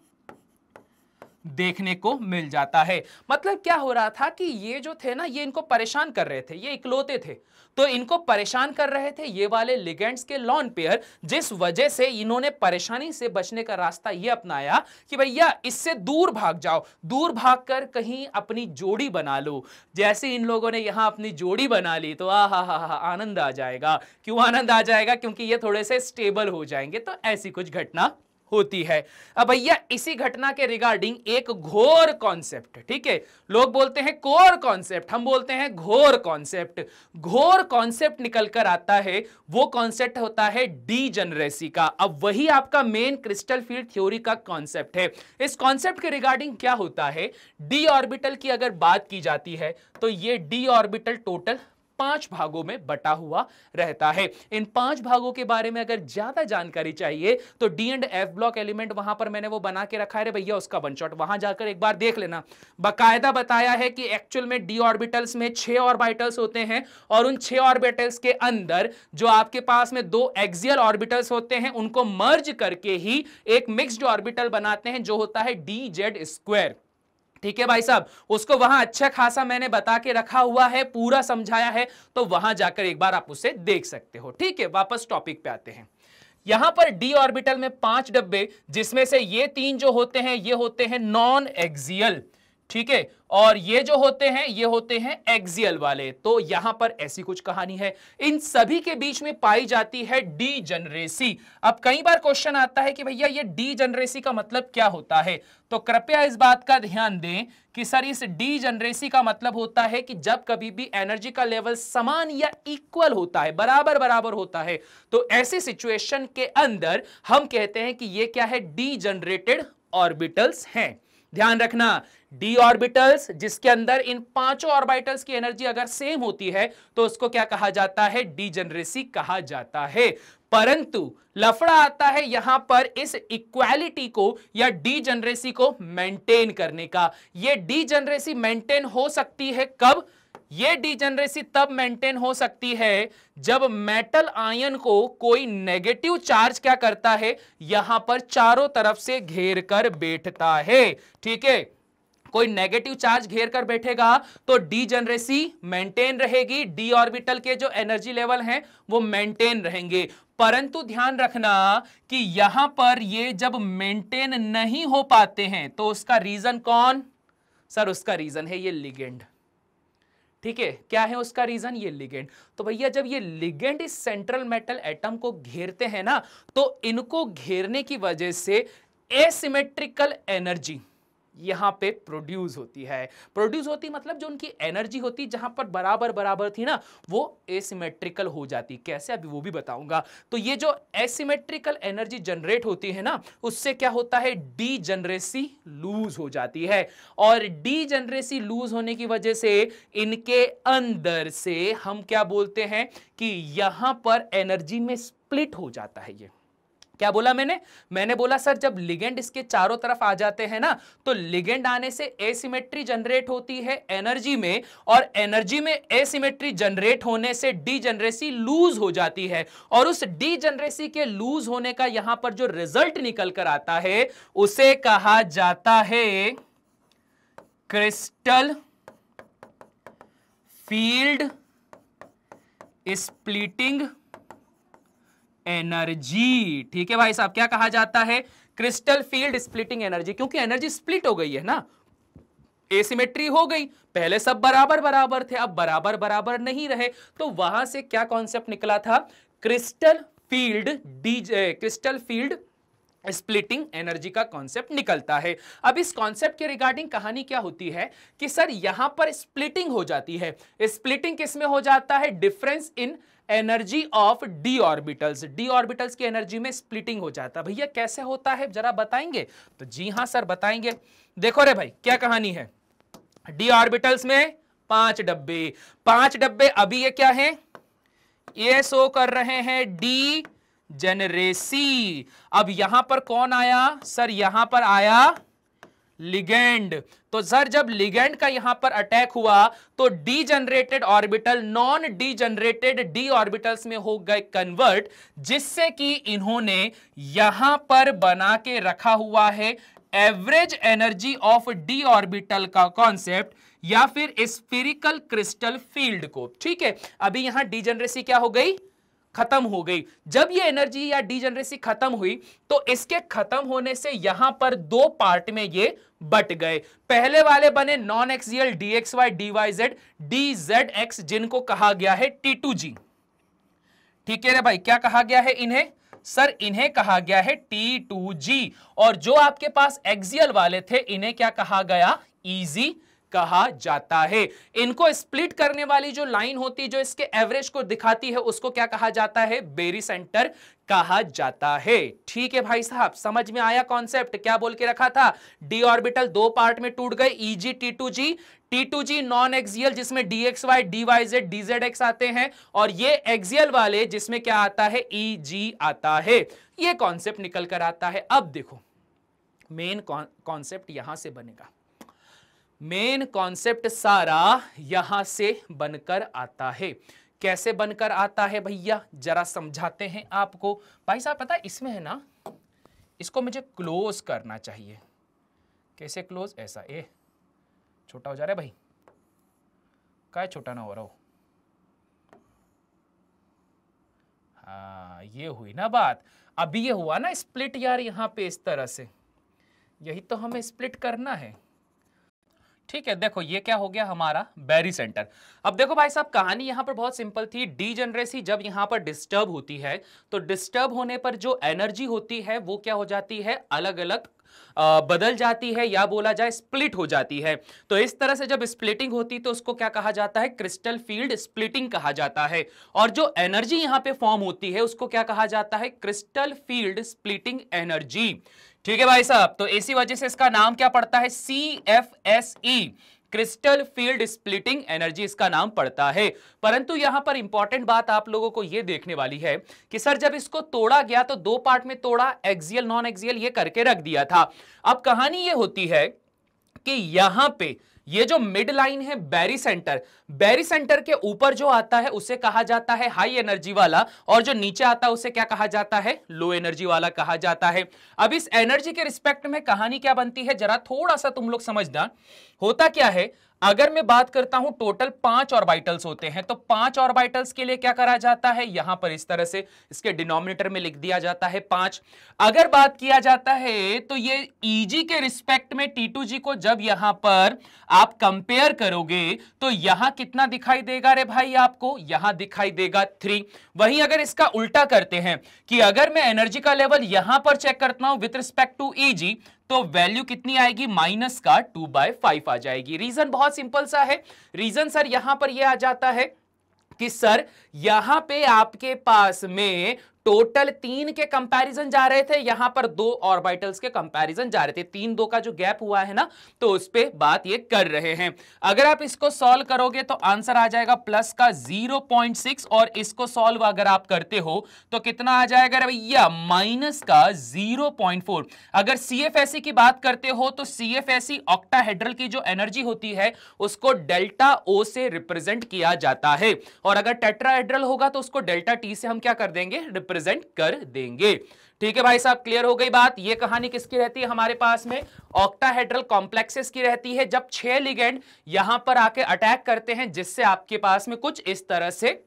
देखने को मिल जाता है मतलब क्या हो रहा था कि ये जो थे ना ये इनको परेशान कर रहे थे ये इकलौते थे तो इनको परेशान कर रहे थे ये वाले लिगेंड्स के लॉन पेयर जिस वजह से इन्होंने परेशानी से बचने का रास्ता ये अपनाया कि भैया इससे दूर भाग जाओ दूर भाग कर कहीं अपनी जोड़ी बना लो जैसे इन लोगों ने यहां अपनी जोड़ी बना ली तो आ हा हा हा आनंद आ जाएगा क्यों आनंद आ जाएगा क्योंकि ये थोड़े से स्टेबल हो जाएंगे तो ऐसी कुछ घटना होती है अब भैया इसी घटना के रिगार्डिंग एक घोर कॉन्सेप्ट ठीक है लोग बोलते हैं कोर कॉन्सेप्ट हम बोलते हैं घोर कॉन्सेप्ट घोर कॉन्सेप्ट निकल कर आता है वो कॉन्सेप्ट होता है डी जनरेसी का अब वही आपका मेन क्रिस्टल फील्ड थ्योरी का कॉन्सेप्ट है इस कॉन्सेप्ट के रिगार्डिंग क्या होता है डी ऑर्बिटल की अगर बात की जाती है तो ये डी ऑर्बिटल टोटल पांच भागों में बटा हुआ रहता है इन पांच भागों के बारे में अगर ज्यादा जानकारी चाहिए तो d and f block element वहां पर मैंने वो बना के रखा है भैया उसका वन शॉट वहां जाकर एक बार देख लेना बाकायदा बताया है कि एक्चुअल में डी ऑर्बिटल्स में छह ऑर्बिटल्स होते हैं और उन छह ऑर्बिटल्स के अंदर जो आपके पास में दो एक्सियल ऑर्बिटल्स होते हैं उनको मर्ज करके ही एक मिक्सड ऑर्बिटल बनाते हैं जो होता है डी जेड स्क्वायर ठीक है भाई साहब उसको वहां अच्छा खासा मैंने बता के रखा हुआ है पूरा समझाया है तो वहां जाकर एक बार आप उसे देख सकते हो ठीक है वापस टॉपिक पे आते हैं यहां पर डी ऑर्बिटल में पांच डब्बे जिसमें से ये तीन जो होते हैं ये होते हैं नॉन एक्सियल ठीक है और ये जो होते हैं ये होते हैं एक्सियल वाले तो यहां पर ऐसी कुछ कहानी है इन सभी के बीच में पाई जाती है डी जनरेसी अब कई बार क्वेश्चन आता है कि भैया ये डी जनरेसी का मतलब क्या होता है तो कृपया इस बात का ध्यान दें कि सर इस डी जनरेसी का मतलब होता है कि जब कभी भी एनर्जी का लेवल समान या इक्वल होता है बराबर बराबर होता है तो ऐसी सिचुएशन के अंदर हम कहते हैं कि ये क्या है डी जनरेटेड ऑर्बिटल्स हैं ध्यान रखना डी ऑर्बिटल्स जिसके अंदर इन पांचों ऑर्बिटल्स की एनर्जी अगर सेम होती है तो उसको क्या कहा जाता है डी कहा जाता है परंतु लफड़ा आता है यहां पर इस इक्वालिटी को या डी को मेंटेन करने का यह डी मेंटेन हो सकती है कब ये डीजेनरेसी तब मेंटेन हो सकती है जब मेटल आयन को कोई नेगेटिव चार्ज क्या करता है यहां पर चारों तरफ से घेर कर बैठता है ठीक है कोई नेगेटिव चार्ज घेर कर बैठेगा तो डी जनरेसी मेंटेन रहेगी डी ऑर्बिटल के जो एनर्जी लेवल हैं वो मेंटेन रहेंगे परंतु ध्यान रखना कि यहां पर ये जब मेंटेन नहीं हो पाते हैं तो उसका रीजन कौन सर उसका रीजन है ये लिगेंड ठीक है क्या है उसका रीजन ये लिगेंड तो भैया जब ये लिगेंड इस सेंट्रल मेटल एटम को घेरते हैं ना तो इनको घेरने की वजह से एसिमेट्रिकल एनर्जी यहाँ पे प्रोड्यूस होती है प्रोड्यूस होती मतलब जो उनकी एनर्जी होती जहाँ पर बराबर बराबर थी ना वो एसिमेट्रिकल हो जाती कैसे अभी वो भी बताऊंगा तो ये जो एसिमेट्रिकल एनर्जी जनरेट होती है ना उससे क्या होता है डी जनरेसी लूज हो जाती है और डी जनरेसी लूज होने की वजह से इनके अंदर से हम क्या बोलते हैं कि यहां पर एनर्जी में स्प्लिट हो जाता है ये क्या बोला मैंने मैंने बोला सर जब लिगेंड इसके चारों तरफ आ जाते हैं ना तो लिगेंड आने से एसिमेट्री जनरेट होती है एनर्जी में और एनर्जी में एसिमेट्री जनरेट होने से डी लूज हो जाती है और उस डी जनरेसी के लूज होने का यहां पर जो रिजल्ट निकल कर आता है उसे कहा जाता है क्रिस्टल फील्ड स्प्लिटिंग एनर्जी ठीक है भाई साहब क्या कहा जाता है क्रिस्टल फील्ड स्प्लिटिंग एनर्जी क्योंकि एनर्जी स्प्लिट हो गई है ना एसिमेट्री हो गई पहले सब बराबर बराबर थे अब बराबर बराबर नहीं रहे तो वहां से क्या कॉन्सेप्ट निकला था crystal field the crystal field splitting energy का कॉन्सेप्ट निकलता है अब इस कॉन्सेप्ट के रिगार्डिंग कहानी क्या होती है कि सर यहां पर स्प्लिटिंग हो जाती है स्प्लिटिंग किसमें हो जाता है difference in energy of d orbitals d orbitals की एनर्जी में स्प्लिटिंग हो जाता है भैया कैसे होता है जरा बताएंगे तो जी हाँ सर बताएंगे देखो रे भाई क्या कहानी है डी ऑर्बिटल्स में पांच डब्बे पांच डब्बे अभी ये क्या है ये शो कर रहे हैं डी जनरेसी अब यहां पर कौन आया सर यहां पर आया लिगेंड तो सर जब लिगेंड का यहां पर अटैक हुआ तो degenerated orbital non degenerated d orbitals में हो गए कन्वर्ट जिससे कि इन्होंने यहां पर बना के रखा हुआ है average energy of d orbital का कॉन्सेप्ट या फिर स्पिरिकल क्रिस्टल फील्ड को ठीक है अभी यहां डीजनरेसी क्या हो गई खत्म हो गई जब ये एनर्जी या डीजनरेसी खत्म हुई तो इसके खत्म होने से यहां पर दो पार्ट में ये बट गए पहले वाले बने non axial x y d z x जिनको कहा गया है टी टू जी ठीक है ना भाई क्या कहा गया है इन्हें सर इन्हें कहा गया है टी टू जी और जो आपके पास एक्सियल वाले थे इन्हें क्या कहा गया इजी कहा जाता है इनको स्प्लिट करने वाली जो लाइन होती है जो इसके एवरेज को दिखाती है उसको क्या कहा जाता है बेरी सेंटर कहा जाता है ठीक है भाई साहब समझ में आया कॉन्सेप्ट क्या बोल के रखा था डी ऑर्बिटल दो पार्ट में टूट गए e g t two g t two g non axial जिसमें d x y d y z d z x आते हैं और ये एक्सियल वाले जिसमें क्या आता है ई e जी आता है ये कॉन्सेप्ट निकल कर आता है अब देखो मेन कॉन्सेप्ट यहां से बनेगा मेन कॉन्सेप्ट सारा यहां से बनकर आता है कैसे बनकर आता है भैया जरा समझाते हैं आपको भाई साहब पता है इसमें है ना इसको मुझे क्लोज करना चाहिए कैसे क्लोज ऐसा ए छोटा हो जा रहा है भाई का छोटा ना हो रहा हो हाँ ये हुई ना बात अभी ये हुआ ना स्प्लिट यार यहाँ पे इस तरह से यही तो हमें स्प्लिट करना है ठीक है देखो ये क्या हो गया हमारा बैरी सेंटर अब देखो भाई साहब कहानी यहां पर बहुत सिंपल थी डी जनरेसी जब यहां पर डिस्टर्ब होती है तो डिस्टर्ब होने पर जो एनर्जी होती है वो क्या हो जाती है अलग अलग बदल जाती है या बोला जाए स्प्लिट हो जाती है तो इस तरह से जब स्प्लिटिंग होती तो उसको क्या कहा जाता है क्रिस्टल फील्ड स्प्लिटिंग कहा जाता है और जो एनर्जी यहां पे फॉर्म होती है उसको क्या कहा जाता है क्रिस्टल फील्ड स्प्लिटिंग एनर्जी ठीक है भाई साहब तो इसी वजह से इसका नाम क्या पड़ता है C F S E crystal field splitting energy इसका नाम पड़ता है परंतु यहां पर इंपॉर्टेंट बात आप लोगों को यह देखने वाली है कि सर जब इसको तोड़ा गया तो दो पार्ट में तोड़ा एक्सियल नॉन एक्सियल ये करके रख दिया था अब कहानी ये होती है कि यहां पे ये जो मिड लाइन है बैरी सेंटर बैरी सेंटर के ऊपर जो आता है उसे कहा जाता है हाई एनर्जी वाला और जो नीचे आता है उसे क्या कहा जाता है लो एनर्जी वाला कहा जाता है अब इस एनर्जी के रिस्पेक्ट में कहानी क्या बनती है जरा थोड़ा सा तुम लोग समझना होता क्या है अगर मैं बात करता हूं टोटल पांच ऑर्बिटल्स होते हैं तो पांच ऑर्बिटल्स के लिए क्या करा जाता है यहां पर इस तरह से इसके डिनोमिनेटर में लिख दिया जाता है पांच अगर बात किया जाता है तो ये ईजी e के रिस्पेक्ट में टी को जब यहां पर आप कंपेयर करोगे तो यहां कितना दिखाई देगा रे भाई आपको यहां दिखाई देगा थ्री वही अगर इसका उल्टा करते हैं कि अगर मैं एनर्जी का लेवल यहां पर चेक करता हूं विथ रिस्पेक्ट टू ईजी तो वैल्यू कितनी आएगी माइनस का टू बाय फाइव आ जाएगी रीजन बहुत सिंपल सा है रीजन सर यहां पर यह आ जाता है कि सर यहां पे आपके पास में टोटल तीन के कंपैरिजन जा रहे थे यहां पर दो ऑर्बिटल्स के कंपैरिजन जा रहे थे तीन दो का जो गैप हुआ है ना तो उस पर बात ये कर रहे हैं अगर आप इसको सॉल्व करोगे तो आंसर आ जाएगा प्लस का 0.6 और इसको सॉल्व अगर आप करते हो तो कितना आ जाएगा भैया माइनस का 0.4 अगर सी e की बात करते हो तो सी ऑक्टाहेड्रल e की जो एनर्जी होती है उसको डेल्टा ओ से रिप्रेजेंट किया जाता है और अगर टेट्राहेड्रल होगा तो उसको डेल्टा टी से हम क्या कर देंगे रिप्रेजेंट कर देंगे ठीक है भाई साहब क्लियर हो गई बात ये कहानी किसकी रहती है हमारे पास में ऑक्टाहेड्रल कॉम्प्लेक्सेस की रहती है जब छह लिगेंड यहां पर आके अटैक करते हैं जिससे आपके पास में कुछ इस तरह से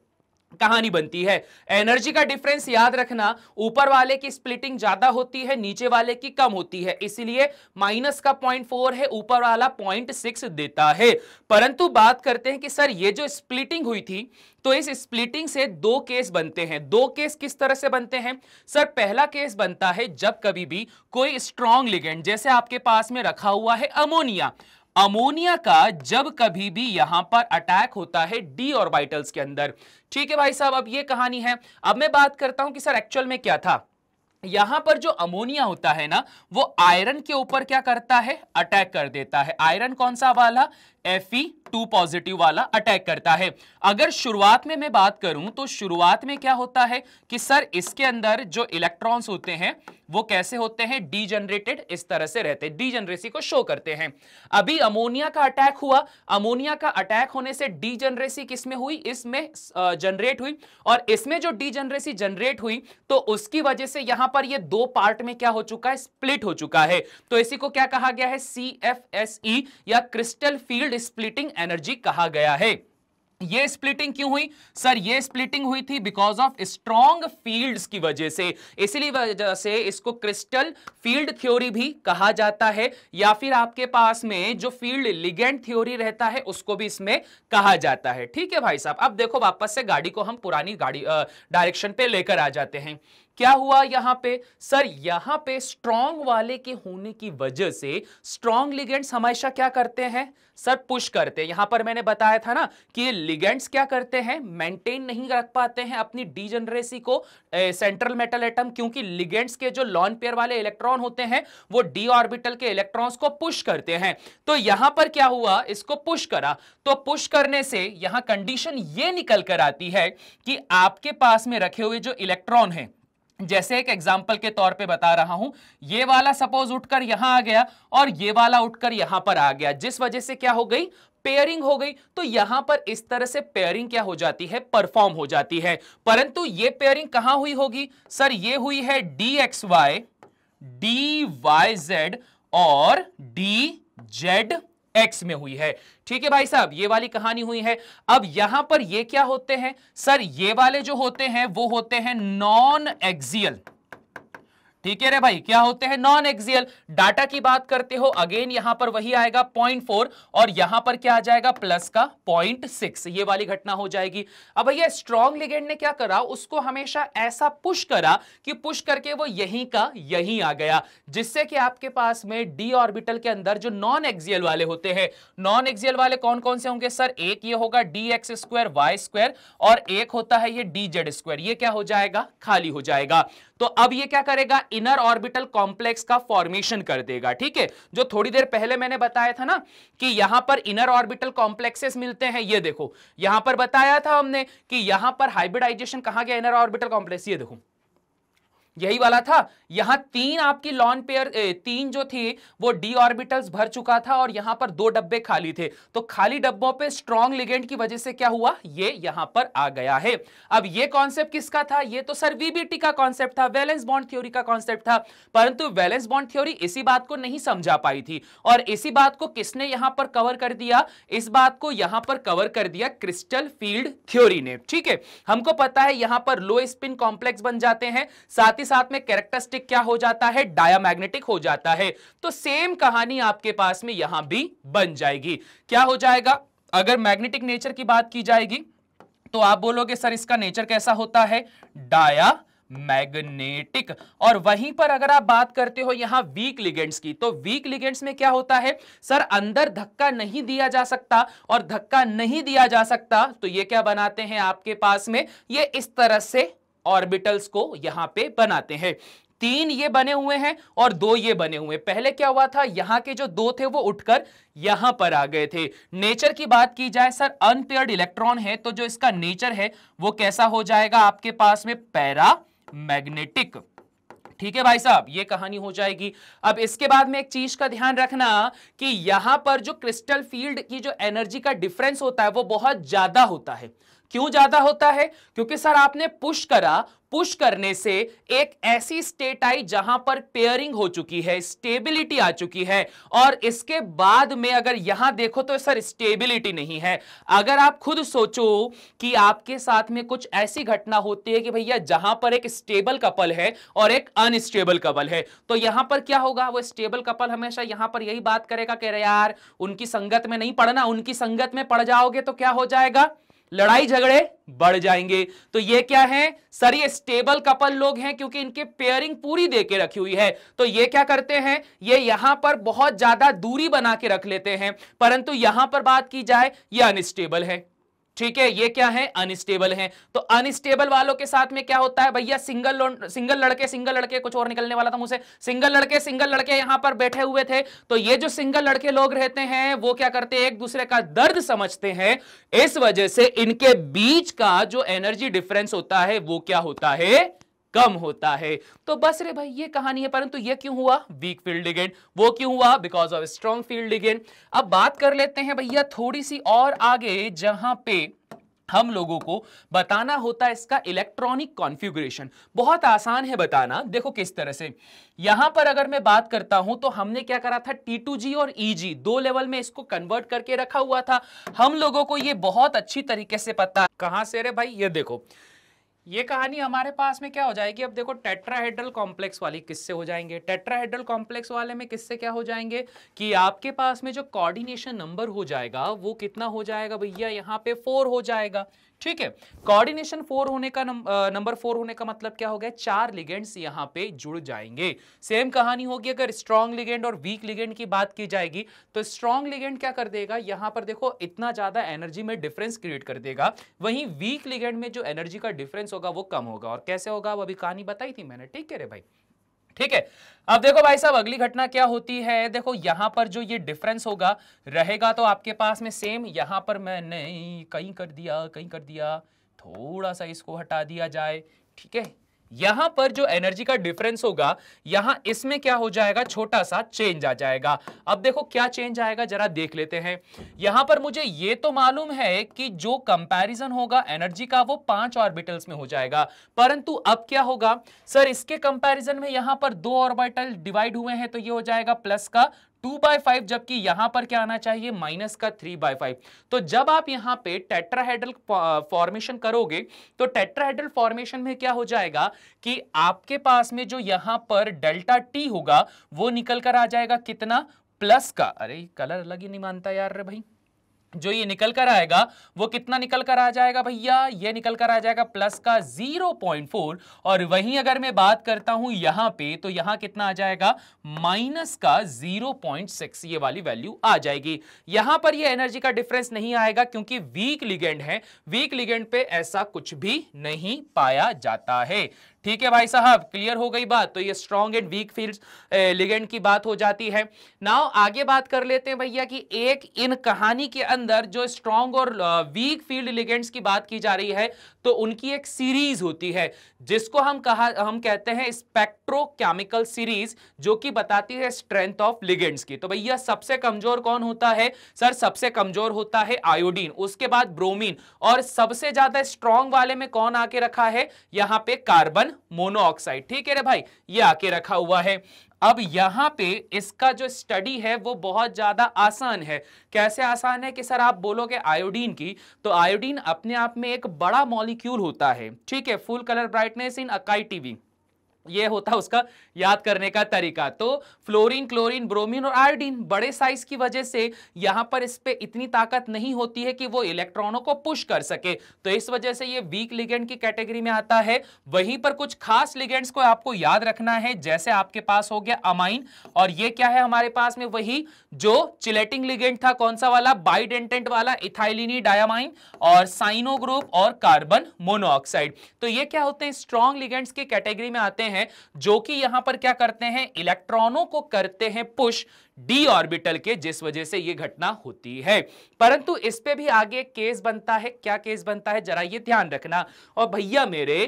कहानी बनती है एनर्जी का डिफरेंस याद रखना ऊपर वाले की स्प्लिटिंग ज्यादा होती है नीचे वाले की कम होती है इसीलिए माइनस का पॉइंट फोर है ऊपर वाला पॉइंट सिक्स देता है परंतु बात करते हैं कि सर ये जो स्प्लिटिंग हुई थी तो इस स्प्लिटिंग से दो केस बनते हैं दो केस किस तरह से बनते हैं सर पहला केस बनता है जब कभी भी कोई स्ट्रॉन्ग लिगेंड जैसे आपके पास में रखा हुआ है अमोनिया अमोनिया का जब कभी भी यहां पर अटैक होता है डी ऑर्बिटल्स के अंदर ठीक है भाई साहब अब ये कहानी है अब मैं बात करता हूं कि सर एक्चुअल में क्या था यहां पर जो अमोनिया होता है ना वो आयरन के ऊपर क्या करता है अटैक कर देता है आयरन कौन सा वाला एफ टू पॉजिटिव वाला अटैक करता है अगर शुरुआत में मैं बात करूं तो शुरुआत में क्या होता है कि सर इसके अंदर जो इलेक्ट्रॉन्स होते हैं वो कैसे होते हैं डी इस तरह से रहते हैं डीजनरेसी को शो करते हैं अभी अमोनिया का अटैक हुआ अमोनिया का अटैक होने से डीजनरेसी किसमें हुई इसमें जनरेट हुई और इसमें जो डीजनरेसी जनरेट हुई तो उसकी वजह से यहां पर ये दो पार्ट में क्या हो चुका है स्प्लिट हो चुका है तो इसी को क्या कहा गया है सी e या crystal field called splitting energy कहा गया है ये स्प्लिटिंग क्यों हुई सर ये स्प्लिटिंग हुई थी बिकॉज ऑफ स्ट्रॉन्ग फील्ड्स की वजह से इसीलिए वजह से इसको क्रिस्टल फील्ड थ्योरी भी कहा जाता है या फिर आपके पास में जो फील्ड लिगेंड थ्योरी रहता है उसको भी इसमें कहा जाता है ठीक है भाई साहब अब देखो वापस से गाड़ी को हम पुरानी गाड़ी डायरेक्शन पे लेकर आ जाते हैं क्या हुआ यहां पे सर यहां पे स्ट्रॉन्ग वाले के होने की वजह से स्ट्रॉन्ग लिगेंड्स हमेशा क्या करते हैं सर पुश करते हैं यहां पर मैंने बताया था ना कि लिगेंड्स क्या करते हैं मेंटेन नहीं रख पाते हैं अपनी डीजनरेसी को ए, सेंट्रल मेटल एटम क्योंकि लिगेंड्स के जो लॉन पेयर वाले इलेक्ट्रॉन होते हैं वो डी ऑर्बिटल के इलेक्ट्रॉन को पुश करते हैं तो यहां पर क्या हुआ इसको पुश करा तो पुश करने से यहां कंडीशन ये निकल कर आती है कि आपके पास में रखे हुए जो इलेक्ट्रॉन है जैसे एक एग्जाम्पल के तौर पे बता रहा हूं ये वाला सपोज उठकर यहां आ गया और ये वाला उठकर यहां पर आ गया जिस वजह से क्या हो गई पेयरिंग हो गई तो यहां पर इस तरह से पेयरिंग क्या हो जाती है परफॉर्म हो जाती है परंतु ये पेयरिंग कहां हुई होगी सर ये हुई है d x y d y z और डी जेड एक्स में हुई है ठीक है भाई साहब ये वाली कहानी हुई है अब यहां पर ये क्या होते हैं सर ये वाले जो होते हैं वो होते हैं नॉन एक्सियल ठीक है रे भाई क्या होते हैं नॉन एक्सियल डाटा की बात करते हो अगेन यहां पर वही आएगा पॉइंट फोर और यहां पर क्या आ जाएगा प्लस का पॉइंट सिक्स ये वाली घटना हो जाएगी अब भैया स्ट्रॉन्ग लिगेंड ने क्या करा उसको हमेशा ऐसा पुश करा कि पुश करके वो यहीं का यहीं आ गया जिससे कि आपके पास में डी ऑर्बिटल के अंदर जो नॉन एक्सियल वाले होते हैं नॉन एक्सियल वाले कौन कौन से होंगे सर एक ये होगा d x square y square और एक होता है ये डी जेड स्क्वायर ये क्या हो जाएगा खाली हो जाएगा तो अब ये क्या करेगा इनर ऑर्बिटल कॉम्प्लेक्स का फॉर्मेशन कर देगा ठीक है जो थोड़ी देर पहले मैंने बताया था ना कि यहां पर इनर ऑर्बिटल कॉम्प्लेक्सेस मिलते हैं ये देखो यहां पर बताया था हमने कि यहां पर हाइब्रिडाइजेशन कहा गया इनर ऑर्बिटल कॉम्प्लेक्स ये देखो यही वाला था यहां तीन आपकी लॉन पेयर तीन जो थी वो डी ऑर्बिटल्स भर चुका था और यहां पर दो डब्बे खाली थे तो खाली डब्बों पे स्ट्रॉन्ग लिगेंड की वजह से क्या हुआ ये यहां पर आ गया है अब ये कॉन्सेप्ट किसका था ये तो सर वीबीटी का कॉन्सेप्ट था वैलेंस बॉन्ड थ्योरी का कॉन्सेप्ट था परंतु वैलेंस बॉन्ड थ्योरी इसी बात को नहीं समझा पाई थी और इसी बात को किसने यहां पर कवर कर दिया इस बात को यहां पर कवर कर दिया क्रिस्टल फील्ड थ्योरी ने ठीक है हमको पता है यहां पर लो स्पिन कॉम्प्लेक्स बन जाते हैं साथ ही के साथ में कैरेक्टरिस्टिक क्या हो जाता है डायमैग्नेटिक हो जाता है तो सेम कहानी आपके पास में यहां भी बन जाएगी क्या हो जाएगा अगर मैग्नेटिक नेचर की बात की जाएगी तो आप बोलोगे सर इसका नेचर कैसा होता है डाया मैग्नेटिक और वहीं पर अगर आप बात करते हो यहां वीक लिगेंड्स की तो वीक लिगेंड्स में क्या होता है सर अंदर धक्का नहीं दिया जा सकता और धक्का नहीं दिया जा सकता तो ये क्या बनाते हैं आपके पास में ये इस तरह से ऑर्बिटल्स को यहां पे बनाते हैं तीन ये बने हुए हैं और दो ये बने हुए पहले क्या हुआ था यहां के जो दो थे वो उठकर यहां पर आ गए थे नेचर की बात की जाए सर अनपेयर्ड इलेक्ट्रॉन है तो जो इसका नेचर है वो कैसा हो जाएगा आपके पास में पैरा मैग्नेटिक ठीक है भाई साहब ये कहानी हो जाएगी अब इसके बाद में एक चीज का ध्यान रखना कि यहां पर जो क्रिस्टल फील्ड की जो एनर्जी का डिफरेंस होता है वो बहुत ज्यादा होता है क्यों ज्यादा होता है क्योंकि सर आपने पुश करा पुश करने से एक ऐसी स्टेट आई जहां पर पेयरिंग हो चुकी है स्टेबिलिटी आ चुकी है और इसके बाद में अगर यहां देखो तो सर स्टेबिलिटी नहीं है अगर आप खुद सोचो कि आपके साथ में कुछ ऐसी घटना होती है कि भैया जहां पर एक स्टेबल कपल है और एक अनस्टेबल कपल है तो यहां पर क्या होगा वो स्टेबल कपल हमेशा यहां पर यही बात करेगा कि यार उनकी संगत में नहीं पड़ना उनकी संगत में पड़ जाओगे तो क्या हो जाएगा लड़ाई झगड़े बढ़ जाएंगे तो ये क्या है सर ये स्टेबल कपल लोग हैं क्योंकि इनके पेयरिंग पूरी दे के रखी हुई है तो ये क्या करते हैं ये यहां पर बहुत ज्यादा दूरी बना के रख लेते हैं परंतु यहां पर बात की जाए ये अनस्टेबल है ठीक है ये क्या है अनस्टेबल है तो अनस्टेबल वालों के साथ में क्या होता है भैया सिंगल सिंगल लड़के सिंगल लड़के कुछ और निकलने वाला था मुझसे सिंगल लड़के सिंगल लड़के यहां पर बैठे हुए थे तो ये जो सिंगल लड़के लोग रहते हैं वो क्या करते हैं एक दूसरे का दर्द समझते हैं इस वजह से इनके बीच का जो एनर्जी डिफरेंस होता है वो क्या होता है कम होता है तो बस रे भाई ये कहानी है परंतु ये क्यों हुआ वीक फील्ड लिगेंड वो क्यों हुआ because of strong field ligand अब बात कर लेते हैं भैया थोड़ी सी और आगे जहां पे हम लोगों को बताना होता है इसका इलेक्ट्रॉनिक कॉन्फ़िगरेशन बहुत आसान है बताना देखो किस तरह से यहां पर अगर मैं बात करता हूं तो हमने क्या करा था T2G और EG दो लेवल में इसको कन्वर्ट करके रखा हुआ था हम लोगों को ये बहुत अच्छी तरीके से पता कहां से रे भाई ये देखो ये कहानी हमारे पास में क्या हो जाएगी अब देखो टेट्राहेड्रल कॉम्प्लेक्स वाली किससे हो जाएंगे टेट्राहेड्रल कॉम्प्लेक्स वाले में किससे क्या हो जाएंगे कि आपके पास में जो कोऑर्डिनेशन नंबर हो जाएगा वो कितना हो जाएगा भैया यहाँ पे फोर हो जाएगा ठीक है कोऑर्डिनेशन फोर होने का नंबर फोर होने का मतलब क्या हो गया चार लिगेंड्स यहां पे जुड़ जाएंगे सेम कहानी होगी अगर स्ट्रॉन्ग लिगेंड और वीक लिगेंड की बात की जाएगी तो स्ट्रॉन्ग लिगेंड क्या कर देगा यहाँ पर देखो इतना ज्यादा एनर्जी में डिफरेंस क्रिएट कर देगा वहीं वीक लिगेंड में जो एनर्जी का डिफरेंस होगा वो कम होगा और कैसे होगा वो अभी कहानी बताई थी मैंने ठीक है रे भाई ठीक है अब देखो भाई साहब अगली घटना क्या होती है देखो यहां पर जो ये डिफरेंस होगा रहेगा तो आपके पास में सेम यहां पर मैंने कहीं कर दिया कहीं कर दिया थोड़ा सा इसको हटा दिया जाए ठीक है यहां पर जो एनर्जी का डिफरेंस होगा यहां इसमें क्या हो जाएगा छोटा सा चेंज आ जाएगा अब देखो क्या चेंज आएगा जरा देख लेते हैं यहां पर मुझे यह तो मालूम है कि जो कंपैरिजन होगा एनर्जी का वो पांच ऑर्बिटल्स में हो जाएगा परंतु अब क्या होगा सर इसके कंपैरिजन में यहां पर दो ऑर्बिटल डिवाइड हुए हैं तो यह हो जाएगा प्लस का टू बाय फाइव जबकि यहां पर क्या आना चाहिए माइनस का थ्री बाय फाइव तो जब आप यहां पे टेट्राहेडल फॉर्मेशन करोगे तो टेट्राहेडल फॉर्मेशन में क्या हो जाएगा कि आपके पास में जो यहां पर डेल्टा टी होगा वो निकल कर आ जाएगा कितना प्लस का अरे कलर अलग ही नहीं मानता यार रे भाई जो ये निकल कर आएगा वो कितना निकल कर आ जाएगा भैया ये निकल कर आ जाएगा प्लस का 0.4 और वहीं अगर मैं बात करता हूं यहां पे तो यहां कितना आ जाएगा माइनस का 0.6 ये वाली वैल्यू आ जाएगी यहां पर ये एनर्जी का डिफरेंस नहीं आएगा क्योंकि वीक लिगेंड है वीक लिगेंड पे ऐसा कुछ भी नहीं पाया जाता है ठीक है भाई साहब क्लियर हो गई बात तो ये strong and weak field ligand की बात हो जाती है नाउ आगे बात कर लेते हैं भैया कि एक इन कहानी के अंदर जो स्ट्रॉन्ग और वीक फील्ड लिगेंड्स की बात की जा रही है तो उनकी एक सीरीज होती है जिसको हम कहा हम कहते हैं स्पेक्ट्रोकेमिकल सीरीज जो कि बताती है स्ट्रेंथ ऑफ लिगेंड्स की तो भैया सबसे कमजोर कौन होता है सर सबसे कमजोर होता है आयोडीन उसके बाद ब्रोमीन और सबसे ज्यादा स्ट्रॉन्ग वाले में कौन आके रखा है यहां पर कार्बन मोनोऑक्साइड ठीक है रे भाई ये आके रखा हुआ है अब यहां पे इसका जो स्टडी है वो बहुत ज़्यादा आसान है कैसे आसान है कि सर आप बोलोगे आयोडीन की तो आयोडीन अपने आप में एक बड़ा मॉलिक्यूल होता है ठीक है full colour brightness in Akai TV ये होता उसका याद करने का तरीका तो फ्लोरीन क्लोरीन ब्रोमीन और आयोडीन बड़े साइज की वजह से यहां पर इस पर इतनी ताकत नहीं होती है कि वो इलेक्ट्रॉनों को पुश कर सके तो इस वजह से ये वीक लिगेंड की कैटेगरी में आता है वहीं पर कुछ खास लिगेंड्स को आपको याद रखना है जैसे आपके पास हो गया अमाइन और ये क्या है हमारे पास में वही जो चिलेटिंग लिगेंट था कौन सा वाला बाइडेंटेंट वाला इथाइलिनी डायामाइन और साइनोग्रुप और कार्बन मोनोऑक्साइड तो ये क्या होते हैं स्ट्रॉन्ग लिगेंट्स की कैटेगरी में आते हैं हैं जो कि यहां पर क्या करते हैं इलेक्ट्रॉनों को करते हैं पुश डी ऑर्बिटल के जिस वजह से यह घटना होती है परंतु इस पे भी आगे केस बनता है क्या केस बनता है जरा ये ध्यान रखना और भैया मेरे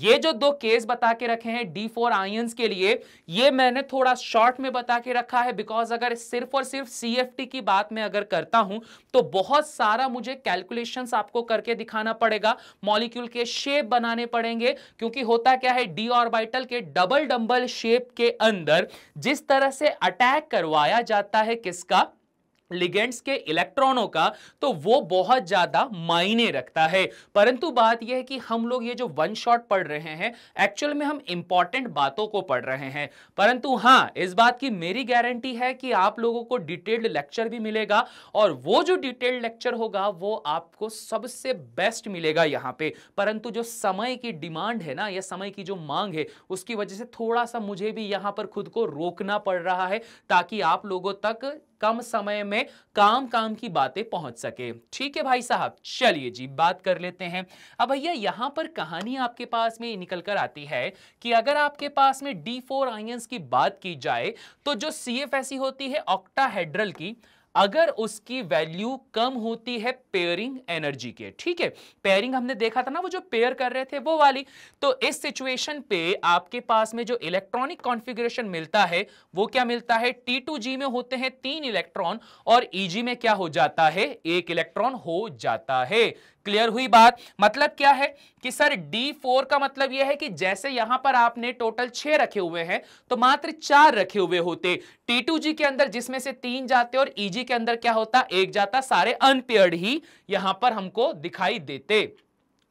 ये जो दो केस बता के रखे हैं डी फोर आयंस के लिए ये मैंने थोड़ा शॉर्ट में बता के रखा है बिकॉज अगर सिर्फ और सिर्फ सी की बात में अगर करता हूं तो बहुत सारा मुझे कैलकुलेशन आपको करके दिखाना पड़ेगा मॉलिक्यूल के शेप बनाने पड़ेंगे क्योंकि होता क्या है डी ऑर्बिटल के डबल डबल शेप के अंदर जिस तरह से अटैक करवाया जाता है किसका लिगेंड्स के इलेक्ट्रॉनों का तो वो बहुत ज़्यादा मायने रखता है परंतु बात यह है कि हम लोग ये जो वन शॉट पढ़ रहे हैं एक्चुअल में हम इंपॉर्टेंट बातों को पढ़ रहे हैं परंतु हाँ इस बात की मेरी गारंटी है कि आप लोगों को डिटेल्ड लेक्चर भी मिलेगा और वो जो डिटेल्ड लेक्चर होगा वो आपको सबसे बेस्ट मिलेगा यहाँ पे परंतु जो समय की डिमांड है ना या समय की जो मांग है उसकी वजह से थोड़ा सा मुझे भी यहाँ पर खुद को रोकना पड़ रहा है ताकि आप लोगों तक कम समय में काम काम की बातें पहुंच सके ठीक है भाई साहब चलिए जी बात कर लेते हैं अब भैया यहां पर कहानी आपके पास में निकल कर आती है कि अगर आपके पास में डी फोर की बात की जाए तो जो सी e होती है ऑक्टाहेड्रल की अगर उसकी वैल्यू कम होती है पेयरिंग एनर्जी के ठीक है पेयरिंग हमने देखा था ना वो जो पेयर कर रहे थे वो वाली तो इस सिचुएशन पे आपके पास में जो इलेक्ट्रॉनिक कॉन्फ़िगरेशन मिलता है वो क्या मिलता है टी टू जी में होते हैं तीन इलेक्ट्रॉन और ई e जी में क्या हो जाता है एक इलेक्ट्रॉन हो जाता है क्लियर हुई बात मतलब क्या है कि सर D4 का मतलब यह है कि जैसे यहां पर आपने टोटल छह रखे हुए हैं तो मात्र चार रखे हुए होते T2G के अंदर जिसमें से तीन जाते और EG के अंदर क्या होता एक जाता सारे अनपेयर्ड ही यहां पर हमको दिखाई देते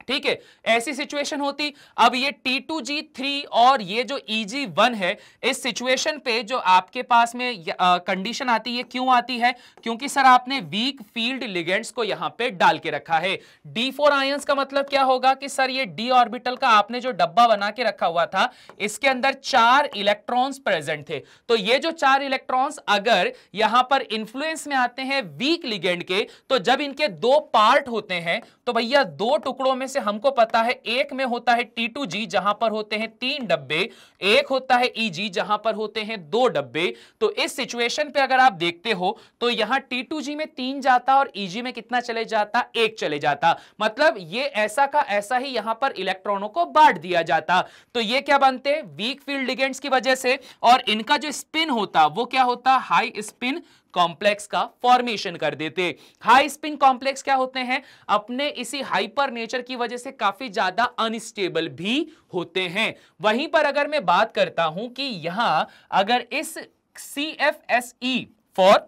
ठीक है ऐसी सिचुएशन होती अब ये टी टू जी थ्री और ये जो ई जी वन है इस सिचुएशन पे जो आपके पास में कंडीशन आती है क्यों आती है क्योंकि सर आपने वीक फील्ड लिगेंड्स को यहां पे डाल के रखा है डी फोर आयंस का मतलब क्या होगा कि सर ये डी ऑर्बिटल का आपने जो डब्बा बना के रखा हुआ था इसके अंदर चार इलेक्ट्रॉन्स प्रेजेंट थे तो ये जो चार इलेक्ट्रॉन्स अगर यहां पर इंफ्लुएंस में आते हैं वीक लिगेंड के तो जब इनके दो पार्ट होते हैं तो भैया दो टुकड़ों में से हमको पता है एक में होता है टी टू जी जहां पर होते हैं तीन डब्बे एक होता है ई e जी जहां पर होते हैं दो डब्बे तो इस सिचुएशन पे अगर आप देखते हो तो यहां टी टू जी में तीन जाता और ई e जी में कितना चले जाता एक चले जाता मतलब ये ऐसा का ऐसा ही यहां पर इलेक्ट्रॉनों को बांट दिया जाता तो ये क्या बनते वीक फील्ड लिगेंट्स की वजह से और इनका जो स्पिन होता वो क्या होता हाई स्पिन कॉम्प्लेक्स का फॉर्मेशन कर देते हाई स्पिन कॉम्प्लेक्स क्या होते हैं अपने इसी हाइपर नेचर की वजह से काफी ज्यादा अनस्टेबल भी होते हैं वहीं पर अगर मैं बात करता हूं कि यहां अगर इस C F S E for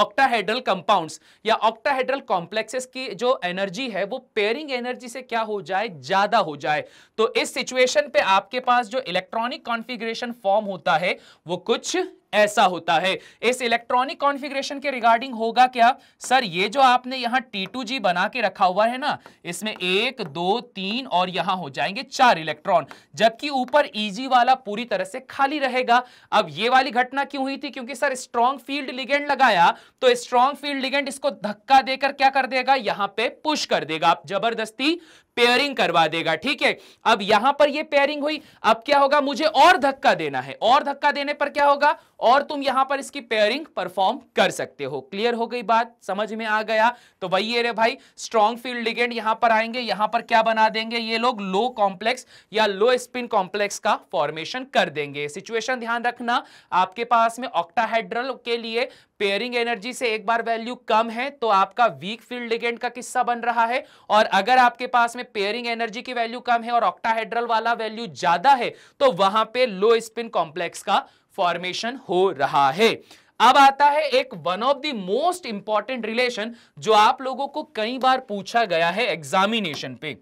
octahedral compounds या ऑक्टाहेड्रल कॉम्प्लेक्सेस की जो एनर्जी है वो पेयरिंग एनर्जी से क्या हो जाए ज्यादा हो जाए तो इस सिचुएशन पे आपके पास जो इलेक्ट्रॉनिक कॉन्फ़िगरेशन फॉर्म होता है वो कुछ ऐसा होता है इस इलेक्ट्रॉनिक कॉन्फ़िगरेशन के रिगार्डिंग होगा क्या सर ये जो आपने यहां टी टू जी बना के रखा हुआ है ना इसमें एक दो तीन और यहां हो जाएंगे चार इलेक्ट्रॉन जबकि ऊपर ईजी वाला पूरी तरह से खाली रहेगा अब ये वाली घटना क्यों हुई थी क्योंकि सर स्ट्रॉन्ग फील्ड लिगेंड लगाया तो स्ट्रॉन्ग फील्ड लिगेंड इसको धक्का देकर क्या कर देगा यहां पर पुश कर देगा आप जबरदस्ती पेयरिंग करवा देगा ठीक है अब यहां पर ये पेयरिंग हुई अब क्या होगा मुझे और धक्का देना है और धक्का देने पर क्या होगा और तुम यहां पर इसकी पेयरिंग परफॉर्म कर सकते हो क्लियर हो गई बात समझ में आ गया तो वही रे भाई स्ट्रॉन्ग फील्ड लिगेंड यहां पर आएंगे यहां पर क्या बना देंगे ये लोग लो कॉम्प्लेक्स या लो स्पिन कॉम्प्लेक्स का फॉर्मेशन कर देंगे सिचुएशन ध्यान रखना आपके पास में ऑक्टाहाइड्रल के लिए पेयरिंग एनर्जी से एक बार वैल्यू कम है तो आपका वीक फील्ड लिगेंड का किस्सा बन रहा है और अगर आपके पास में पेयरिंग एनर्जी की वैल्यू कम है और ऑक्टाहाइड्रल वाला वैल्यू ज्यादा है तो वहां पे लो स्पिन कॉम्प्लेक्स का फॉर्मेशन हो रहा है अब आता है एक one of the most important relation जो आप लोगों को कई बार पूछा गया है एग्जामिनेशन पे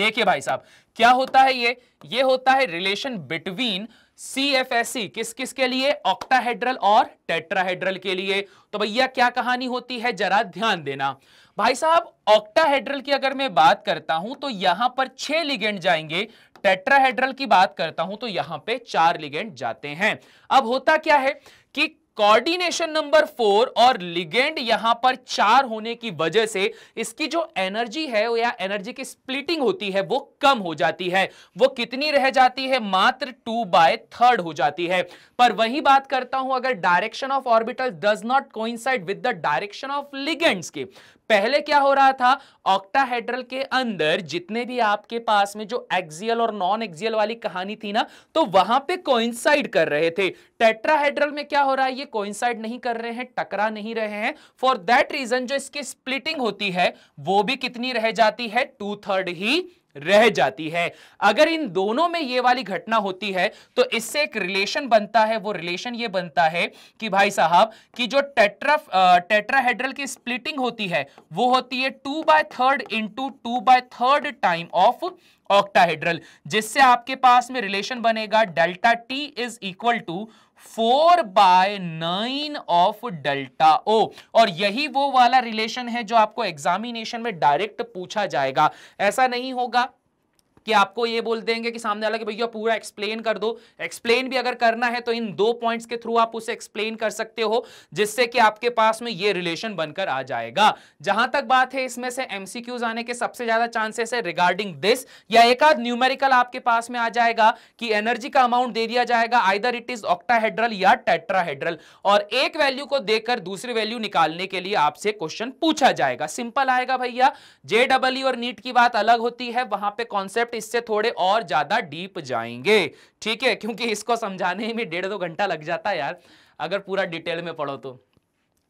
देखिए भाई साहब क्या होता है ये ये होता है relation between C F S C किस किस के लिए ऑक्टाहेड्रल और टेट्राहेड्रल के लिए तो भैया क्या कहानी होती है जरा ध्यान देना भाई साहब ऑक्टाहेड्रल की अगर मैं बात करता हूं तो यहां पर छह लिगेंड जाएंगे टेट्राहेड्रल की बात करता हूं तो यहां पे चार लिगेंड जाते हैं अब होता क्या है कि कोऑर्डिनेशन नंबर फोर और लिगेंड यहां पर चार होने की वजह से इसकी जो एनर्जी है या एनर्जी की स्प्लिटिंग होती है वो कम हो जाती है वो कितनी रह जाती है मात्र टू बाय थर्ड हो जाती है पर वही बात करता हूं अगर direction of orbital does not coincide with the direction of ligands के पहले क्या हो रहा था ऑक्टाहेड्रल के अंदर जितने भी आपके पास में जो एक्सियल और नॉन एक्सियल वाली कहानी थी ना तो वहां पे कोइंसाइड कर रहे थे टेट्राहेड्रल में क्या हो रहा है ये कोइंसाइड नहीं कर रहे हैं टकरा नहीं रहे हैं फॉर दैट रीजन जो इसकी स्प्लिटिंग होती है वो भी कितनी रह जाती है टू थर्ड ही रह जाती है अगर इन दोनों में ये वाली घटना होती है तो इससे एक रिलेशन बनता है वो रिलेशन ये बनता है कि भाई साहब कि जो टेट्रा टेट्राहेड्रल की स्प्लिटिंग होती है वो होती है two by third into two by third time of octahedral जिससे आपके पास में रिलेशन बनेगा delta t is equal to four by nine of delta o और यही वो वाला रिलेशन है जो आपको एग्जामिनेशन में डायरेक्ट पूछा जाएगा ऐसा नहीं होगा कि आपको ये बोल देंगे कि सामने वाला कि भैया पूरा एक्सप्लेन कर दो एक्सप्लेन भी अगर करना है तो इन दो पॉइंट्स के थ्रू आप उसे एक्सप्लेन कर सकते हो जिससे कि आपके पास में ये रिलेशन बनकर आ जाएगा जहां तक बात है इसमें से एमसीक्यूज आने के सबसे ज्यादा चांसेस है रिगार्डिंग दिस या एक आध न्यूमेरिकल आपके पास में आ जाएगा कि एनर्जी का अमाउंट दे दिया जाएगा आइदर इट इज ऑक्टाहेड्रल या टेट्राहेड्रल और एक वैल्यू को देकर दूसरी वैल्यू निकालने के लिए आपसे क्वेश्चन पूछा जाएगा सिंपल आएगा भैया जेडब्ल्यू और नीट की बात अलग होती है वहां पे कॉन्सेप्ट इनफैक्ट तो इससे थोड़े और ज्यादा डीप जाएंगे ठीक है क्योंकि इसको समझाने में डेढ़ दो घंटा लग जाता है यार अगर पूरा डिटेल में पढ़ो तो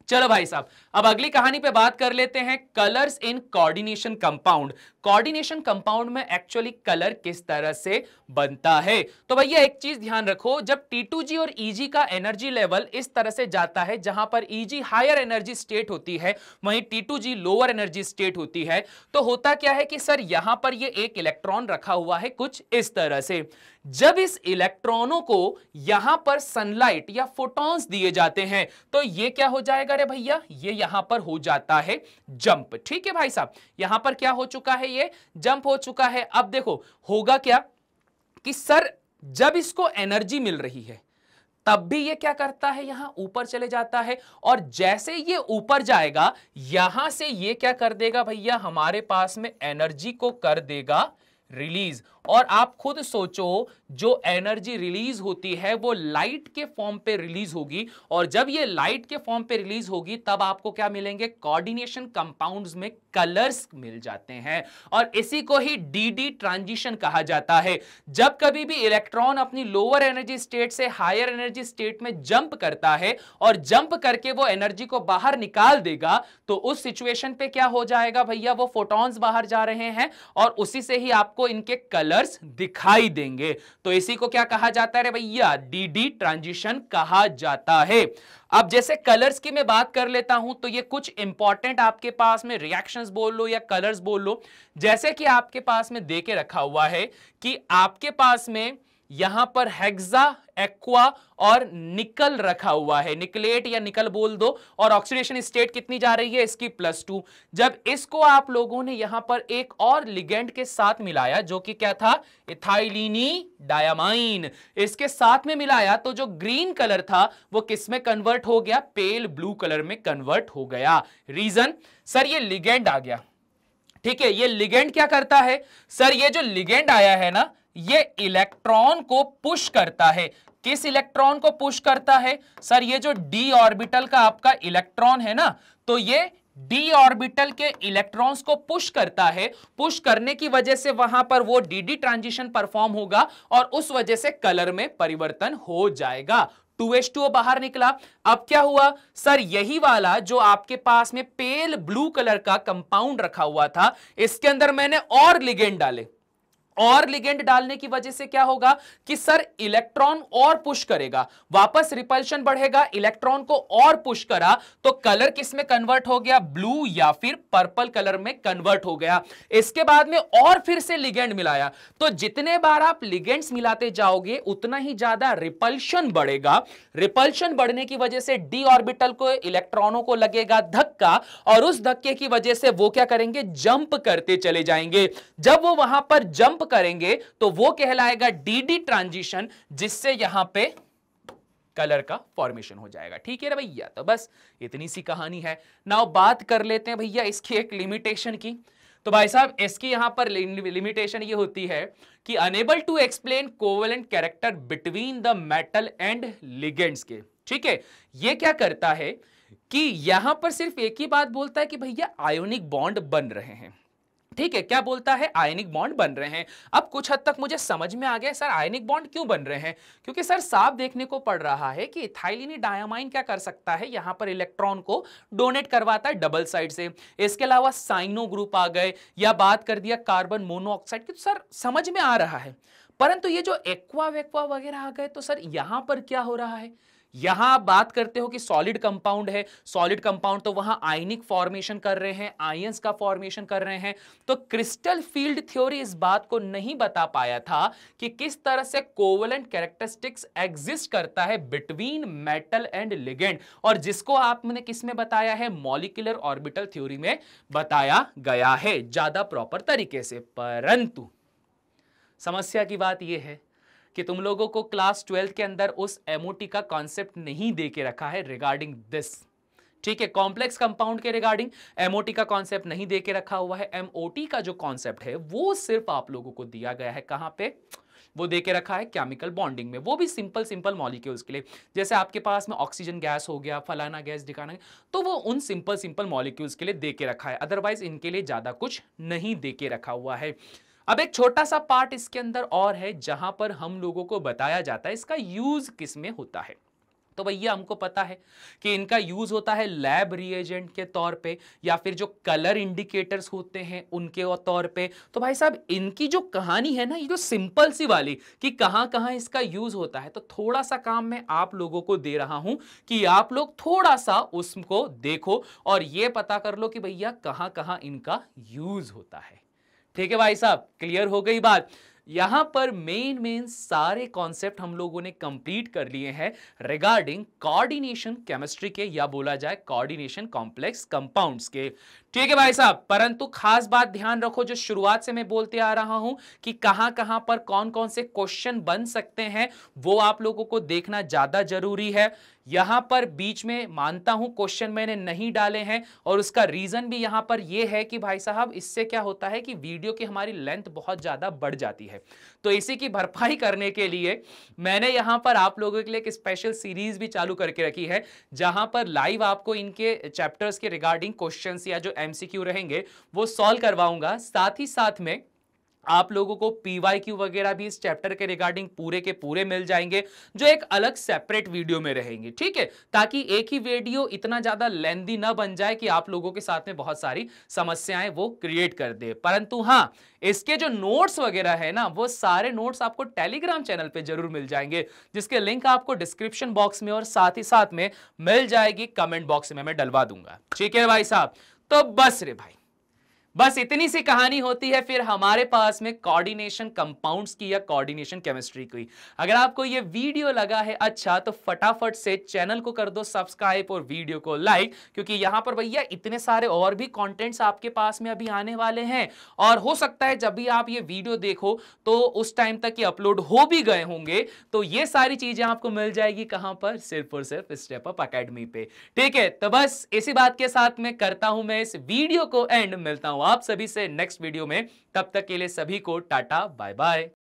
चलो भाई साहब अब अगली कहानी पे बात कर लेते हैं colours in coordination compound coordination compound में एक्चुअली कलर किस तरह से बनता है तो भैया एक चीज ध्यान रखो जब T2G और Eg का एनर्जी लेवल इस तरह से जाता है जहां पर Eg हायर एनर्जी स्टेट होती है वहीं T2G लोअर एनर्जी स्टेट होती है तो होता क्या है कि सर यहां पर ये एक इलेक्ट्रॉन रखा हुआ है कुछ इस तरह से जब इस इलेक्ट्रॉनों को यहां पर सनलाइट या फोटॉन्स दिए जाते हैं तो ये क्या हो जाएगा रे भैया ये यहां पर हो जाता है जंप ठीक है भाई साहब यहां पर क्या हो चुका है ये जंप हो चुका है अब देखो होगा क्या कि सर जब इसको एनर्जी मिल रही है तब भी ये क्या करता है यहां ऊपर चले जाता है और जैसे ये ऊपर जाएगा यहां से ये क्या कर देगा भैया हमारे पास में एनर्जी को कर देगा रिलीज और आप खुद सोचो जो एनर्जी रिलीज होती है वो लाइट के फॉर्म पे रिलीज होगी और जब ये लाइट के फॉर्म पे रिलीज होगी तब आपको क्या मिलेंगे कोऑर्डिनेशन कंपाउंड्स में कलर्स मिल जाते हैं और इसी को ही डीडी ट्रांजिशन कहा जाता है जब कभी भी इलेक्ट्रॉन अपनी लोअर एनर्जी स्टेट से हायर एनर्जी स्टेट में जंप करता है और जंप करके वो एनर्जी को बाहर निकाल देगा तो उस सिचुएशन पे क्या हो जाएगा भैया वो फोटॉन्स बाहर जा रहे हैं और उसी से ही आपको इनके कलर कलर्स दिखाई देंगे तो इसी को क्या कहा जाता है भैया डीडी ट्रांजिशन कहा जाता है अब जैसे कलर्स की मैं बात कर लेता हूं तो ये कुछ इंपॉर्टेंट आपके पास में रिएक्शंस बोल लो या कलर्स बोल लो जैसे कि आपके पास में दे के रखा हुआ है कि आपके पास में यहां पर हेक्सा एक्वा और निकल रखा हुआ है निकलेट या निकल बोल दो और ऑक्सीडेशन स्टेट कितनी जा रही है इसकी प्लस टू जब इसको आप लोगों ने यहां पर एक और लिगेंड के साथ मिलाया जो कि क्या था इथाइलिनी डायमाइन इसके साथ में मिलाया तो जो ग्रीन कलर था वो किस में कन्वर्ट हो गया पेल ब्लू कलर में कन्वर्ट हो गया रीजन सर ये लिगेंड आ गया ठीक है ये लिगेंड क्या करता है सर ये जो लिगेंड आया है ना ये इलेक्ट्रॉन को पुश करता है किस इलेक्ट्रॉन को पुश करता है सर ये जो डी ऑर्बिटल का आपका इलेक्ट्रॉन है ना तो ये डी ऑर्बिटल के इलेक्ट्रॉन्स को पुश करता है पुश करने की वजह से वहां पर वो डी डी ट्रांजिशन परफॉर्म होगा और उस वजह से कलर में परिवर्तन हो जाएगा 2s2 बाहर निकला अब क्या हुआ सर यही वाला जो आपके पास में पेल ब्लू कलर का कंपाउंड रखा हुआ था इसके अंदर मैंने और लिगेंड डाले और लिगेंड डालने की वजह से क्या होगा कि सर इलेक्ट्रॉन और पुश करेगा वापस रिपल्शन बढ़ेगा इलेक्ट्रॉन को और पुश करा तो कलर किस में कन्वर्ट हो गया ब्लू या फिर पर्पल कलर में कन्वर्ट हो गया इसके बाद में और फिर से लिगेंड मिलाया तो जितने बार आप लिगेंड्स मिलाते जाओगे उतना ही ज्यादा रिपल्शन बढ़ेगा रिपल्शन बढ़ने की वजह से डी ऑर्बिटल को इलेक्ट्रॉनों को लगेगा धक्का और उस धक्के की वजह से वो क्या करेंगे जंप करते चले जाएंगे जब वो वहां पर जंप करेंगे तो वो कहलाएगा डीडी ट्रांजिशन जिससे यहां पे कलर का फॉर्मेशन हो जाएगा ठीक है ना भैया तो बस इतनी सी कहानी है नाउ बात कर लेते हैं भैया इसकी एक लिमिटेशन की तो भाई साहब इसकी यहां पर लिमिटेशन ये होती है कि unable to explain covalent character between the metal and ligands के ठीक है ये क्या करता है कि यहां पर सिर्फ एक ही बात बोलता है कि भैया आयोनिक बॉन्ड बन रहे हैं ठीक है क्या बोलता है आयनिक बॉन्ड बन रहे हैं अब कुछ हद तक मुझे समझ में आ गया सर आयनिक बॉन्ड क्यों बन रहे हैं क्योंकि सर साफ देखने को पड़ रहा है कि इथाइलिनी डायमाइन क्या कर सकता है यहां पर इलेक्ट्रॉन को डोनेट करवाता है डबल साइड से इसके अलावा साइनो ग्रुप आ गए या बात कर दिया कार्बन मोनोऑक्साइड की तो सर समझ में आ रहा है परंतु ये जो एक्वा वेक्वा वगैरह आ गए तो सर यहां पर क्या हो रहा है यहां आप बात करते हो कि सॉलिड कंपाउंड है सॉलिड कंपाउंड तो वहां आयनिक फॉर्मेशन कर रहे हैं आयंस का फॉर्मेशन कर रहे हैं तो क्रिस्टल फील्ड थ्योरी इस बात को नहीं बता पाया था कि किस तरह से कोवलेंट कैरेक्टरिस्टिक्स एग्जिस्ट करता है बिटवीन मेटल एंड लिगेंड और जिसको आपने किसमें बताया है मॉलिकुलर ऑर्बिटल थ्योरी में बताया गया है ज्यादा प्रॉपर तरीके से परंतु समस्या की बात यह है कि तुम लोगों को क्लास ट्वेल्थ के अंदर उस एमओटी का कॉन्सेप्ट नहीं दे के रखा है रिगार्डिंग दिस ठीक है कॉम्प्लेक्स कंपाउंड के रिगार्डिंग एमओटी का कॉन्सेप्ट नहीं दे के रखा हुआ है एमओटी का जो कॉन्सेप्ट है वो सिर्फ आप लोगों को दिया गया है कहां पे वो दे के रखा है केमिकल बॉन्डिंग में वो भी सिंपल सिंपल मॉलिक्यूल्स के लिए जैसे आपके पास में ऑक्सीजन गैस हो गया फलाना गैस दिखाना तो वो उन सिंपल सिंपल मॉलिक्यूल्स के लिए दे के रखा है अदरवाइज इनके लिए ज़्यादा कुछ नहीं दे के रखा हुआ है अब एक छोटा सा पार्ट इसके अंदर और है जहां पर हम लोगों को बताया जाता है इसका यूज किस में होता है तो भैया हमको पता है कि इनका यूज होता है लैब रिएजेंट के तौर पे या फिर जो कलर इंडिकेटर्स होते हैं उनके तौर पे तो भाई साहब इनकी जो कहानी है ना ये जो सिंपल सी वाली कि कहाँ कहाँ इसका यूज होता है तो थोड़ा सा काम मैं आप लोगों को दे रहा हूं कि आप लोग थोड़ा सा उसको देखो और ये पता कर लो कि भैया कहाँ कहाँ इनका यूज होता है ठीक है भाई साहब क्लियर हो गई बात यहां पर मेन मेन सारे कॉन्सेप्ट हम लोगों ने कंप्लीट कर लिए हैं रिगार्डिंग कोऑर्डिनेशन केमिस्ट्री के या बोला जाए कोऑर्डिनेशन कॉम्प्लेक्स कंपाउंड्स के ठीक है भाई साहब परंतु खास बात ध्यान रखो जो शुरुआत से मैं बोलते आ रहा हूं कि कहां कहां पर कौन कौन से क्वेश्चन बन सकते हैं वो आप लोगों को देखना ज्यादा जरूरी है यहां पर बीच में मानता हूं क्वेश्चन मैंने नहीं डाले हैं और उसका रीजन भी यहां पर यह है कि भाई साहब इससे क्या होता है कि वीडियो की हमारी लेंथ बहुत ज्यादा बढ़ जाती है तो इसी की भरपाई करने के लिए मैंने यहां पर आप लोगों के लिए एक स्पेशल सीरीज भी चालू करके रखी है जहां पर लाइव आपको इनके चैप्टर्स के रिगार्डिंग क्वेश्चन या जो एमसीक्यू रहेंगे वो सॉल्व करवाऊंगा साथ ही साथ में आप लोगों को पीवाईक्यू वगैरह भी इस चैप्टर के रिगार्डिंग पूरे के पूरे मिल जाएंगे जो एक अलग सेपरेट वीडियो में रहेंगे ठीक है ताकि एक ही वीडियो इतना ज्यादा लेंदी ना बन जाए कि आप लोगों के साथ में बहुत सारी समस्याएं वो क्रिएट कर दे परंतु हाँ इसके जो नोट्स वगैरह है ना वो सारे नोट्स आपको टेलीग्राम चैनल पर जरूर मिल जाएंगे जिसके लिंक आपको डिस्क्रिप्शन बॉक्स में और साथ ही साथ में मिल जाएगी कमेंट बॉक्स में मैं डलवा दूंगा ठीक है भाई साहब तो बस रे भाई बस इतनी सी कहानी होती है फिर हमारे पास में कोऑर्डिनेशन कंपाउंड्स की या कोऑर्डिनेशन केमिस्ट्री की अगर आपको ये वीडियो लगा है अच्छा तो फटाफट से चैनल को कर दो सब्सक्राइब और वीडियो को लाइक क्योंकि यहां पर भैया इतने सारे और भी कॉन्टेंट्स आपके पास में अभी आने वाले हैं और हो सकता है जब भी आप ये वीडियो देखो तो उस टाइम तक ये अपलोड हो भी गए होंगे तो ये सारी चीजें आपको मिल जाएगी कहाँ पर सिर्फ और सिर्फ स्टेप अप अकेडमी पे ठीक है तो बस इसी बात के साथ में करता हूं मैं इस वीडियो को एंड मिलता हूं आप सभी से नेक्स्ट वीडियो में तब तक के लिए सभी को टाटा बाय बाय